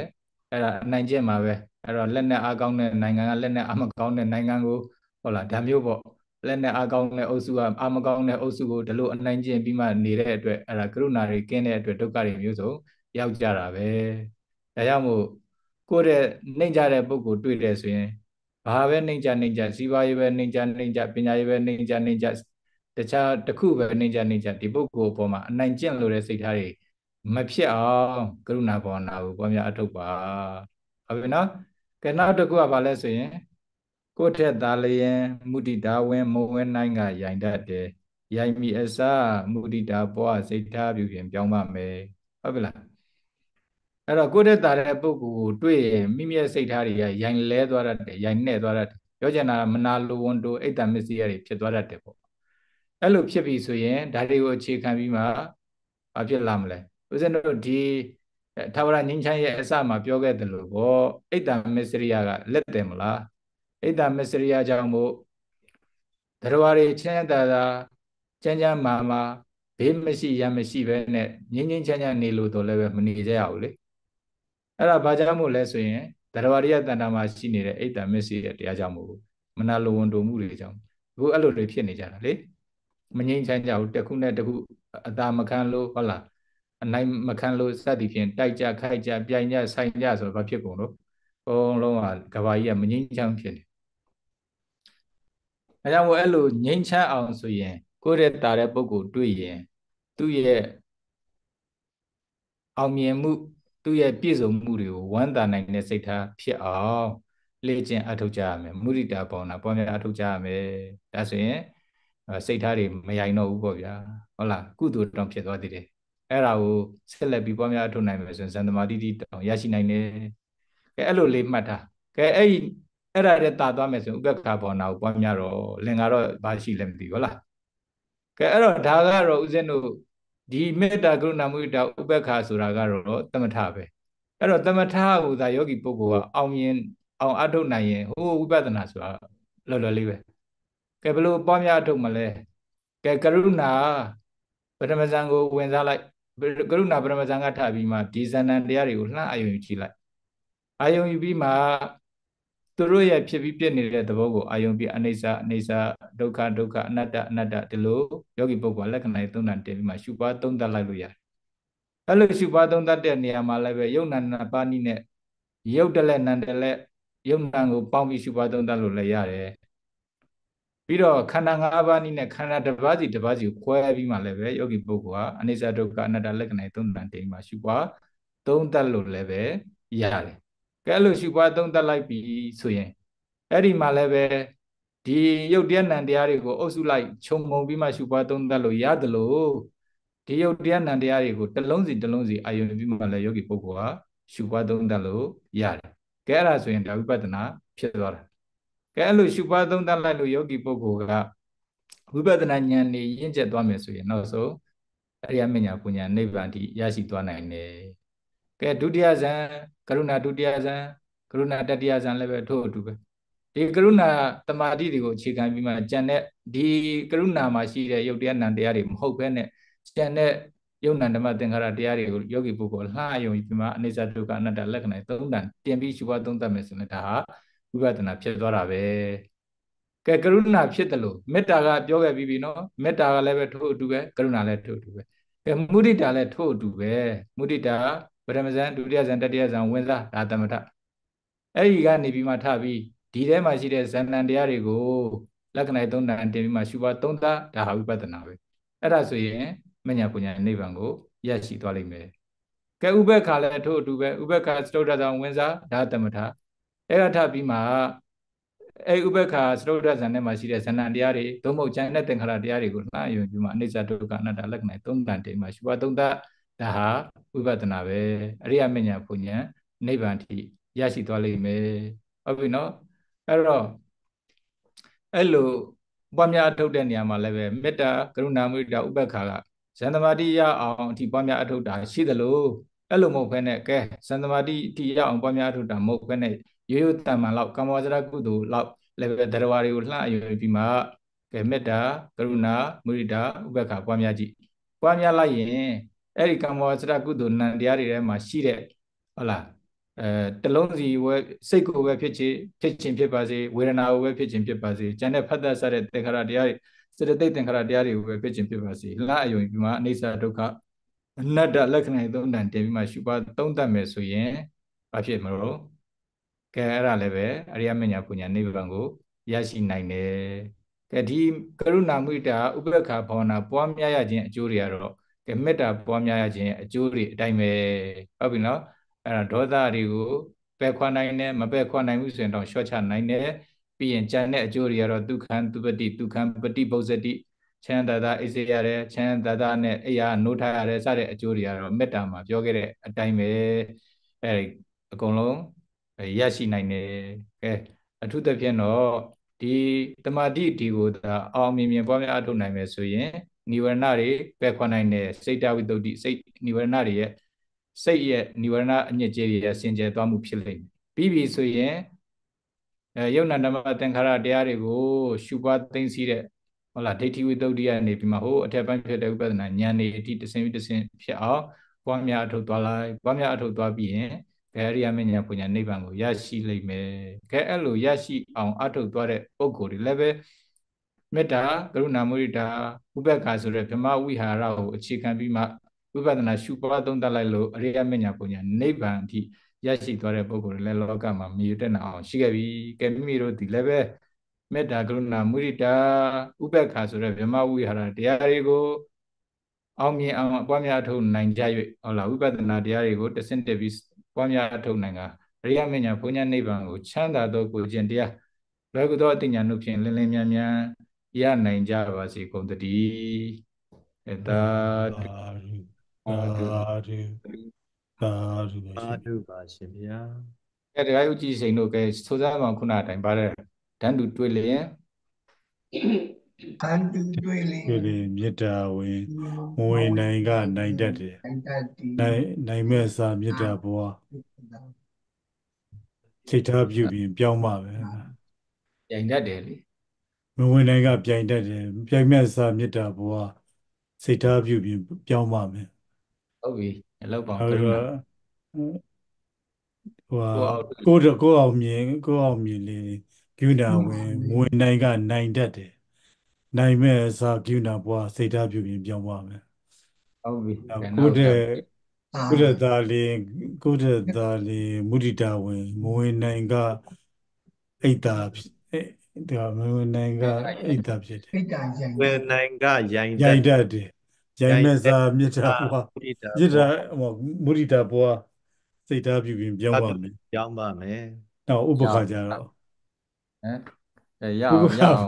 အဲ့ဒါနိုင်ကျင့်မှာပဲအဲ့တော့လက်နဲ့အားကောင်းတဲ့နိုင်ငံကလက်နဲ့အားမကောင်းတဲ့နိုင်ငံကိုဟုတ်လားဒါမျိုးပေါ့လက်နဲ့အားကောင်းတဲ့အုပ်စုကအားမကောင်းတဲ့အုပ်စုကိုဒီလိုအနိုင်ကျင့်ပြီးမှနေတဲ့အတွက်အဲ့ဒါကရုဏာတွေကင်းတဲ့အတွက်ဒုက္ခတွေမျိုးစုံရောက်ကြတာပဲဒါကြောင့်မို့ကိုယ့်ရဲ့နှိမ့်ကြတဲ့ပုံကိုတွေ့တယ်ဆိုရင်ဘာပဲနှိမ့်ကြနှိမ့်ကြစီးပွားရေးပဲနှိမ့်ကြနှိမ့်ကြပညာရေးပဲနှိမ့်ကြနှိမ့်ကြတခြားတစ်ခုပဲနှိမ့်ကြနှိမ့်ကြဒီပုံကိုအပေါ်မှာအနိုင်ကျင့်လို့တဲ့စိတ်ထားတွေမဖြစ်အောင်ကရုဏာဘာဝနာကိုပွားများအထောက်ပါဟုတ်ပြီနော်ကဲနောက်တစ်ခုကဘာလဲဆိုရင်ကိုထက်သားလျင်မုဒိတာဝင်းမဝင်းနိုင်ကရိုင်တတ်တယ်ရိုင်မိအစမုဒိတာပွားစိတ်ထားပြုပြင် ပြောင်းပါမယ်ဟုတ်ပြီလားအဲ့တော့ကိုထက်သားတဲ့ပုဂ္ဂိုလ်ကိုတွေ့ရင်မိမိရဲ့စိတ်ထားတွေကရိုင်လဲသွားတတ်တယ်ရိုင်နဲ့သွားတတ်တယ်ပြောချင်တာမနာလိုဝန်တိုအိတ်တမစ္စည်းရတွေဖြစ်သွားတတ်တယ်ပေါ့အဲ့လိုဖြစ်ပြီဆိုရင်ဒါတွေကိုအခြေခံပြီးမှဘာဖြစ်လာမလဲဦးဇင်းတို့ဒီထာဝရငင်းချမ်းရဲ့အစမှာပြောခဲ့တယ်လို့ပေါ့အိတ်တမစ္စရိယကလက်တယ်မလားအိတ်တမစ္စရိယကြောင့်မို့တရားတွေချမ်းသာသာချမ်းချမ်းမာမာဘေးမရှိရန်မရှိပဲနဲ့ငြင်းငြင်းချမ်းချမ်းနေလို့တော့လည်းပဲမနေကြရဘူးလေအဲ့ဒါဘာကြောင့်မို့လဲဆိုရင်တရားတွေကတဏ္ဍာမှာရှိနေတဲ့အိတ်တမစ္စရိယတရားကြောင့်မို့မနာလိုဝန်တုံမှုတွေကြောင့်အခုအဲ့လိုတွေဖြစ်နေကြတာလေမငြိမ်းချမ်းကြဘူးတစ်ခုနဲ့တစ်ခုအတာမခံလို့ဟုတ်လားအနိုင်မခံလို့စသည်ဖြင့်တိုက်ကြခိုက်ကြပြိုင်ကြဆိုင်ကြဆိုတော့ဘာဖြစ်ကုန်လို့အကုန်လုံးကကဘာကြီးကမငြိမ်းချမ်းဖြစ်နေ။ဒါကြောင့်မို့အဲ့လိုငြိမ်းချမ်းအောင်ဆိုရင်ကိုယ့်ရဲ့တာတဲ့ပုံကိုတွေ့ရင်သူ့ရဲ့အောင်မြင်မှုသူ့ရဲ့ပြည့်စုံမှုတွေကိုဝမ်းသာနိုင်တဲ့စိတ်ထားဖြစ်အောင်လေ့ကျင့်အထောက်ကြရမယ်။မုဒိတာဘာဝနာပွားများအထောက်ကြရမယ်။ဒါဆိုရင်စိတ်ထားတွေမယိုင်တော့ဘူးပေါ့ဗျာ။ဟုတ်လား။ကုသိုလ်တောင်ဖြစ်သွားသေးတယ်။အဲ့ဒါကိုဆက်လက်ပြီးပွားများအထောက်နိုင်မယ်ဆိုရင်ဇန်သမာတိတိတောင်ရရှိနိုင်တယ်။ကဲအဲ့လိုလေးမှတ်ထား။ကဲအဲ့ဒီအဲ့ဒါတည်းတာသွားမယ်ဆိုရင်ဥပက္ခဘောနာကိုပွားများတော့လင်္ကာတော့ဘာရှိလဲမသိဘူးလားကဲအဲ့တော့ဒါကတော့ဦးဇင်းတို့ဒီမေတ္တာကရုဏာမုဒိတာဥပ္ပခါဆိုတာကတော့တမထပဲအဲ့တော့တမထကိုသာယောဂီပုဂ္ဂိုလ်ကအောင်ရင်အောင်အထုတ်နိုင်ရင်ဟိုဝိပဿနာဆိုတာလော်လော်လေးပဲကဲဘလို့ပွားများအထုတ်မလဲကဲကရုဏာပထမဇန်ကိုဝင်စားလိုက်ကရုဏာပထမဇန်ကထပြီးမှဒီဇဏ္ဏတရားတွေကိုလှမ်းအယုံယူကြည့်လိုက်အယုံယူပြီးမှသူတို့ရဲ့ဖြစ်ပြီးပြည့်နေတဲ့သဘောကိုအာယုံပြအနိစ္စအနိစ္စဒုက္ခဒုက္ခအနတ္တအနတ္တဒီလိုယောဂီပုဂ္ဂိုလ်လက္ခဏာသုံးတာတင်ပြီးမှရှုပါသုံးသပ်လိုက်လို့ရတယ်။အဲ့လိုရှုပါသုံးသပ်တဲ့နေရာမှာလည်းပဲယုံနာနာပါဏိနဲ့ယုတ်တလက်နန္တလက်ယုံနာကိုပေါင်းပြီးရှုပါသုံးသပ်လို့လည်းရတယ်။ပြီးတော့ခန္ဓာ၅ပါးနည်းနဲ့ခန္ဓာတစ်ပါးစီတစ်ပါးစီကိုခွဲပြီးမှလည်းပဲယောဂီပုဂ္ဂိုလ်ကအနိစ္စဒုက္ခအနတ္တလက္ခဏာသုံးတာတင်ပြီးမှရှုပါသုံးသပ်လို့လည်းပဲရတယ်။ကဲအဲ့လိုရှုပွားသုံးသပ်လိုက်ပြီဆိုရင်အဲ့ဒီမှာလည်းပဲဒီရုပ်တရားနံတရားတွေကိုအုပ်စုလိုက်ခြုံငုံပြီးမှရှုပွားသုံးသပ်လို့ရတယ်လို့ဒီရုပ်တရားနံတရားတွေကိုတလုံးစီတလုံးစီအာယုံပြီးမှလည်းယောဂီပုဂ္ဂိုလ်ဟာရှုပွားသုံးသပ်လို့ရတယ်ကဲအဲ့ဒါဆိုရင်ဒါဝိပဿနာဖြစ်သွားတာကဲအဲ့လိုရှုပွားသုံးသပ်လိုက်လို့ယောဂီပုဂ္ဂိုလ်ကဝိပဿနာဉာဏ်နေရင့်ကျက်သွားမယ်ဆိုရင်နောက်ဆုံးအရိယမညာပူညာနိဗ္ဗာန်ဒီရရှိသွားနိုင်တယ်ကဲဒုတိယဇန်ကရုဏာဒုတိယဇံကရုဏာတတိယဇံလည်းပဲထို့အတူပဲဒီကရုဏာတမာတိတွေကိုအခြေခံပြီးမှကြံတဲ့ဒီကရုဏာမှာရှိတဲ့ယုတ်တရားနံတရားတွေမဟုတ်ဘဲနဲ့ကြံတဲ့ယုတ်နံဓမ္မသင်္ခါရတရားတွေကိုယောဂီပုဂ္ဂိုလ်လှယုံပြီးမှအနိစ္စဒုက္ခအနတ္တလက္ခဏာသုံးတန်တင်ပြီးရှုပွားသုံးသပ်မယ်ဆိုရင်ဒါဟာဝိပဿနာဖြစ်သွားတာပဲကဲကရုဏာဖြစ်တယ်လို့မေတ္တာကပြောခဲ့ပြီးပြီနော်မေတ္တာကလည်းပဲထို့အတူပဲကရုဏာလည်းထို့အတူပဲကဲမုဒိတာလည်းထို့အတူပဲမုဒိတာပထမဇန်ဒုတိယဇန်တတိယဇန်ဝင်စားဒါသမထအဲ့ဒီကနေပြီးမှထပြီးဒီထဲမှာရှိတဲ့ဇန်တန်တရားတွေကိုလက္ခဏာသုံးတန်တင်ပြီးမှရှုပါသုံးတာဒါဟာဝိပဿနာပဲအဲ့ဒါဆိုရင်မညာပညာနိဗ္ဗာန်ကိုရရှိသွားလိမ့်မယ်ကဲဥပ္ပခါလည်းထို့အတူပဲဥပ္ပခါစတုဒ္ဒဇံဝင်စားဒါသမထအဲ့ဒါထပြီးမှအဲ့ဥပ္ပခါစတုဒ္ဒဇံထဲမှာရှိတဲ့ဇဏ္ဏတရားတွေသို့မဟုတ်ဉာဏ်နဲ့သင်္ခါရတရားတွေကိုနှာယုံပြီးမှအနိစ္စဒုက္ခအနတ္တလက္ခဏာသုံးတန်တင်မှရှုပါသုံးတာဒါဟာဝိပဿနာပဲအရိယမဉ္ဇဏ်ဘုံဉဏ်နိဗ္ဗာန်ထိရရှိသွားလိမ့်မယ်ဟုတ်ပြီနော်အဲ့တော့အဲ့လိုပွားများအထုတ်တဲ့နေရာမှာလည်းပဲမေတ္တာကရုဏာမုဒိတာဥပက္ခာကဇန်သမာတိရအောင်အထိပွားများအထုတ်တာရှိသလိုအဲ့လိုမဟုတ်ဘဲနဲ့ကဲဇန်သမာတိအထိရအောင်ပွားများအထုတ်တာမဟုတ်ဘဲနဲ့ရိုးရိုးတန်မှန်လောက်ကမ္မဝဇ္ဇကုသိုလ်လောက်လည်းပဲတရားဝါတွေကိုလှအယူပြီးမှကဲမေတ္တာကရုဏာမုဒိတာဥပက္ခာပွားများကြည့်ပွားများလိုက်ရင်အဲ့ဒီကမ္မဝါစရကုသိုလ်နံတရားတွေထဲမှာရှိတဲ့ဟုတ်လားအဲတလုံးစီဝဲစိတ်ကိုပဲဖြစ်ချင်ဖြစ်ချင်ဖြစ်ပါစေဝေဒနာကိုပဲဖြစ်ချင်ဖြစ်ပါစေဉာဏ်နဲ့ဖတ်သက်စတဲ့သင်္ခါရတရားတွေစေတသိက်သင်္ခါရတရားတွေကိုပဲဖြစ်ချင်ဖြစ်ပါစေလှအယုံပြီးမှအနိစ္စဒုက္ခအနတ္တလက္ခဏာသုံးတန်တင်ပြီးမှရှုပါသုံးတတ်မယ်ဆိုရင်ဘာဖြစ်မလို့ကဲအဲ့ဒါလည်းပဲအရိယမညာပူညာနိဗ္ဗာန်ကို ရရှိနိုင်တယ်ကဲဒီကရုဏာမုဒ္ဒဥပ္ပခါဘာဝနာပွားများရခြင်းအကျိုးတွေကတော့မေတ္တာပွားများရခြင်းအကျိုးတွေအတိုင်းပဲဟုတ်ပြီနော်အဲ့တော့ဒေါသတွေကိုပယ်ခွာနိုင်တယ်မပယ်ခွာနိုင်ဘူးဆိုရင်တော့လျှော့ချနိုင်တယ်ပြီးရင်ဉာဏ်နဲ့အကျိုးတွေကတော့ဒုက္ခံသူပတိဒုက္ခံပတိပု္ပ္ပဇတိချမ်းသာသာအိစေရတယ်ချမ်းသာသာနဲ့အိယာနိုးထရတယ်စတဲ့အကျိုးတွေကတော့မေတ္တာမှာပြောခဲ့တဲ့အတိုင်းပဲအဲဒီအကုန်လုံးရရှိနိုင်တယ်ကဲအထူးသဖြင့်တော့ဒီတမာတိဒီကိုသာအောင်မြင်မြင်ပွားများအထုတ်နိုင်မယ်ဆိုရင်နိဝရဏတွေပယ်ခွနိုင်တယ်စိတ်တဝိတ္တုတိစိတ်နိဝရဏတွေရဲ့စိတ်ရဲ့နိဝရဏအညစ်အကြေးတွေရဲ့စင်ကြယ်သွားမှုဖြစ်လိမ့်မယ်ပြီးပြီဆိုရင်အဲယုံနာနမသင်္ခါရတရားတွေကိုရှုပွားသိသိတဲ့ဟုတ်လားဒိဋ္ဌိဝိတ္တုတိကနေပြီးမှဟိုအထက်ပိုင်းဖြစ်တဲ့ဥပဒနာဉာဏ်နေအတိတစင်ပြီးတစင်ဖြစ်အောင်ပွားများအထုတ်သွားလိုက်ပွားများအထုတ်သွားပြီးရင်ဘယ်အရိယာမဉ္ဇဉ်ပူညာနိဗ္ဗာန်ကိုရရှိလိမ့်မယ်ခဲအဲ့လိုရရှိအောင် အထုတ်သွားတဲ့ပုံကိုယ်တွေလည်းပဲမေတ္တာကရုဏာမုဒိတာဥပက္ခာဆိုတဲ့ဗြဟ္မဝိဟာရကိုအခြေခံပြီးမှဝိပဿနာရှုပွားသုံးသပ်လိုက်လို့အရိယမညာပုံညာနိဗ္ဗာန်အထိရရှိသွားတဲ့ပုဂ္ဂိုလ်တွေလည်းလောကမှာမြေတက်နိုင်အောင်ရှိခဲ့ပြီ။ကဲမိမိတို့ဒီလည်းပဲမေတ္တာကရုဏာမုဒိတာဥပက္ခာဆိုတဲ့ဗြဟ္မဝိဟာရတရားတွေကိုအောင်မြင်အောင်ပွားများအထုတ်နိုင်ကြ၍ဟုတ်လားဝိပဿနာတရားတွေကိုတဆင့်တက်ပြီးပွားများအထုတ်နိုင်ကအရိယမညာဘုံညာနိဗ္ဗာန်ကိုချမ်းသာသောကိုယ်ကျင့်တရားလောကုသောအတ္တညာတို့ဖြင့်လင်းလင်းမြန်မြန်ရနိုင်ကြပါစေကုန်တည်းအတာတုအာတုအာတုအာတုပါရှင်ဗျာကဲတရားယုတ်ကြည်စိန်တို့ကဲစိုးစားမှခုနအတိုင်းပါတယ်ဓာတ်တူတွေ့လျင်ဓာတ်တူတွေ့လျင်တွေ့လျင်မေတ္တာဝင်ဝင်နိုင်ကနိုင်တတ်တယ်နိုင်နိုင်မဲ့စာမေတ္တာဘွားစိတ်ထားပြုပြီးပြောင်းပါပဲညင်တတ်တယ်လေမဝင်နိုင်ကပြိုင်တတ်တယ်ပြိုင်မဲ့စာမေတ္တာဘဝစိတ်ထားပြုပြီးပြောင်းပါမယ်ဟုတ်ပြီအလောက်ပါဟုတ်တော့ဟိုကိုကိုအောင်မြင်ကိုအောင်မြင်လေးဂုဏဝင်ဝင်နိုင်ကနိုင်တတ်တယ်နိုင်မဲ့စာဂုဏဘဝစိတ်ထားပြုပြီးပြောင်းပါမယ်ဟုတ်ပြီကိုတဲ့ကုဒတာလီကုဒတာလီမုဒိတာဝင်မဝင်နိုင်ကအိတ်တာဖြစ်ဒါမဝနိုင်ကအိတ်တာဖြစ်တယ်အိတ်တာရိုင်းဝနိုင်ကရိုင်းရိုင်းတတ်တယ်ရိုင်းမဲ့စာမြစ်တာဘွားမြစ်တာဟောမုရိတာဘွားစိတ်ထားပြုပြင်ပြောင်းပါမယ်ပြောင်းပါမယ်တော့ဥပခါကြတော့ဟမ်အဲရအောင်ရအော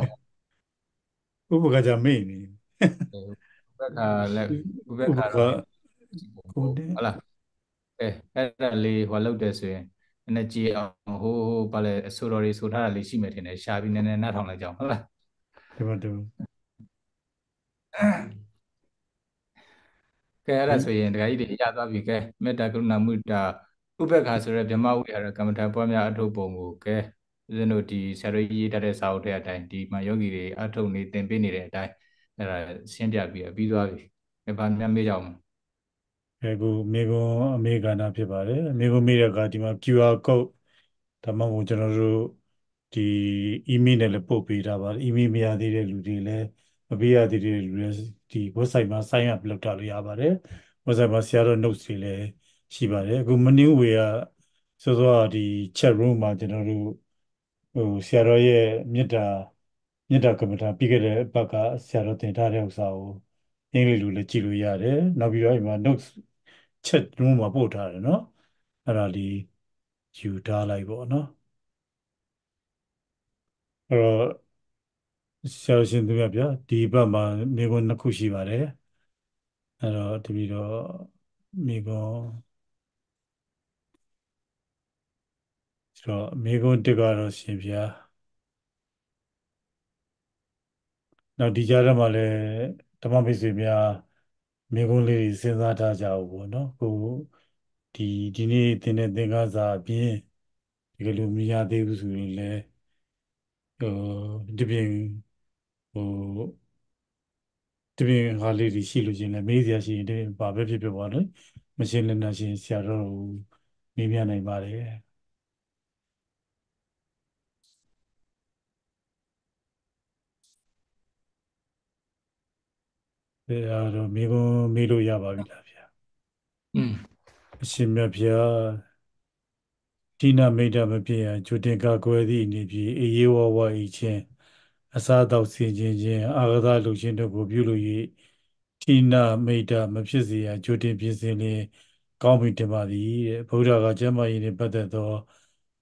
င်ဥပခါကြမေ့နေဥပခါလည်းဥပခါတော့ဟုတ်တယ်ဟုတ်လားအဲအဲ့ဒါလေးဟောလောက်တယ်ဆိုရင်နကြည်အောင်ဟိုဘာလဲအဆိုတော်တွေဆိုထားတာလေးရှိမယ်ထင်တယ်ရှာပြီးနည်းနည်းနားထောင်လိုက်ကြအောင်ဟုတ်လားဒီမှာတူကဲအဲ့ဒါဆိုရင်ဒကာကြီးတွေရသွားပြီကဲမေတ္တာကရုဏာမုဒ္ဒဥပ္ပခါဆိုရဲဗြဟ္မဥဒ္ဒရာကမ္မထာပွားများအထုပ်ပုံကိုကဲဦးဇင်းတို့ဒီဆရာတော်ကြီးရေးထားတဲ့စာအုပ်တွေအတိုင်းဒီမှာယောဂီတွေအထုပ်နေသင်ပေးနေတဲ့အတိုင်းအဲ့ဒါရှင်းပြပြီးပြီးသွားပြီ။ဘာများမေးကြအောင်အခုမိကုံအမေကဏ္ဍဖြစ်ပါတယ်မိကုံမိတဲ့အခါဒီမှာ QR code ဒါမှမဟုတ်ကျွန်တော်တို့ဒီ email နဲ့လည်းပို့ပေးထားပါတယ် email မရသေးတဲ့လူတွေလည်းမပေးရသေးတဲ့လူတွေဒီ website မှာ sign up လုပ်ထားလို့ရပါတယ် website မှာဆရာတော် notes တွေလည်းရှိပါတယ်အခု menu way ကဆိုတော့ဒီ chat room မှာကျွန်တော်တို့ဟိုဆရာတော်ရဲ့မေတ္တာမေတ္တာကမ္မထာပြီးခဲ့တဲ့အပတ်ကဆရာတော်သင်ထားတဲ့ဥစ္စာကိုအင်္ဂလိပ်လိုလည်းကြည့်လို့ရတယ်နောက်ပြီးတော့ဒီမှာ notes ချက်လုံးမှာပို့ထားတယ်နော်အဲ့ဒါဒီယူထားလိုက်ပေါ့နော်အဲ့တော့ဆရာရှင်သူများဗျာဒီဘက်မှာမိကွန်းနှစ်ခုရှိပါတယ်အဲ့တော့တပီတော့မိကွန်းဆိုတော့မိကွန်းတက်ကတော့ရှင်ဗျာနောက်ဒီကြားထဲမှာလည်းဓမ္မမိတ်ဆွေများမိကုံးလေးတွေစဉ်းစားထားကြအောင်ပေါ့နော်ကိုဒီဒီနေ့သင်တဲ့သင်္ကစားအပြင်ဒီလိုမရသေးဘူးဆိုရင်လည်းဟိုဒီပြင်ဟိုဒီပြင်ဟာလေးတွေရှိလို့ရှင်လည်းမေးစရာရှိရင်ဘာပဲဖြစ်ဖြစ်ပါလို့မရှင်းလင်းတာရှင်ဆရာတော်မေးပြနိုင်ပါတယ်ဒါတော့မိဘမေးလို့ရပါပြီလားဗျာอืมအရှင်မြတ်ဗျာတိနာမိတ်တာမဖြစ်ရန်ဂျူတင်ကာကွယ်သည့်အနေဖြင့်အေယေဝဝဤချင်းအစားတော်ဆင်ခြင်းချင်းအာဂသာလူချင်းတို့ကိုပြုလို့၍တိနာမိတ်တာမဖြစ်စေရန်ဂျူတင်ပြင်ဆင်လျင်ကောင်းပြီတင်ပါသည်တဲ့ဘုရားကကျမ်းမာရေးနဲ့ပတ်သက်သော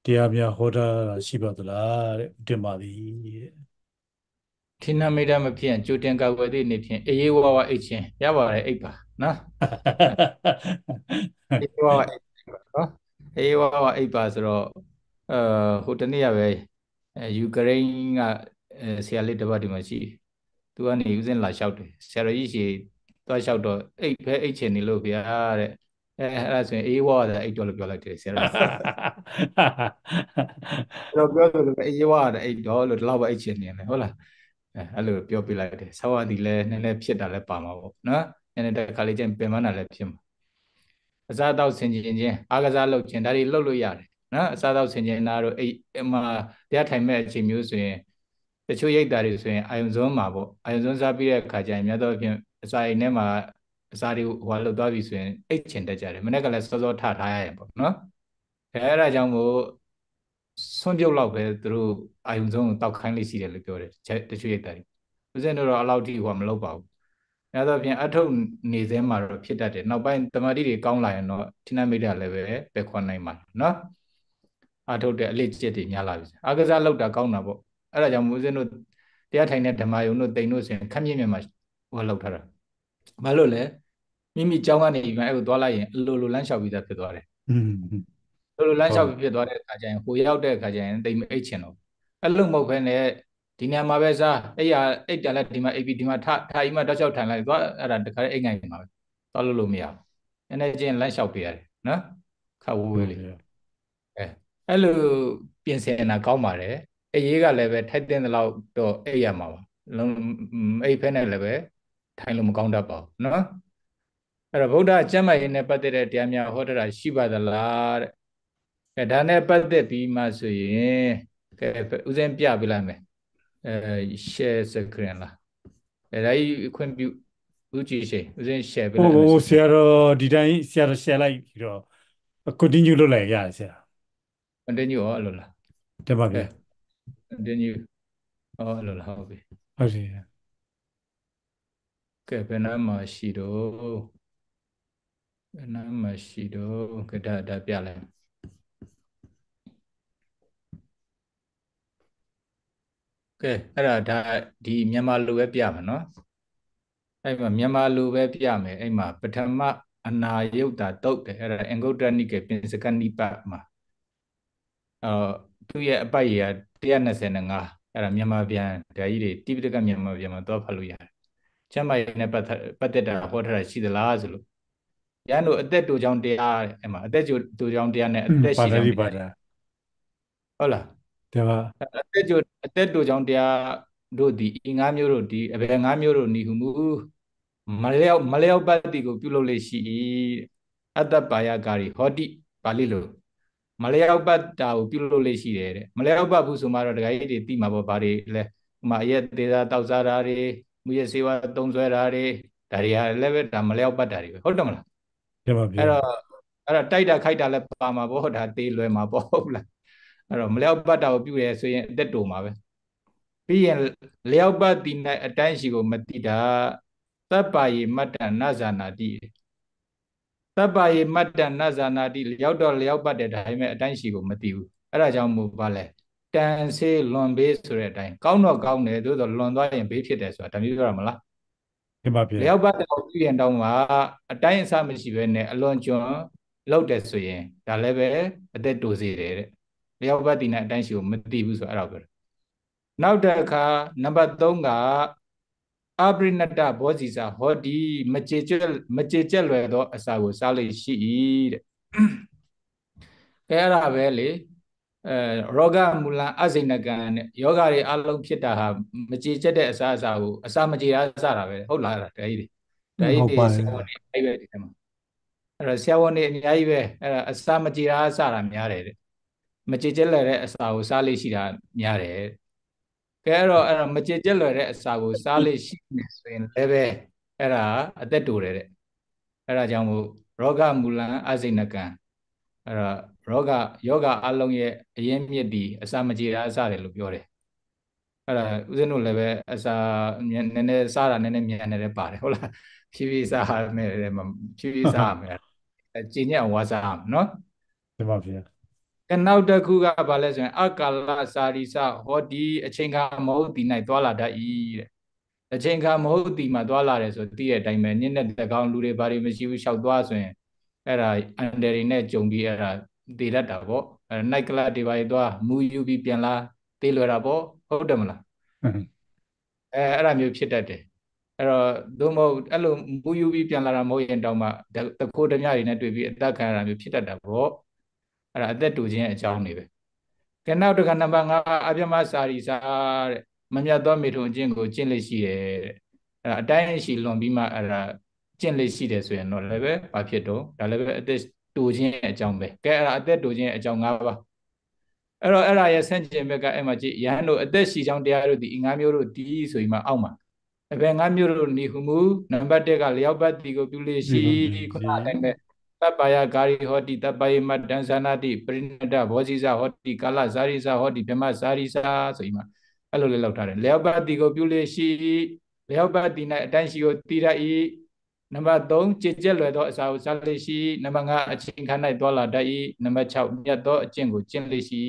တရားများဟောတာရှိပါသလားတဲ့တင်ပါသည်တဲ့ထိနာမိတ်တာမဖြစ်ရင်ကြိုတင်ကာကွယ်သည့်အနေဖြင့်အေးအေးဝါဝါအိတ်ချင်းရပါတယ်အိတ်ပါနော်အေးဝါဝါအိတ်ပါနော်အေးဝါဝါအိတ်ပါဆိုတော့အဲဟိုတနေ့ကပဲယူကရိန်းကဆရာလေးတစ်ပတ်ဒီမှာရှိသူကနေယူစင်လာလျှောက်တယ်ဆရာကြီးရှည်သွားလျှောက်တော့အိတ်ဖဲအိတ်ချင်နေလို့ဗျာတဲ့အဲအဲ့ဒါဆိုရင်အေးဝါတာအိတ်တော့လို့ပြောလိုက်တယ်ဆရာတော်ပြောတယ်အေးဝါတာအိတ်တော့လို့ဒီလောက်ပဲအိတ်ချင်နေတယ်ဟုတ်လားအဲအဲ့လိုပြောပြလိုက်တယ်ဆောက်ရသည်လဲနည်းနည်းဖြစ်တာလဲပါမှာပေါ့နော်နည်းနည်းတခါလေးချင်းပင်မနာလဲဖြစ်မှာအစားတော့ဆင်ခြင်ချင်းအားကစားလုပ်ခြင်းဒါတွေလုပ်လို့ရတယ်နော်အစားတော့ဆင်ခြင်တာတို့အဲ့အမှတရားထိုင်မဲ့အချိန်မျိုးဆိုရင် တချို့ရိတ်တာတွေဆိုရင်အာယုံစွန်းမှာပေါ့အာယုံစွန်းစားပြီးတဲ့အခါကျရင်များသောအားဖြင့်အစာအိမ်ထဲမှာအစာတွေဟွာလုတ်သွားပြီဆိုရင်အိတ်ချင်တက်ကြတယ်မနေ့ကလည်းစောစောထထားရရင်ပေါ့နော်အဲအဲ့ဒါကြောင့်မို့ဆွန့်ပြုတ်လောက်ပဲသူတို့အာယုံဆုံးတောက်ခိုင်းလေးရှိတယ်လို့ပြောတယ်တချို့ရိတ်တာတွေဦးဇင်းတို့တော့အလောက်ထိဟိုမလုပ်ပါဘူး။အဲဒါဖြင့်အထုတ်နေစဲမှာတော့ဖြစ်တတ်တယ်။နောက်ပိုင်းတမာတိတွေကောင်းလာရင်တော့ထိနာမိတ်တာလည်းပဲပဲခွန်နိုင်မှာနော်။အထုတ်တဲ့အလေးချက်တွေများလာပြီ။အကစားလောက်တာကောင်းတာပေါ့။အဲဒါကြောင့်ဦးဇင်းတို့တရားထိုင်တဲ့ဓမ္မယုံတို့တိန်တို့ဆိုရင်ခက်မြင့်မြင့်မှာဟိုလောက်ထားတာ။ဘာလို့လဲ။မိမိကြောင်းကနေဒီမှာအဲ့ကိုသွားလိုက်ရင်အလိုလိုလမ်းလျှောက်ပြီးသားဖြစ်သွားတယ်။လိုလိုလမ်းလျှောက်ပြီးဖြစ်သွားတဲ့အခါကျရင်ဟိုရောက်တဲ့အခါကျရင်တိတ်မအိတ်ချင်တော့အဲ့လိုမဟုတ်ဘဲနဲ့ဒီနေရာမှာပဲစားအဲ့ရအိတ်တယ်လက်ဒီမှာအိပ်ပြီးဒီမှာထထိုင်မှတောက်လျှောက်ထိုင်လိုက်သွားအဲ့ဒါတခါအိတ်ငိုင်မှာပဲသွားလို့လို့မရဘူးနည်းနည်းချင်းလမ်းလျှောက်ပေးရတယ်နော်ခတ်ဝေးလေးအဲအဲ့လိုပြင်ဆင်တာကောင်းပါတယ်အရေးကလည်းပဲထိုက်တဲ့လောက်တော့အိတ်ရမှာပါလုံးအိတ်ဖဲနဲ့လည်းပဲထိုင်လို့မကောင်းတတ်ပါဘူးနော်အဲ့တော့ဗုဒ္ဓကျမ်းမာရေးနဲ့ပတ်သက်တဲ့တရားများဟောတာရှိပါသလားတဲ့ကဲဒါနဲ့ပတ်သက်ပြီးမှဆိုရင်ကဲဦးစင်းပြပေးလိုက်မယ်အဲ share screen လားအဲဒါကြီးခွင့်ပြုဦးကြည်ရှင်ဦးစင်း share ပေးလိုက်ဟိုဆရာတော်ဒီတိုင်းဆရာတော် share လိုက်ပြီးတော့ continue လုပ်လိုက်ရတယ်ဆရာ continue ဟောလို့လားတက်ပါဗျာ continue ဟောလို့လားဟုတ်ပြီဟုတ်ပြီကဲဘယ်နှမှာရှိတော့ဘယ်နှမှာရှိတော့ကဒါဒါပြလိုက်ကဲအဲ့ဒါဒါဒီမြန်မာလူပဲပြမှာနော်အဲ့မှာမြန်မာလူပဲပြမယ်အဲ့မှာပထမအနာယုတ်တာတုတ်တယ်အဲ့ဒါအင်္ဂုတ္တနိကေပင်စကနိပတ်မှာအော်သူ့ရဲ့အပိုက်ရ125အဲ့ဒါမြန်မာပြန်ဒါကြီးတွေတိပိဋကမြန်မာပြန်မှာသွားဖတ်လို့ရတယ်ကျမ်းမာရေးနဲ့ပတ်ပတ်သက်တာဟောထားတာရှိသလားဆိုလို့ရန်တို့အသက်တူကြောင်းတရားအဲ့မှာအသက်တူကြောင်းတရားနဲ့အသက်ရှိတယ်ဟုတ်လားတယ်ပါအသက်ကြိုအသက်တို့ကြောင့်တရားတို့ဒီအင်္ဂါမျိုးတို့ဒီအဘယ်ငါမျိုးတို့နိဟုမူမလျောက်မလျောက်ပတ်တိကိုပြုလုပ်လေရှိ၏အတ္တပါယကာရီဟောတိပါဠိလိုမလျောက်ပတ်တာကိုပြုလုပ်လေရှိတယ်တဲ့မလျောက်ပတ်ဘူးဆိုမှတော့တရားကြီးတွေသိမှာပေါ့ဗါတွေလဲဥမာရက်သေးတာတောက်စားတာတွေမူရစေဝါသုံးဆွဲတာတွေဒါတွေဟာလည်းပဲဒါမလျောက်ပတ်တာတွေပဲဟုတ်တယ်မလားတင်ပါပြီအဲ့တော့အဲ့တော့တိုက်တာခိုက်တာလည်းပါမှာပေါ့ဒါသေးလွယ်မှာပေါ့ဟုတ်လားအဲ့တော့မလျောက်ပတ်တာကိုပြုရဲဆိုရင်အသက်တူမှာပဲပြီးရင်လျောက်ပတ်တိ၌အတိုင်းရှိကိုမတိတာသဗ္ဗယေမတ္တနာဇာနာတိသဗ္ဗယေမတ္တနာဇာနာတိလျောက်တော့လျောက်ပတ်တဲ့ဒါပေမဲ့အတိုင်းရှိကိုမတိဘူးအဲ့ဒါကြောင့်မို့ပါလဲတန်ဆေးလွန်ဘေးဆိုတဲ့အတိုင်းကောင်းတော့ကောင်းတယ်သို့တော့လွန်သွားရင်ဘေးဖြစ်တယ်ဆိုတာဒါမျိုးပြောရမလားမှန်ပါဗျာလျောက်ပတ်တော်ပြုရင်တောင်းမှာအတိုင်းအဆမရှိဘဲနဲ့အလွန်ကျွံလောက်တယ်ဆိုရင်ဒါလည်းပဲအသက်တိုစေတယ်တဲ့လျောက်ပတ်တည်တဲ့အတိုင်းရှိကိုမသိဘူးဆိုအဲ့ဒါပြောတယ်နောက်တစ်ခါနံပါတ်3ကအပရိနတဘောဇီစာဟောဒီမကြေကျက်မကြေကျက်လွယ်သောအစာကိုစားလေရှိ၏တဲ့ကဲအဲ့ဒါပဲလေအဲရောဂမူလအစိဏကံနဲ့ယောဂတွေအလုံးဖြစ်တာဟာမကြေကျက်တဲ့အစာအစာကိုအစာမကြေရစားတာပဲဟုတ်လားဒါကြီးတွေဒါကြီးတွေဆရာဝန်တွေအဲ့ပဲဒီမှာအဲ့တော့ဆရာဝန်တွေအများကြီးပဲအဲ့ဒါအစာမကြေရစားတာများတယ်တဲ့မကြေကျက်လွယ်တဲ့အစာကိုစားလေးရှိတာများတယ်ကဲအဲ့တော့အဲ့တော့မကြေကျက်လွယ်တဲ့အစာကိုစားလေးရှိနေဆိုရင်လည်းပဲအဲ့ဒါအသက်တိုတယ်တဲ့အဲ့ဒါကြောင့်မို့ရောဂမူလံအစိဏကံအဲ့တော့ရောဂယောဂအလုံးရဲ့အရင်းမြစ်ဒီအစာမကြေတာအစာတယ်လို့ပြောတယ်အဲ့ဒါဦးဇင်းတို့လည်းပဲအစာနည်းနည်းစားတာနည်းနည်းမြန်နေတယ်ပါတယ်ဟုတ်လားဖြည်းဖြည်းစားမယ်တယ်ဖြည်းဖြည်းစားမယ်အကျင့်ညက်ဝါစားမယ်နော်ဒီပါဗျာကနောက်တစ်ခုကဘာလဲဆိုရင်အကာလစာရိစဟောဒီအချိန်ခါမဟုတ်ဒီ၌သွားလာတတ်၏တဲ့အချိန်ခါမဟုတ်ဒီမှာသွားလာတယ်ဆိုသိတဲ့အတိုင်းပဲညနေတကောင်လူတွေဘာတွေမရှိဘူးလျှောက်သွားဆိုရင်အဲ့ဒါအန်ဒယ်ရီနဲ့ဂျုံပြီးအဲ့ဒါတည်တတ်တာပေါ့အဲ့နိုက်ကလပ်တွေဘာတွေသွားမူယူပြီးပြန်လာတည်လွယ်တာပေါ့ဟုတ်တယ်မလားအဲအဲ့ဒါမျိုးဖြစ်တတ်တယ်အဲ့တော့သို့မဟုတ်အဲ့လိုမူယူပြီးပြန်လာတာမဟုတ်ရင်တောင်မှတခိုးဓမြတွေနဲ့တွေ့ပြီးအသက်ခံရတာမျိုးဖြစ်တတ်တာပေါ့အဲ့ဒါအသက်တူခြင်းအကြောင်းတွေပဲကဲနောက်တစ်ခါနံပါတ်5အပြမစာရိစာတဲ့မမြတ်သောမေထုံအကျင့်ကိုကျင့်လက်ရှိရဲ့အဲ့ဒါအတိုင်းရှိလွန်ပြီးမှအဲ့ဒါကျင့်လက်ရှိတယ်ဆိုရင်တော့လည်းပဲဘာဖြစ်တော့ဒါလည်းပဲအသက်တူခြင်းအကြောင်းပဲကဲအဲ့ဒါအသက်တူခြင်းအကြောင်း၅ပါးအဲ့တော့အဲ့ဒါရဲ့ဆန့်ကျင်ဘက်ကအဲ့မှာကြည့်ယဟန်တို့အသက်ရှိကြောင်းတရားတို့ဒီငါးမျိုးတို့ဒီဆိုပြီးမှအောက်မှာအဘယ်ငါးမျိုးတို့နေဟုမူနံပါတ်1ကလျောက်ပတ်တီကိုပြုလေရှိခုနအတိုင်းပဲတပ္ပယဂါရီဟောတိတပ္ပယမတ္တံဇာနာတိပရိဏတဘောဇိဇဟောတိကာလဇာရိဇဟောတိဓမ္မဇာရိဇဆိုပြီးမှအဲ့လိုလေးလောက်ထားတယ်လျောပတိကိုပြုလေရှိလျောပတိ၌အတိုင်းရှိကိုတိရဤနံပါတ်3ကြည်ကြက်လွယ်သောအစာကိုစားလေရှိနံပါတ်5အချင်းခဏ၌သွားလာတတ်ဤနံပါတ်6မြတ်သောအကျင့်ကိုကျင့်လေရှိ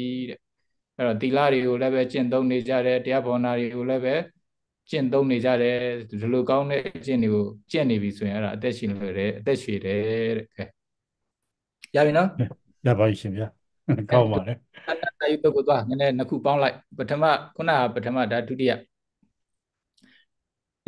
တဲ့အဲ့တော့သီလတွေကိုလည်းပဲကျင့်သုံးနေကြတယ်တရားဘောနာတွေကိုလည်းပဲကျင့်သုံးနေကြတယ်ဒီလိုကောင်းတဲ့အကျင့်တွေကိုကျင့်နေပြီဆိုရင်အဲ့ဒါအသက်ရှင်လွယ်တယ်အသက်ရှည်တယ်တဲ့ရပြီနော်ရပါပြီရှင်ဗျာကောင်းပါလေတာယုတ်တို့ကိုသွားနည်းနည်းနှစ်ခုပေါင်းလိုက်ပထမခုနကပထမဒါဒုတိယယ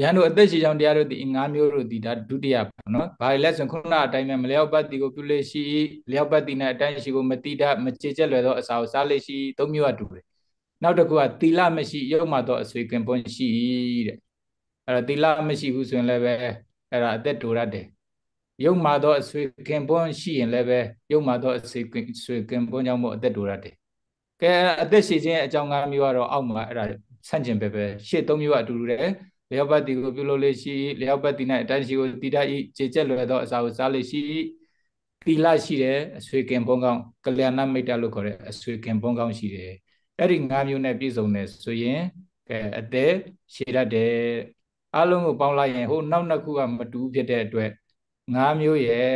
ဟန်တို့အသက်ရှိကြောင်းတရားတို့ဒီ၅မျိုးတို့ဒီဒါဒုတိယပေါ့နော်။ဘာလဲဆိုခုနအတိုင်းပဲမလျောက်ပတ်တီကိုပြုလေရှိလျောက်ပတ်တီနဲ့အတိုင်းရှိကိုမတိတမချေကျက်လွယ်သောအစာကိုစားလေရှိ၃မျိုးကတူတယ်။နောက်တစ်ခုကသီလမရှိရုပ်မှသောအဆွေကင်ပွန်းရှိတဲ့။အဲ့တော့သီလမရှိဘူးဆိုရင်လည်းပဲအဲ့ဒါအသက်တူရတယ်ရုပ်မာသောအဆွေခင်ပွန်းရှိရင်လည်းပဲရုပ်မာသောအဆွေခင်ဆွေခင်ပွန်းကြောင့်မို့အသက်တိုးရတယ်။ကဲအသက်ရှိခြင်းအကြောင်း၅မျိုးကတော့အောက်မှာအဲ့ဒါဆန့်ကျင်ပဲပဲရှေ့၃မျိုးကအတူတူတယ်။လျောပတ်တိကိုပြုလုပ်လေးရှိလျောပတ်တိ၌အတိုင်းရှိကိုတိတတ်ဤခြေကျက်လွယ်သောအစာကိုစားလေးရှိတိလရှိတယ်အဆွေခင်ပွန်းကောင်းကလျာဏမိတ်တလို့ခေါ်တဲ့အဆွေခင်ပွန်းကောင်းရှိတယ်။အဲ့ဒီ၅မျိုးနဲ့ပြည့်စုံတယ်ဆိုရင်ကဲအသက်ရှည်တတ်တယ်။အလုံးကိုပေါင်းလိုက်ရင်ဟိုနောက်နှစ်ခုကမတူဖြစ်တဲ့အတွက်၅မျိုးရဲ့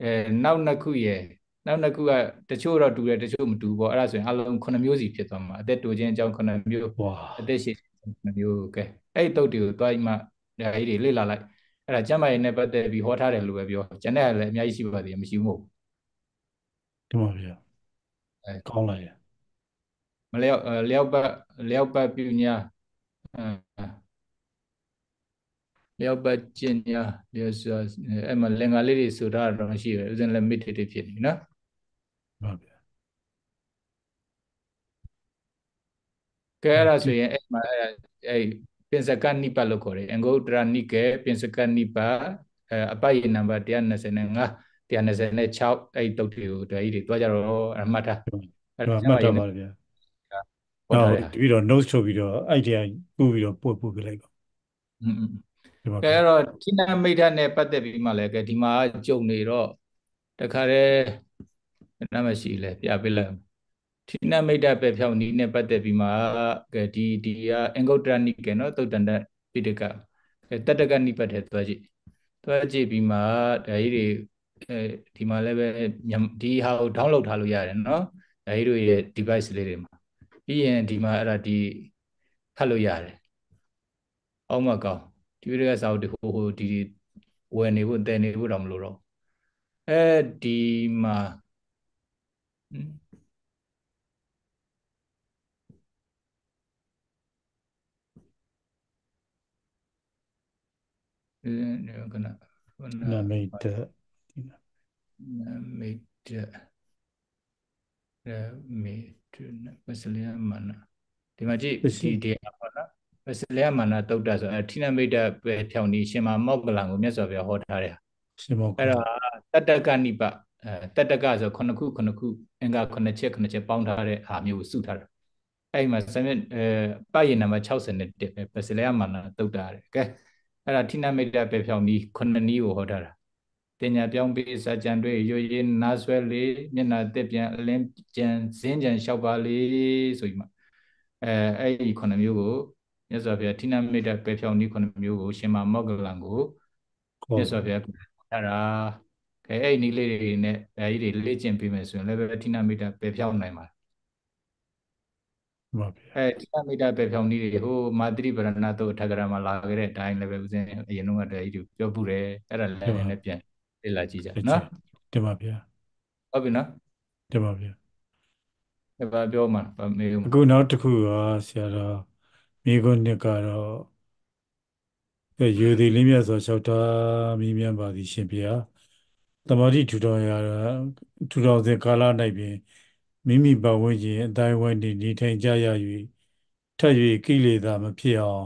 အဲနောက်နှစ်ခုရဲ့နောက်နှစ်ခုကတချို့တော့တူတယ်တချို့မတူဘူးပေါ့အဲ့ဒါဆိုရင်အလုံး9မျိုးစီဖြစ်သွားမှာအသက်တူခြင်းအကြောင်း9မျိုးပေါ့အသက်ရှိ9မျိုးကဲအဲ့ဒီတုတ်တွေကိုတွားမှဒါကြီးတွေလေ့လာလိုက်အဲ့ဒါကျမ်းမာရေးနဲ့ပတ်သက်ပြီးဟောထားတယ်လို့ပဲပြောကျန်တဲ့ကလည်းအများကြီးရှိပါသေးတယ်မရှိဘူးမဟုတ်ဘူးတမပါဗျာအဲကောင်းလိုက်ရမလျောက်လျောက်ပတ်လျောက်ပတ်ပြညာအဲလျောက်ပတ်ကျင့်ညာလျောက်စွာအဲ့မှာလင်္ကာလေးတွေဆိုထားတော့ရှိတယ်ဥစဉ်လည်းမိတိတိဖြစ်နေနော်ဟုတ်ပြီကဲအဲ့ဒါဆိုရင်အဲ့မှာအဲ့အဲ့ပင်စကနိပတ်လို့ခေါ်တယ်အင်္ဂုတ္တရနိကေပင်စကနိပတ်အပိုက်နံပါတ်125 126အဲ့တုတ်တွေကိုတွေ့ရည်တွေတွားကြတော့အမှတ်ထားအဲ့တော့အမှတ်ထားပါဗျာဟုတ်တယ်ပြီးတော့ notes ချုပ်ပြီးတော့အဲ့ဒီကပို့ပြီးတော့ပို့ပို့ပြလိုက်ပါอืมကဲအဲ့တော့ဌိနမိတ်ဓာတ်နဲ့ပတ်သက်ပြီးမှလည်းကဲဒီမှာကြုံနေတော့တခါတည်းနာမရှိလဲပြပြလိုက်ဌိနမိတ်ဓာတ်ပဲဖြောင်းနီးနဲ့ပတ်သက်ပြီးမှကဲဒီဒီကအင်္ဂုတ္တရနိကေနော်သုတ်တန်တပိဋကကဲတတကနိပတ်ထဲသွားကြည့်သွားကြည့်ပြီးမှဒါကြီးတွေအဲဒီမှာလည်းပဲဒီဟာကို download ထားလို့ရတယ်နော်ဒါကြီးတို့ရဲ့ device လေးတွေမှာပြီးရင်ဒီမှာအဲ့ဒါဒီဖတ်လို့ရတယ်အောက်မကောင်းဒီဝိရိယစာအုပ်ဒီဟိုဟိုဒီဝယ်နေဖို့တည်နေဖို့တော့မလိုတော့အဲဒီမှာကနနမိတ်တနမိတ်တနမိတ်တပစလျမနဒီမှာကြည့်ဒီတရားပေါ့နော်စလေယမနာတုတ်တာဆိုအဲထိနမိတ်တပဲဖြောင်းဒီရှင်မမောက်ကလံကိုမြတ်စွာဘုရားဟောထားတယ်ရှင်မောကအဲ့တော့တတ္တကနိပအဲတတ္တကဆိုခုနှစ်ခုခုနှစ်ခုအင်္ဂါခုနှစ်ချက်ခုနှစ်ချက်ပေါင်းထားတဲ့အာမျိုးကိုစုထားတာအဲ့မှာစမြတ်အဲပယင်နံပါတ်61ပဲပစလေယမနာတုတ်တာတယ်ကဲအဲ့ဒါထိနမိတ်တပဲဖြောင်းဒီခုနှစ်နည်းကိုဟောထားတာတင်ညာပြောင်းပြီးစာကြံတွေရွရင်းနားဆွဲလေမျက်နာတက်ပြန်အလင်းကြံဇင်းကြံလျှောက်ပါလေဆိုပြီးမှအဲအဲ့ဒီခုနှစ်မျိုးကိုမြတ်စွာဘုရားထိနမိတ်တပယ်ဖြောင်းဤခုနှစ်မျိုးကိုရှင်မမောဂလန်ကိုမြတ်စွာဘုရားထားတာခဲအဲ့ဒီနည်းလေးတွေနဲ့ဒါကြီးတွေလေ့ကျင့်ပေးမယ်ဆိုရင်လည်းပဲထိနမိတ်တပယ်ဖြောင်းနိုင်ပါတယ်မှန်ပါဗျာအဲထိနမိတ်တပယ်ဖြောင်းနည်းတွေဟိုမာတိပရဏသုအထကရမှာလာခဲ့တဲ့အတိုင်းလည်းပဲဦးဇင်းအရင်ကတည်းကပြောပူတယ်အဲ့ဒါလည်းလည်းပြန်လေ့လာကြည့်ကြနော်တင်ပါဗျာဟုတ်ပြီနော်တင်ပါဗျာ။ဒါပါပြောမှာပါမေးလို့အခုနောက်တစ်ခုကဆရာတော်မိခွန်းနှစ်ကတော့ရေသည်လင်းမြတ်စွာလျှောက်တာမိမြန်ပါသည်ရှင်ဘုရားတမာတိထူတော်ရာထူတော်စဉ်ကာလ၌ပင်မိမိပတ်ဝန်းကျင်အတိုင်းဝိုင်းနေနေထိုင်ကြရ၍ထပ်၍ကိလေသာမဖြစ်အောင်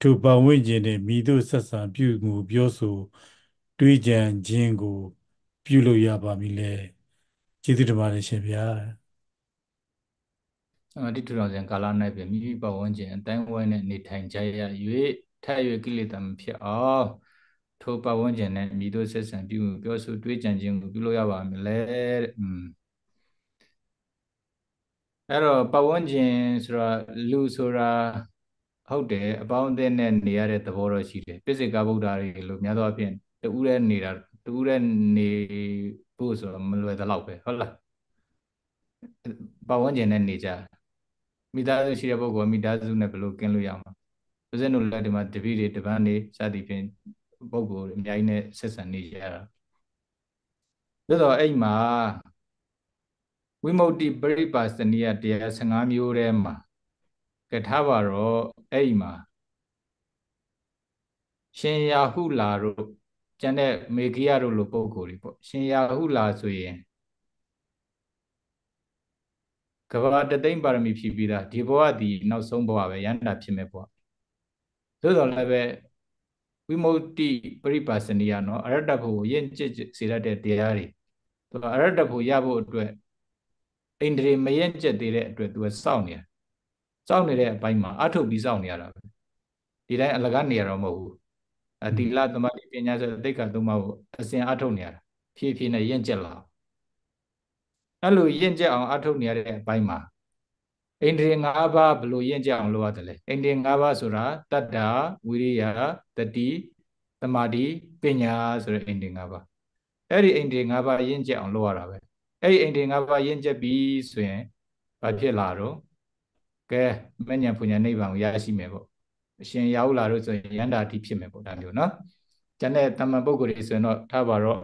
ထူပတ်ဝန်းကျင်နှင့်မိတို့ဆက်ဆံပြုမှုပြောဆိုတွေးကြံခြင်းကိုပြုလုပ်ရပါမည်လေကျေးဇူးတင်ပါတယ်ရှင်ဘုရားမတိထူထောင်စဉ်ကာလ၌ပင်မိမိပတ်ဝန်းကျင်အတိုင်းဝိုင်းနဲ့နေထိုင်ကြရ၍ထပ်၍ကိလေသာမဖြစ်အောင်ထိုပတ်ဝန်းကျင်နဲ့မိတို့ဆက်ဆံပြုပြောဆိုတွေးကြံခြင်းကိုပြုလို့ရပါမလဲတဲ့အင်းအဲ့တော့ပတ်ဝန်းကျင်ဆိုတာလူဆိုတာဟုတ်တယ်အပေါင်းအသင်းနဲ့နေရတဲ့သဘောတော့ရှိတယ်ပြစ္ဆေကဗုဒ္ဓတွေလို့များသောအားဖြင့်တူးတဲ့နေတာတူးတဲ့နေဖို့ဆိုတော့မလွယ်သလောက်ပဲဟုတ်လားပတ်ဝန်းကျင်နဲ့နေကြမိသားစုရှိတဲ့ပုဂ္ဂိုလ်မိသားစုနဲ့ဘယ်လိုကင်းလို့ရမှာဦးဇင်းတို့လည်းဒီမှာတပည့်တွေတပန်းတွေစသည်ဖြင့်ပုဂ္ဂိုလ်တွေအများကြီးနဲ့ဆက်ဆံနေရတာသို့တော့အဲ့မှာဝိမု ക്തി ပရိပါစနိယတရား15မျိုးထဲမှာကထာပါတော့အဲ့မှာရှင်ရာဟုလာတို့ကျန်တဲ့မေဂိယတို့လိုပုဂ္ဂိုလ်တွေပေါ့ရှင်ရာဟုလာဆိုရင်ကဘာတသိမ့်ပါရမီဖြည့်ပြီးသားဒီဘဝဒီနောက်ဆုံးဘဝပဲရန္တာဖြစ်မဲ့ဘဝသို့တော်လည်းပဲဝိမု ക്തി ပရိပါစနိယနော်အရတ္တဖို့ရင့်ကျစ်စေတတ်တဲ့တရားတွေသူကအရတ္တဖို့ရဖို့အတွက်အိန္ဒြေမရင့်ကျက်သေးတဲ့အတွက်သူကစောင့်နေတာစောင့်နေတဲ့အပိုင်းမှာအထုတ်ပြီးစောင့်နေရတာပဲဒီတိုင်းအလကားနေရတော့မဟုတ်ဘူးအတိလသမတိပညာဆိုတဲ့သိက္ခာသုံးပါးကိုအစဉ်အထုတ်နေရတာဖြည်းဖြည်းနဲ့ရင့်ကျက်လာအောင်အဲ့လိုရင့်ကျက်အောင်အထုတ်နေရတဲ့အပိုင်းမှာအိန္ဒြေ၅ပါးဘလို့ရင့်ကျက်အောင်လုပ်ရတယ်လေအိန္ဒြေ၅ပါးဆိုတာတတ္တာဝိရိယတတိသမာဓိပညာဆိုတဲ့အိန္ဒြေ၅ပါးအဲ့ဒီအိန္ဒြေ၅ပါးရင့်ကျက်အောင်လုပ်ရတာပဲအဲ့ဒီအိန္ဒြေ၅ပါးရင့်ကျက်ပြီးဆိုရင်ဘာဖြစ်လာတော့ကဲမညံပူညာနိဗ္ဗာန်ကိုရရှိမယ်ပေါ့အရှင်ရာဟုလာတို့ဆိုရင်ယန္တာတိဖြစ်မယ်ပေါ့ဒါမျိုးနော်ကျန်တဲ့တမန်ပုဂ္ဂိုလ်တွေဆိုရင်တော့ထားပါတော့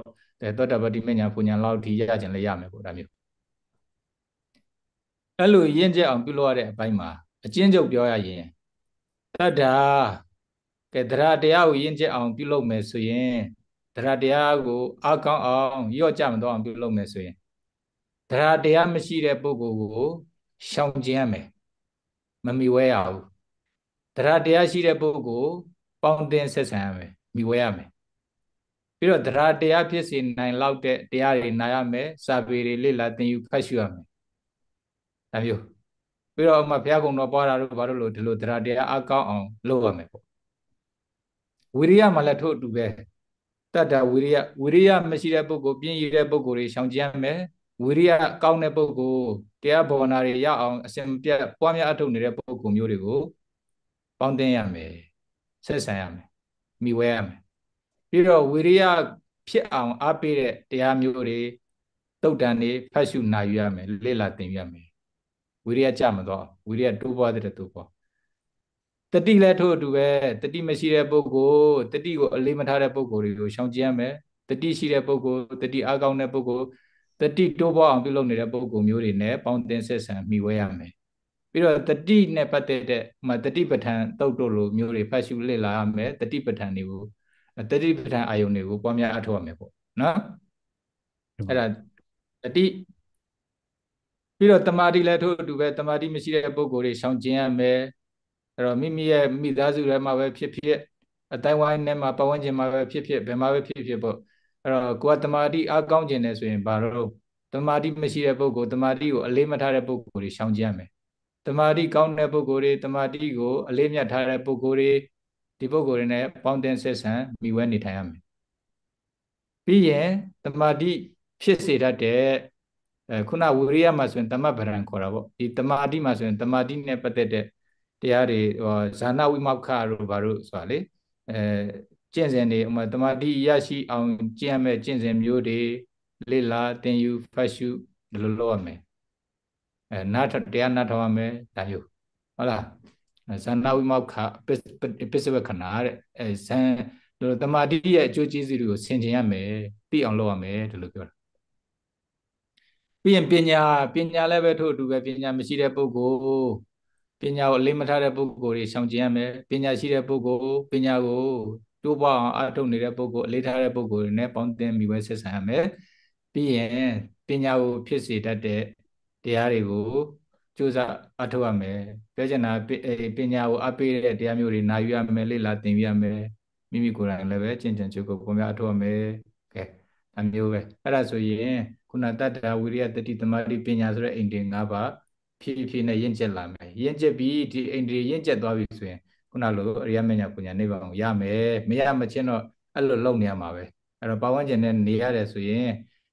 သောတပတိမညံပူညာလောက်ထိရကြင်လည်းရမယ်ပေါ့ဒါမျိုးအဲ့လိုရင့်ကျက်အောင်ပြုလုပ်ရတဲ့အပိုင်းမှာအကျဉ်းချုပ်ပြောရရင်တတ္တာကဲတရားတရားကိုရင့်ကျက်အောင်ပြုလုပ်မယ်ဆိုရင်တရားတရားကိုအကောင်းအောင်ရော့ကြမတော့အောင်ပြုလုပ်မယ်ဆိုရင်တရားတရားမရှိတဲ့ပုဂ္ဂိုလ်ကိုရှောင်ကျဉ်ရမယ်မမိဝဲရဘူးတရားတရားရှိတဲ့ပုဂ္ဂိုလ်ပေါင်းတင်ဆက်ဆံရမယ်မိဝဲရမယ်ပြီးတော့တရားတရားဖြစ်စေနိုင်လောက်တဲ့တရားတွေနာရမယ်စာပေတွေလေ့လာသင်ယူဖတ်ရှုရမယ်ဒါမျိုးပြီးတော့မှဘုရားကုံတော်ပွားတာတို့ဘာလို့လို့ဒီလိုတရားတရားအကောင်းအောင်လုပ်ရမယ်ပေါ့ဝိရိယမှလည်းထို့အတူပဲတတ္တဝိရိယဝိရိယမရှိတဲ့ပုဂ္ဂိုလ်ပြင်းရတဲ့ပုဂ္ဂိုလ်တွေရှောင်ကြဉ်မယ်ဝိရိယကောင်းတဲ့ပုဂ္ဂိုလ်တရားဘောနာတွေရအောင်အစဉ်ပြတ်ပွားများအထုတ်နေတဲ့ပုဂ္ဂိုလ်မျိုးတွေကိုပေါင်းတင်ရမယ်ဆက်ဆံရမယ်မိဝဲရမယ်ပြီးတော့ဝိရိယဖြစ်အောင် အားပေးတဲ့တရားမျိုးတွေတုတ်တန်တွေဖတ်ရှုနိုင်ရမယ်လေ့လာသင်ရမယ်ဝိရိယကြမတော့ဝိရိယတိုးပွားတဲ့တိုးပွားတတိလည်းထို့အတူပဲတတိမရှိတဲ့ပုဂ္ဂိုလ်တတိကိုအလေးမထားတဲ့ပုဂ္ဂိုလ်တွေကိုရှောင်ကြဉ်ရမယ်တတိရှိတဲ့ပုဂ္ဂိုလ်တတိအားကောင်းတဲ့ပုဂ္ဂိုလ်တတိတိုးပွားအောင်ပြုလုပ်နေတဲ့ပုဂ္ဂိုလ်မျိုးတွေနဲ့ပေါင်းတင်ဆက်ဆံမိဝဲရမယ်ပြီးတော့တတိနဲ့ပတ်သက်တဲ့မတတိပဋ္ဌာန်တုတ်တို့လိုမျိုးတွေဖတ်ရှုလေ့လာရမယ်တတိပဋ္ဌာန်တွေကိုတတိပဋ္ဌာန်အာယုန်တွေကိုပွားများအထောက်ရမယ်ပေါ့နော်အဲ့ဒါတတိပြီးတော့တမာတိလည်းထို့အတူပဲတမာတိမရှိတဲ့ပုဂ္ဂိုလ်တွေရှောင်ကျင်ရမယ်အဲ့တော့မိမိရဲ့မိသားစုထဲမှာပဲဖြစ်ဖြစ်အတိုင်းဝိုင်းထဲမှာပတ်ဝန်းကျင်မှာပဲဖြစ်ဖြစ်ဘယ်မှာပဲဖြစ်ဖြစ်ပေါ့အဲ့တော့ကိုကတမာတိအားကောင်းကျင်တယ်ဆိုရင်ဘာလို့တမာတိမရှိတဲ့ပုဂ္ဂိုလ်တမာတိကိုအလေးမထားတဲ့ပုဂ္ဂိုလ်တွေရှောင်ကျင်ရမယ်တမာတိကောင်းတဲ့ပုဂ္ဂိုလ်တွေတမာတိကိုအလေးမြတ်ထားတဲ့ပုဂ္ဂိုလ်တွေဒီပုဂ္ဂိုလ်တွေနဲ့ပေါင်းတင်ဆက်ဆံမိဝဲနေထိုင်ရမယ်ပြီးရင်တမာတိဖြစ်စေတတ်တဲ့အဲခုနဝိရိယမှာဆိုရင်တမဗရံခေါ်တာပေါ့ဒီတမာတိမှာဆိုရင်တမာတိနဲ့ပတ်သက်တဲ့တရားတွေဟောဇာနာဝိမောက္ခတို့ဘာလို့ဆိုတာလေအဲကျင့်စဉ်တွေဥမာတမာတိရရှိအောင်ကျင့်ရမယ်ကျင့်စဉ်မျိုးတွေလိလာတင်ယူဖတ်ရှုဒီလိုလုပ်ရမယ်အဲနားတရားနားထောင်ရမယ်ဒါမျိုးဟုတ်လားဇာနာဝိမောက္ခပစ္စဝခဏတဲ့အဲဇန်တမာတိရဲ့အကျိုးကျေးဇူးတွေကိုဆင်ခြင်ရမယ်သိအောင်လုပ်ရမယ်ဒီလိုပြောတာပြီးရင်ပညာပညာလည်းပဲထို့အတူပဲပညာမရှိတဲ့ပုဂ္ဂိုလ်ပညာကိုအလေးမထားတဲ့ပုဂ္ဂိုလ်တွေရှောင်ကျဉ်ရမယ်ပညာရှိတဲ့ပုဂ္ဂိုလ်ပညာကိုတိုးပွားအောင်အထုတ်နေတဲ့ပုဂ္ဂိုလ်အလေးထားတဲ့ပုဂ္ဂိုလ်တွေနဲ့ပေါင်းသင်းမိဝဲဆက်ဆံရမယ်ပြီးရင်ပညာကိုဖြစ်စေတတ်တဲ့တရားတွေကိုကြိုးစားအထောက်ရမယ်ပြောချင်တာပညာကိုအပေးတဲ့တရားမျိုးတွေနာယူရမယ်လေ့လာသင်ယူရမယ်မိမိကိုယ်တိုင်လည်းပဲကျင့်ကြံကြိုးကိုပုံများအထောက်ရမယ်ကဲအမျိုးပဲအဲ့ဒါဆိုရင်ခုနတတ္တဝိရိယတတိသမารိပညာဆိုတဲ့အိန္ဒြေ၅ပါးဖြည်းဖြည်းနဲ့ရင့်ကျက်လာမယ်ရင့်ကျက်ပြီးဒီအိန္ဒြေရင့်ကျက်သွားပြီဆိုရင်ခုနလိုအရိယမညာပညာနိဗ္ဗာန်ကိုရမယ်မရမချင်းတော့အဲ့လိုလုံနေရမှာပဲအဲ့တော့ပဝန်းကျင်နဲ့နေရတယ်ဆိုရင်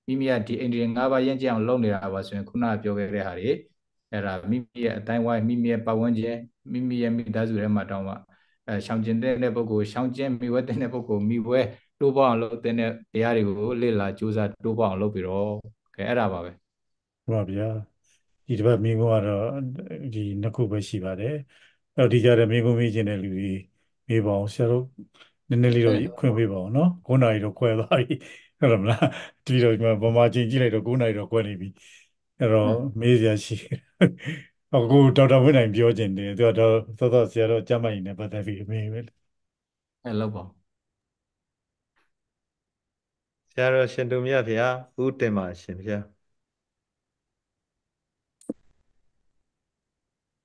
မိမိကဒီအိန္ဒြေ၅ပါးရင့်ကျက်အောင်လုပ်နေတာပါဆိုရင်ခုနပြောခဲ့တဲ့ဟာတွေအဲ့ဒါမိမိရဲ့အတိုင်းဝိုင်းမိမိရဲ့ပတ်ဝန်းကျင်မိမိရဲ့မိသားစုထဲမှာတောင်းပါအဲရှောင်ကျင်တဲ့ပုဂ္ဂိုလ်ရှောင်ကျင်မိဝဲတဲ့ပုဂ္ဂိုလ်မိဝဲတိုးပေါအောင်လုပ်တဲ့တရားတွေကို လေ့လာကြိုးစားတိုးပေါအောင်လုပ်ပြီးတော့ကဲအဲ့ဒါပါပဲဟုတ်ပါဗျာဒီတစ်ပတ်မိကုံးကတော့ဒီနှစ်ခုပဲရှိပါတယ်အဲ့ဒီကြတဲ့မိကုံးမိခြင်းတဲ့လူကြီးမိပါအောင်ဆရာတို့နည်းနည်းလေးတော့ခွင့်ပေးပါအောင်နော်9နာရီတော့ခွဲသွားပြီဟုတ်တယ်မလားဒီတော့ဗမာချင်းကြည့်လိုက်တော့9နာရီတော့ခွဲနေပြီအဲ့တော့မေးစရာရှိအခုဒေါက်တာဝင်းနိုင်ပြောခြင်းတယ်သူကတော့သောသောဆရာတော့ကြမ်းမိုက်နေပတ်သက်ပြီးမေးပဲအဲ့လောက်ပါဆရာတော်ရှင်သူမြတ်ဖေဟာဦးတင်ပါရှင်ဖေဟာ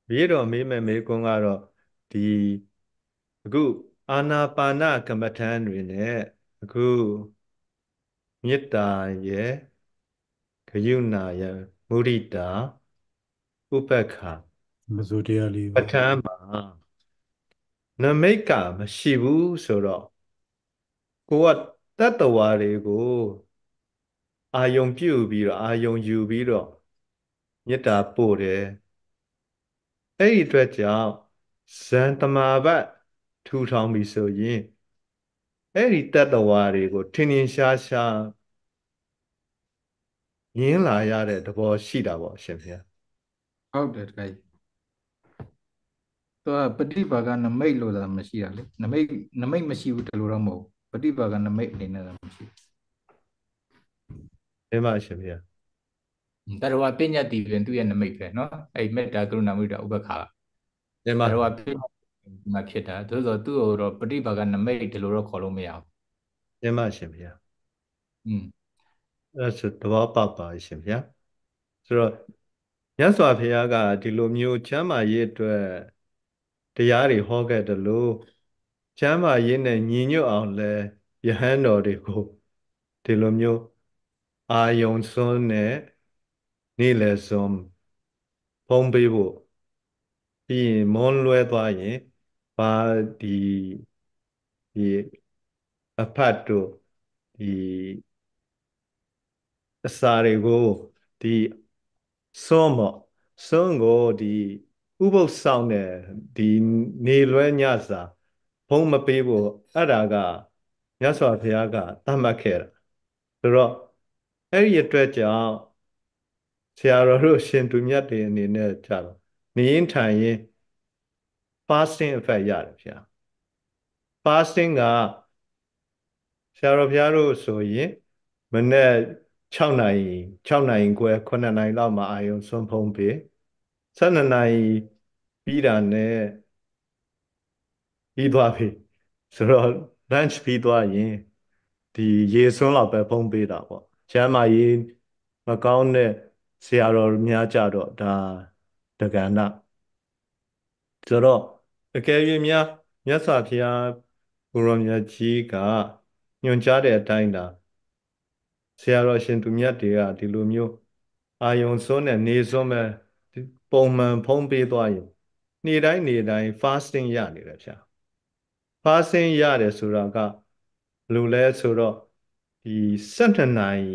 ပြီးတော့မေးမယ်မေးခွန်းကတော့ဒီအခုအာနာပါနကမ္မထန်တွေနဲ့အခုမေတ္တာရဲ့ဂယုဏရဲ့မုဒိတာဥပ္ပခာမဇုတရားလေးပဋ္ဌာန်းမှာနမိတ်ကမရှိဘူးဆိုတော့ကိုကတတ္တဝါတွေကိုအာယုံပြုပြီးတော့အာယုံယူပြီးတော့မေတ္တာပို့တယ်အဲ့ဒီအတွက်ကြောင့်ဇန်တမာဘတ်ထူထောင်ပြီဆိုရင်အဲ့ဒီတတ္တဝါတွေကိုထင်ထင်ရှားရှားငင်းလာရတဲ့သဘောရှိတာပေါ့ရှင်ဗျာဟုတ်တယ်တကယ်သူကပฏิပါကနမိတ်လို့သာမရှိတာလေနမိတ်နမိတ်မရှိဘူးတလို့တော့မဟုတ်ฏิပါကနမိတ်အနေနဲ့တော့မရှိဘူးမှန်ပါရှင်ဗျာတရဝပညာတိပင်သူ့ရဲ့နမိတ်ပဲเนาะအဲ့မေတ္တာကရုဏာမုဒိတာဥပ္ပခါမှန်ပါတရဝပညာဒီမှာဖြစ်တာသို့သောသူ့ကိုတော့ပฏิပါကနမိတ်ဒီလိုတော့ခေါ်လို့မရဘူးမှန်ပါရှင်ဗျာอืมအဲ့ဆိုတဘောပပါရှင်ဗျာဆိုတော့မြတ်စွာဘုရားကဒီလိုမျိုးချမ်းမာရေးအတွက်တရားတွေဟောခဲ့တယ်လို့ချမ်းသာရေးနဲ့ညီညွတ်အောင်လဲယဟန်တော်တွေကိုဒီလိုမျိုးအာယုံစွန်းနဲ့နေ့လယ်စွန်းဖုံးပေးဖို့ပြီးရင်မွန်းလွဲသွားရင်ဘာဒီဒီအဖတ်တို့ဒီအစာတွေကိုဒီစွန်းပေါ့စွန်းကိုဒီဥပုသ်ဆောင်တဲ့ဒီနေလွဲညစာဘုံမပေးဖို့အဲ့ဒါကမြတ်စွာဘုရားကသတ်မှတ်ခဲ့တာဆိုတော့အဲ့ဒီအတွက်ကြောင့်ဆရာတော်တို့ရှင်သူမြတ်တွေအနေနဲ့ကြတော့နေရင်ထိုင်ရင် fasting effect ရတယ်ဗျာ fasting ကဆရာတော်ဘုရားတို့ဆိုရင်မနေ့6နိုင်6နိုင်ခွဲ9နိုင်လောက်မှာအာယုံဆုံးဖုံးပြီး7နိုင်ပြီးတာနဲ့ပြီးသွားပြီဆိုတော့ lunch ပြီးသွားရင်ဒီရေဆွန်းလောက်ပဲဖုံးပေးတာပေါ့ကျမ်းမာရေးမကောင်းတဲ့ဆရာတော်များကြတော့ဒါတက္ကနာဆိုတော့အကယ်၍များမြတ်စွာဘုရားဘုရောမြတ်ကြီးကညွှန်ကြားတဲ့အတိုင်းဒါဆရာတော်ရှင်သူမြတ်တွေကဒီလိုမျိုးအာယုံစွန်းနဲ့နေစွန်းမဲ့ပုံမှန်ဖုံးပေးသွားရင်နေ့တိုင်းနေ့တိုင်း fasting ရနေတယ်ဗျာဖားဆင်းရတယ်ဆိုတာကဘယ်လိုလဲဆိုတော့ဒီ12နာရီ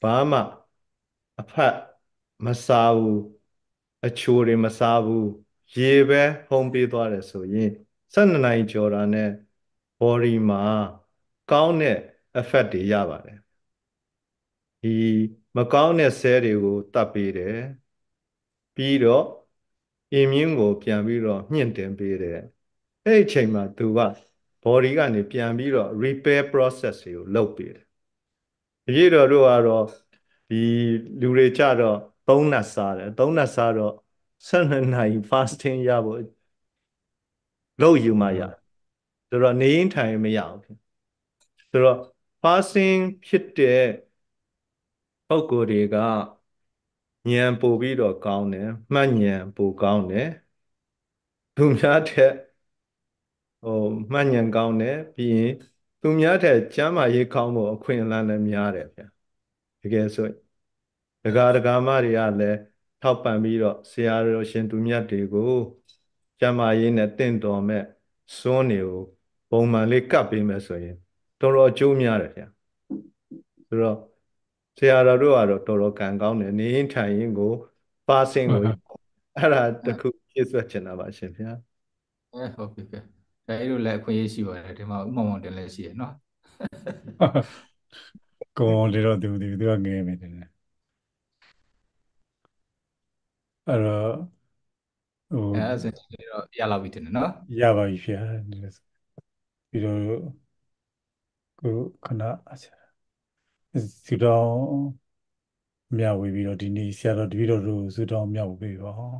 ဘာမှအဖတ်မစားဘူးအချိုတွေမစားဘူးရေပဲဟုံးပေးသွားတယ်ဆိုရင်12နာရီကျော်တာနဲ့ body မှာကောင်းတဲ့ effect တွေရပါတယ်ဒီမကောင်းတဲ့ဆဲတွေကိုတတ်ပေးတယ်ပြီးတော့အင်မြင့်ကိုပြန်ပြီးတော့မြင့်တင်ပေးတယ်အဲ့ဒီအချိန်မှာသူက body ကနေပြန်ပြီးတော့ repair process တွေကိုလုပ်ပေးတယ်။ဒီတော့တို့ကတော့ဒီလူတွေကြတော့သုံးနတ်စားတယ်။သုံးနတ်စားတော့12နာရီ fasting ရဖို့လုပ်ယူမှရတယ်။ဆိုတော့နေရင်ထိုင်မရဘူး။ဆိုတော့ fasting ဖြစ်တဲ့ပုံကိုယ်တွေကဉာဏ်ပို့ပြီးတော့ကောင်းတယ်။မှတ်ဉာဏ်ပို့ကောင်းတယ်။သူများတဲ့ဟိုမှတ်ဉာဏ်ကောင်းတယ်ပြီးရင်သူများထက်ကျမ်းမာရေးကောင်းဖို့အခွင့်အလမ်းလည်းများတယ်ဗျာတကယ်ဆိုဒကာဒကာမတွေကလည်းထောက်ပံ့ပြီးတော့ဆရာတော်ရှင်သူမြတ်တွေကိုကျမ်းမာရေးနဲ့တင့်တော်မဲ့စွန်းတွေကိုပုံမှန်လေးကပ်ပေးမယ်ဆိုရင်တော်တော်ကျိုးများတယ်ဗျာဆိုတော့ဆရာတော်တို့ကတော့တော်တော်ကံကောင်းတယ်နေရင်ထိုင်ရင်ကိုပါစင်ကိုအဲ့ဒါတခုပြည့်စွက်ချင်တာပါရှင်ဗျာအဲဟုတ်ပြီဗျာအဲ့လိုလည်းအခွင့်အရေးရှိပါတယ်ဒီမှာဥမ္မောင်တင်လည်းရှိရနော်ကောလေတော့သူသူကငဲမယ်တင်တယ်အဲ့တော့ဟိုအဲ့ဒါဆိုရင်တော့ရလာပြီတင်တယ်နော်ရပါပြီဖေပြီးတော့ကိုခဏဆူတောင်းမြဝေပြီးတော့ဒီနေ့ဆရာတော်တပည့်တော်တို့ဆူတောင်းမြဝေပေးပါဟော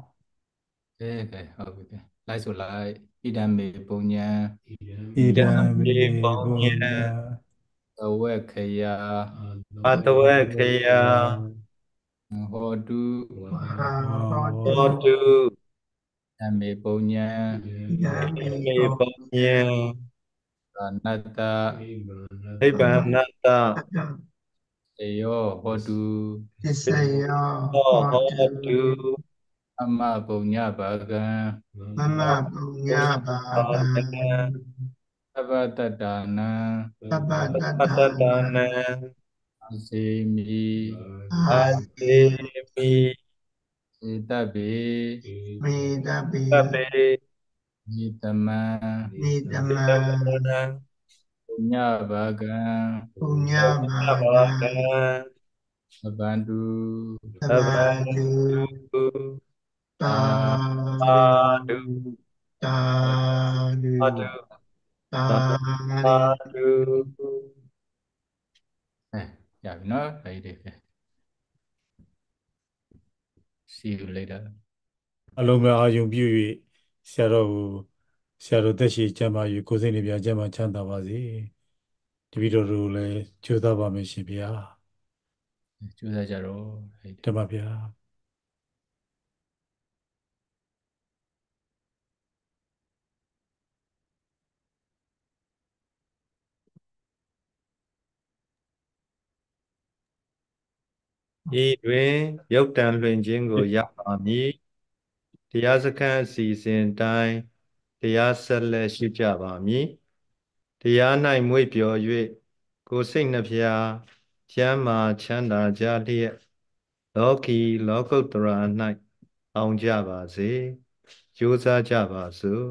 ကဲကဲဟုတ်ပြီကဲလိုက်ဆိုလိုက်ဣဒံမေပုံညာဣဒံမေပုံညာသဝေခယပတဝေခယဟောတုဟောတုဓမ္မေပုံညာဓမ္မေပုံညာအနတ္တဣဗံနတ္တတေယောဟောတုသစ္စေယောဟောတု Ama punya bagan. Ama punya bagan. Taba tadana. Taba tadana. Asimi. Asimi. Mitabe. Mitabe. Mitabe. Mitama. Mitama. Punya baga, Punya baga, Sabandu. Sabandu. သာဓုသာဓုသာဓုသာဓုအဲရပြီနော်ဒါကြီးတွေ see you later အလုံးမဲ့အာယုံပြု၍ဆရာတော်ကိုဆရာတော်သက်ရှိကျမ်းမာ၍ကိုယ်စိတ်နေပြကျမ်းမာချမ်းသာပါစေတပည့်တော်တို့လည်းကြိုးစားပါမယ်ရှင်ဗျာကြိုးစားကြတော့ဓမ္မဗျာဤတွင်ရုပ်တံလွှင့်ခြင်းကိုရပါမည်တရားစခန်းအစီအစဉ်တိုင်းတရားဆက်လက်ရှိကြပါမည်တရား၌မွေ့ပျော်၍ကိုယ်စိတ်နှဖျားချမ်းမာချမ်းသာကြလျက်လောကီလောကုတ္တရာ၌အောင်ကြပါစေကြိုးစားကြပါစို့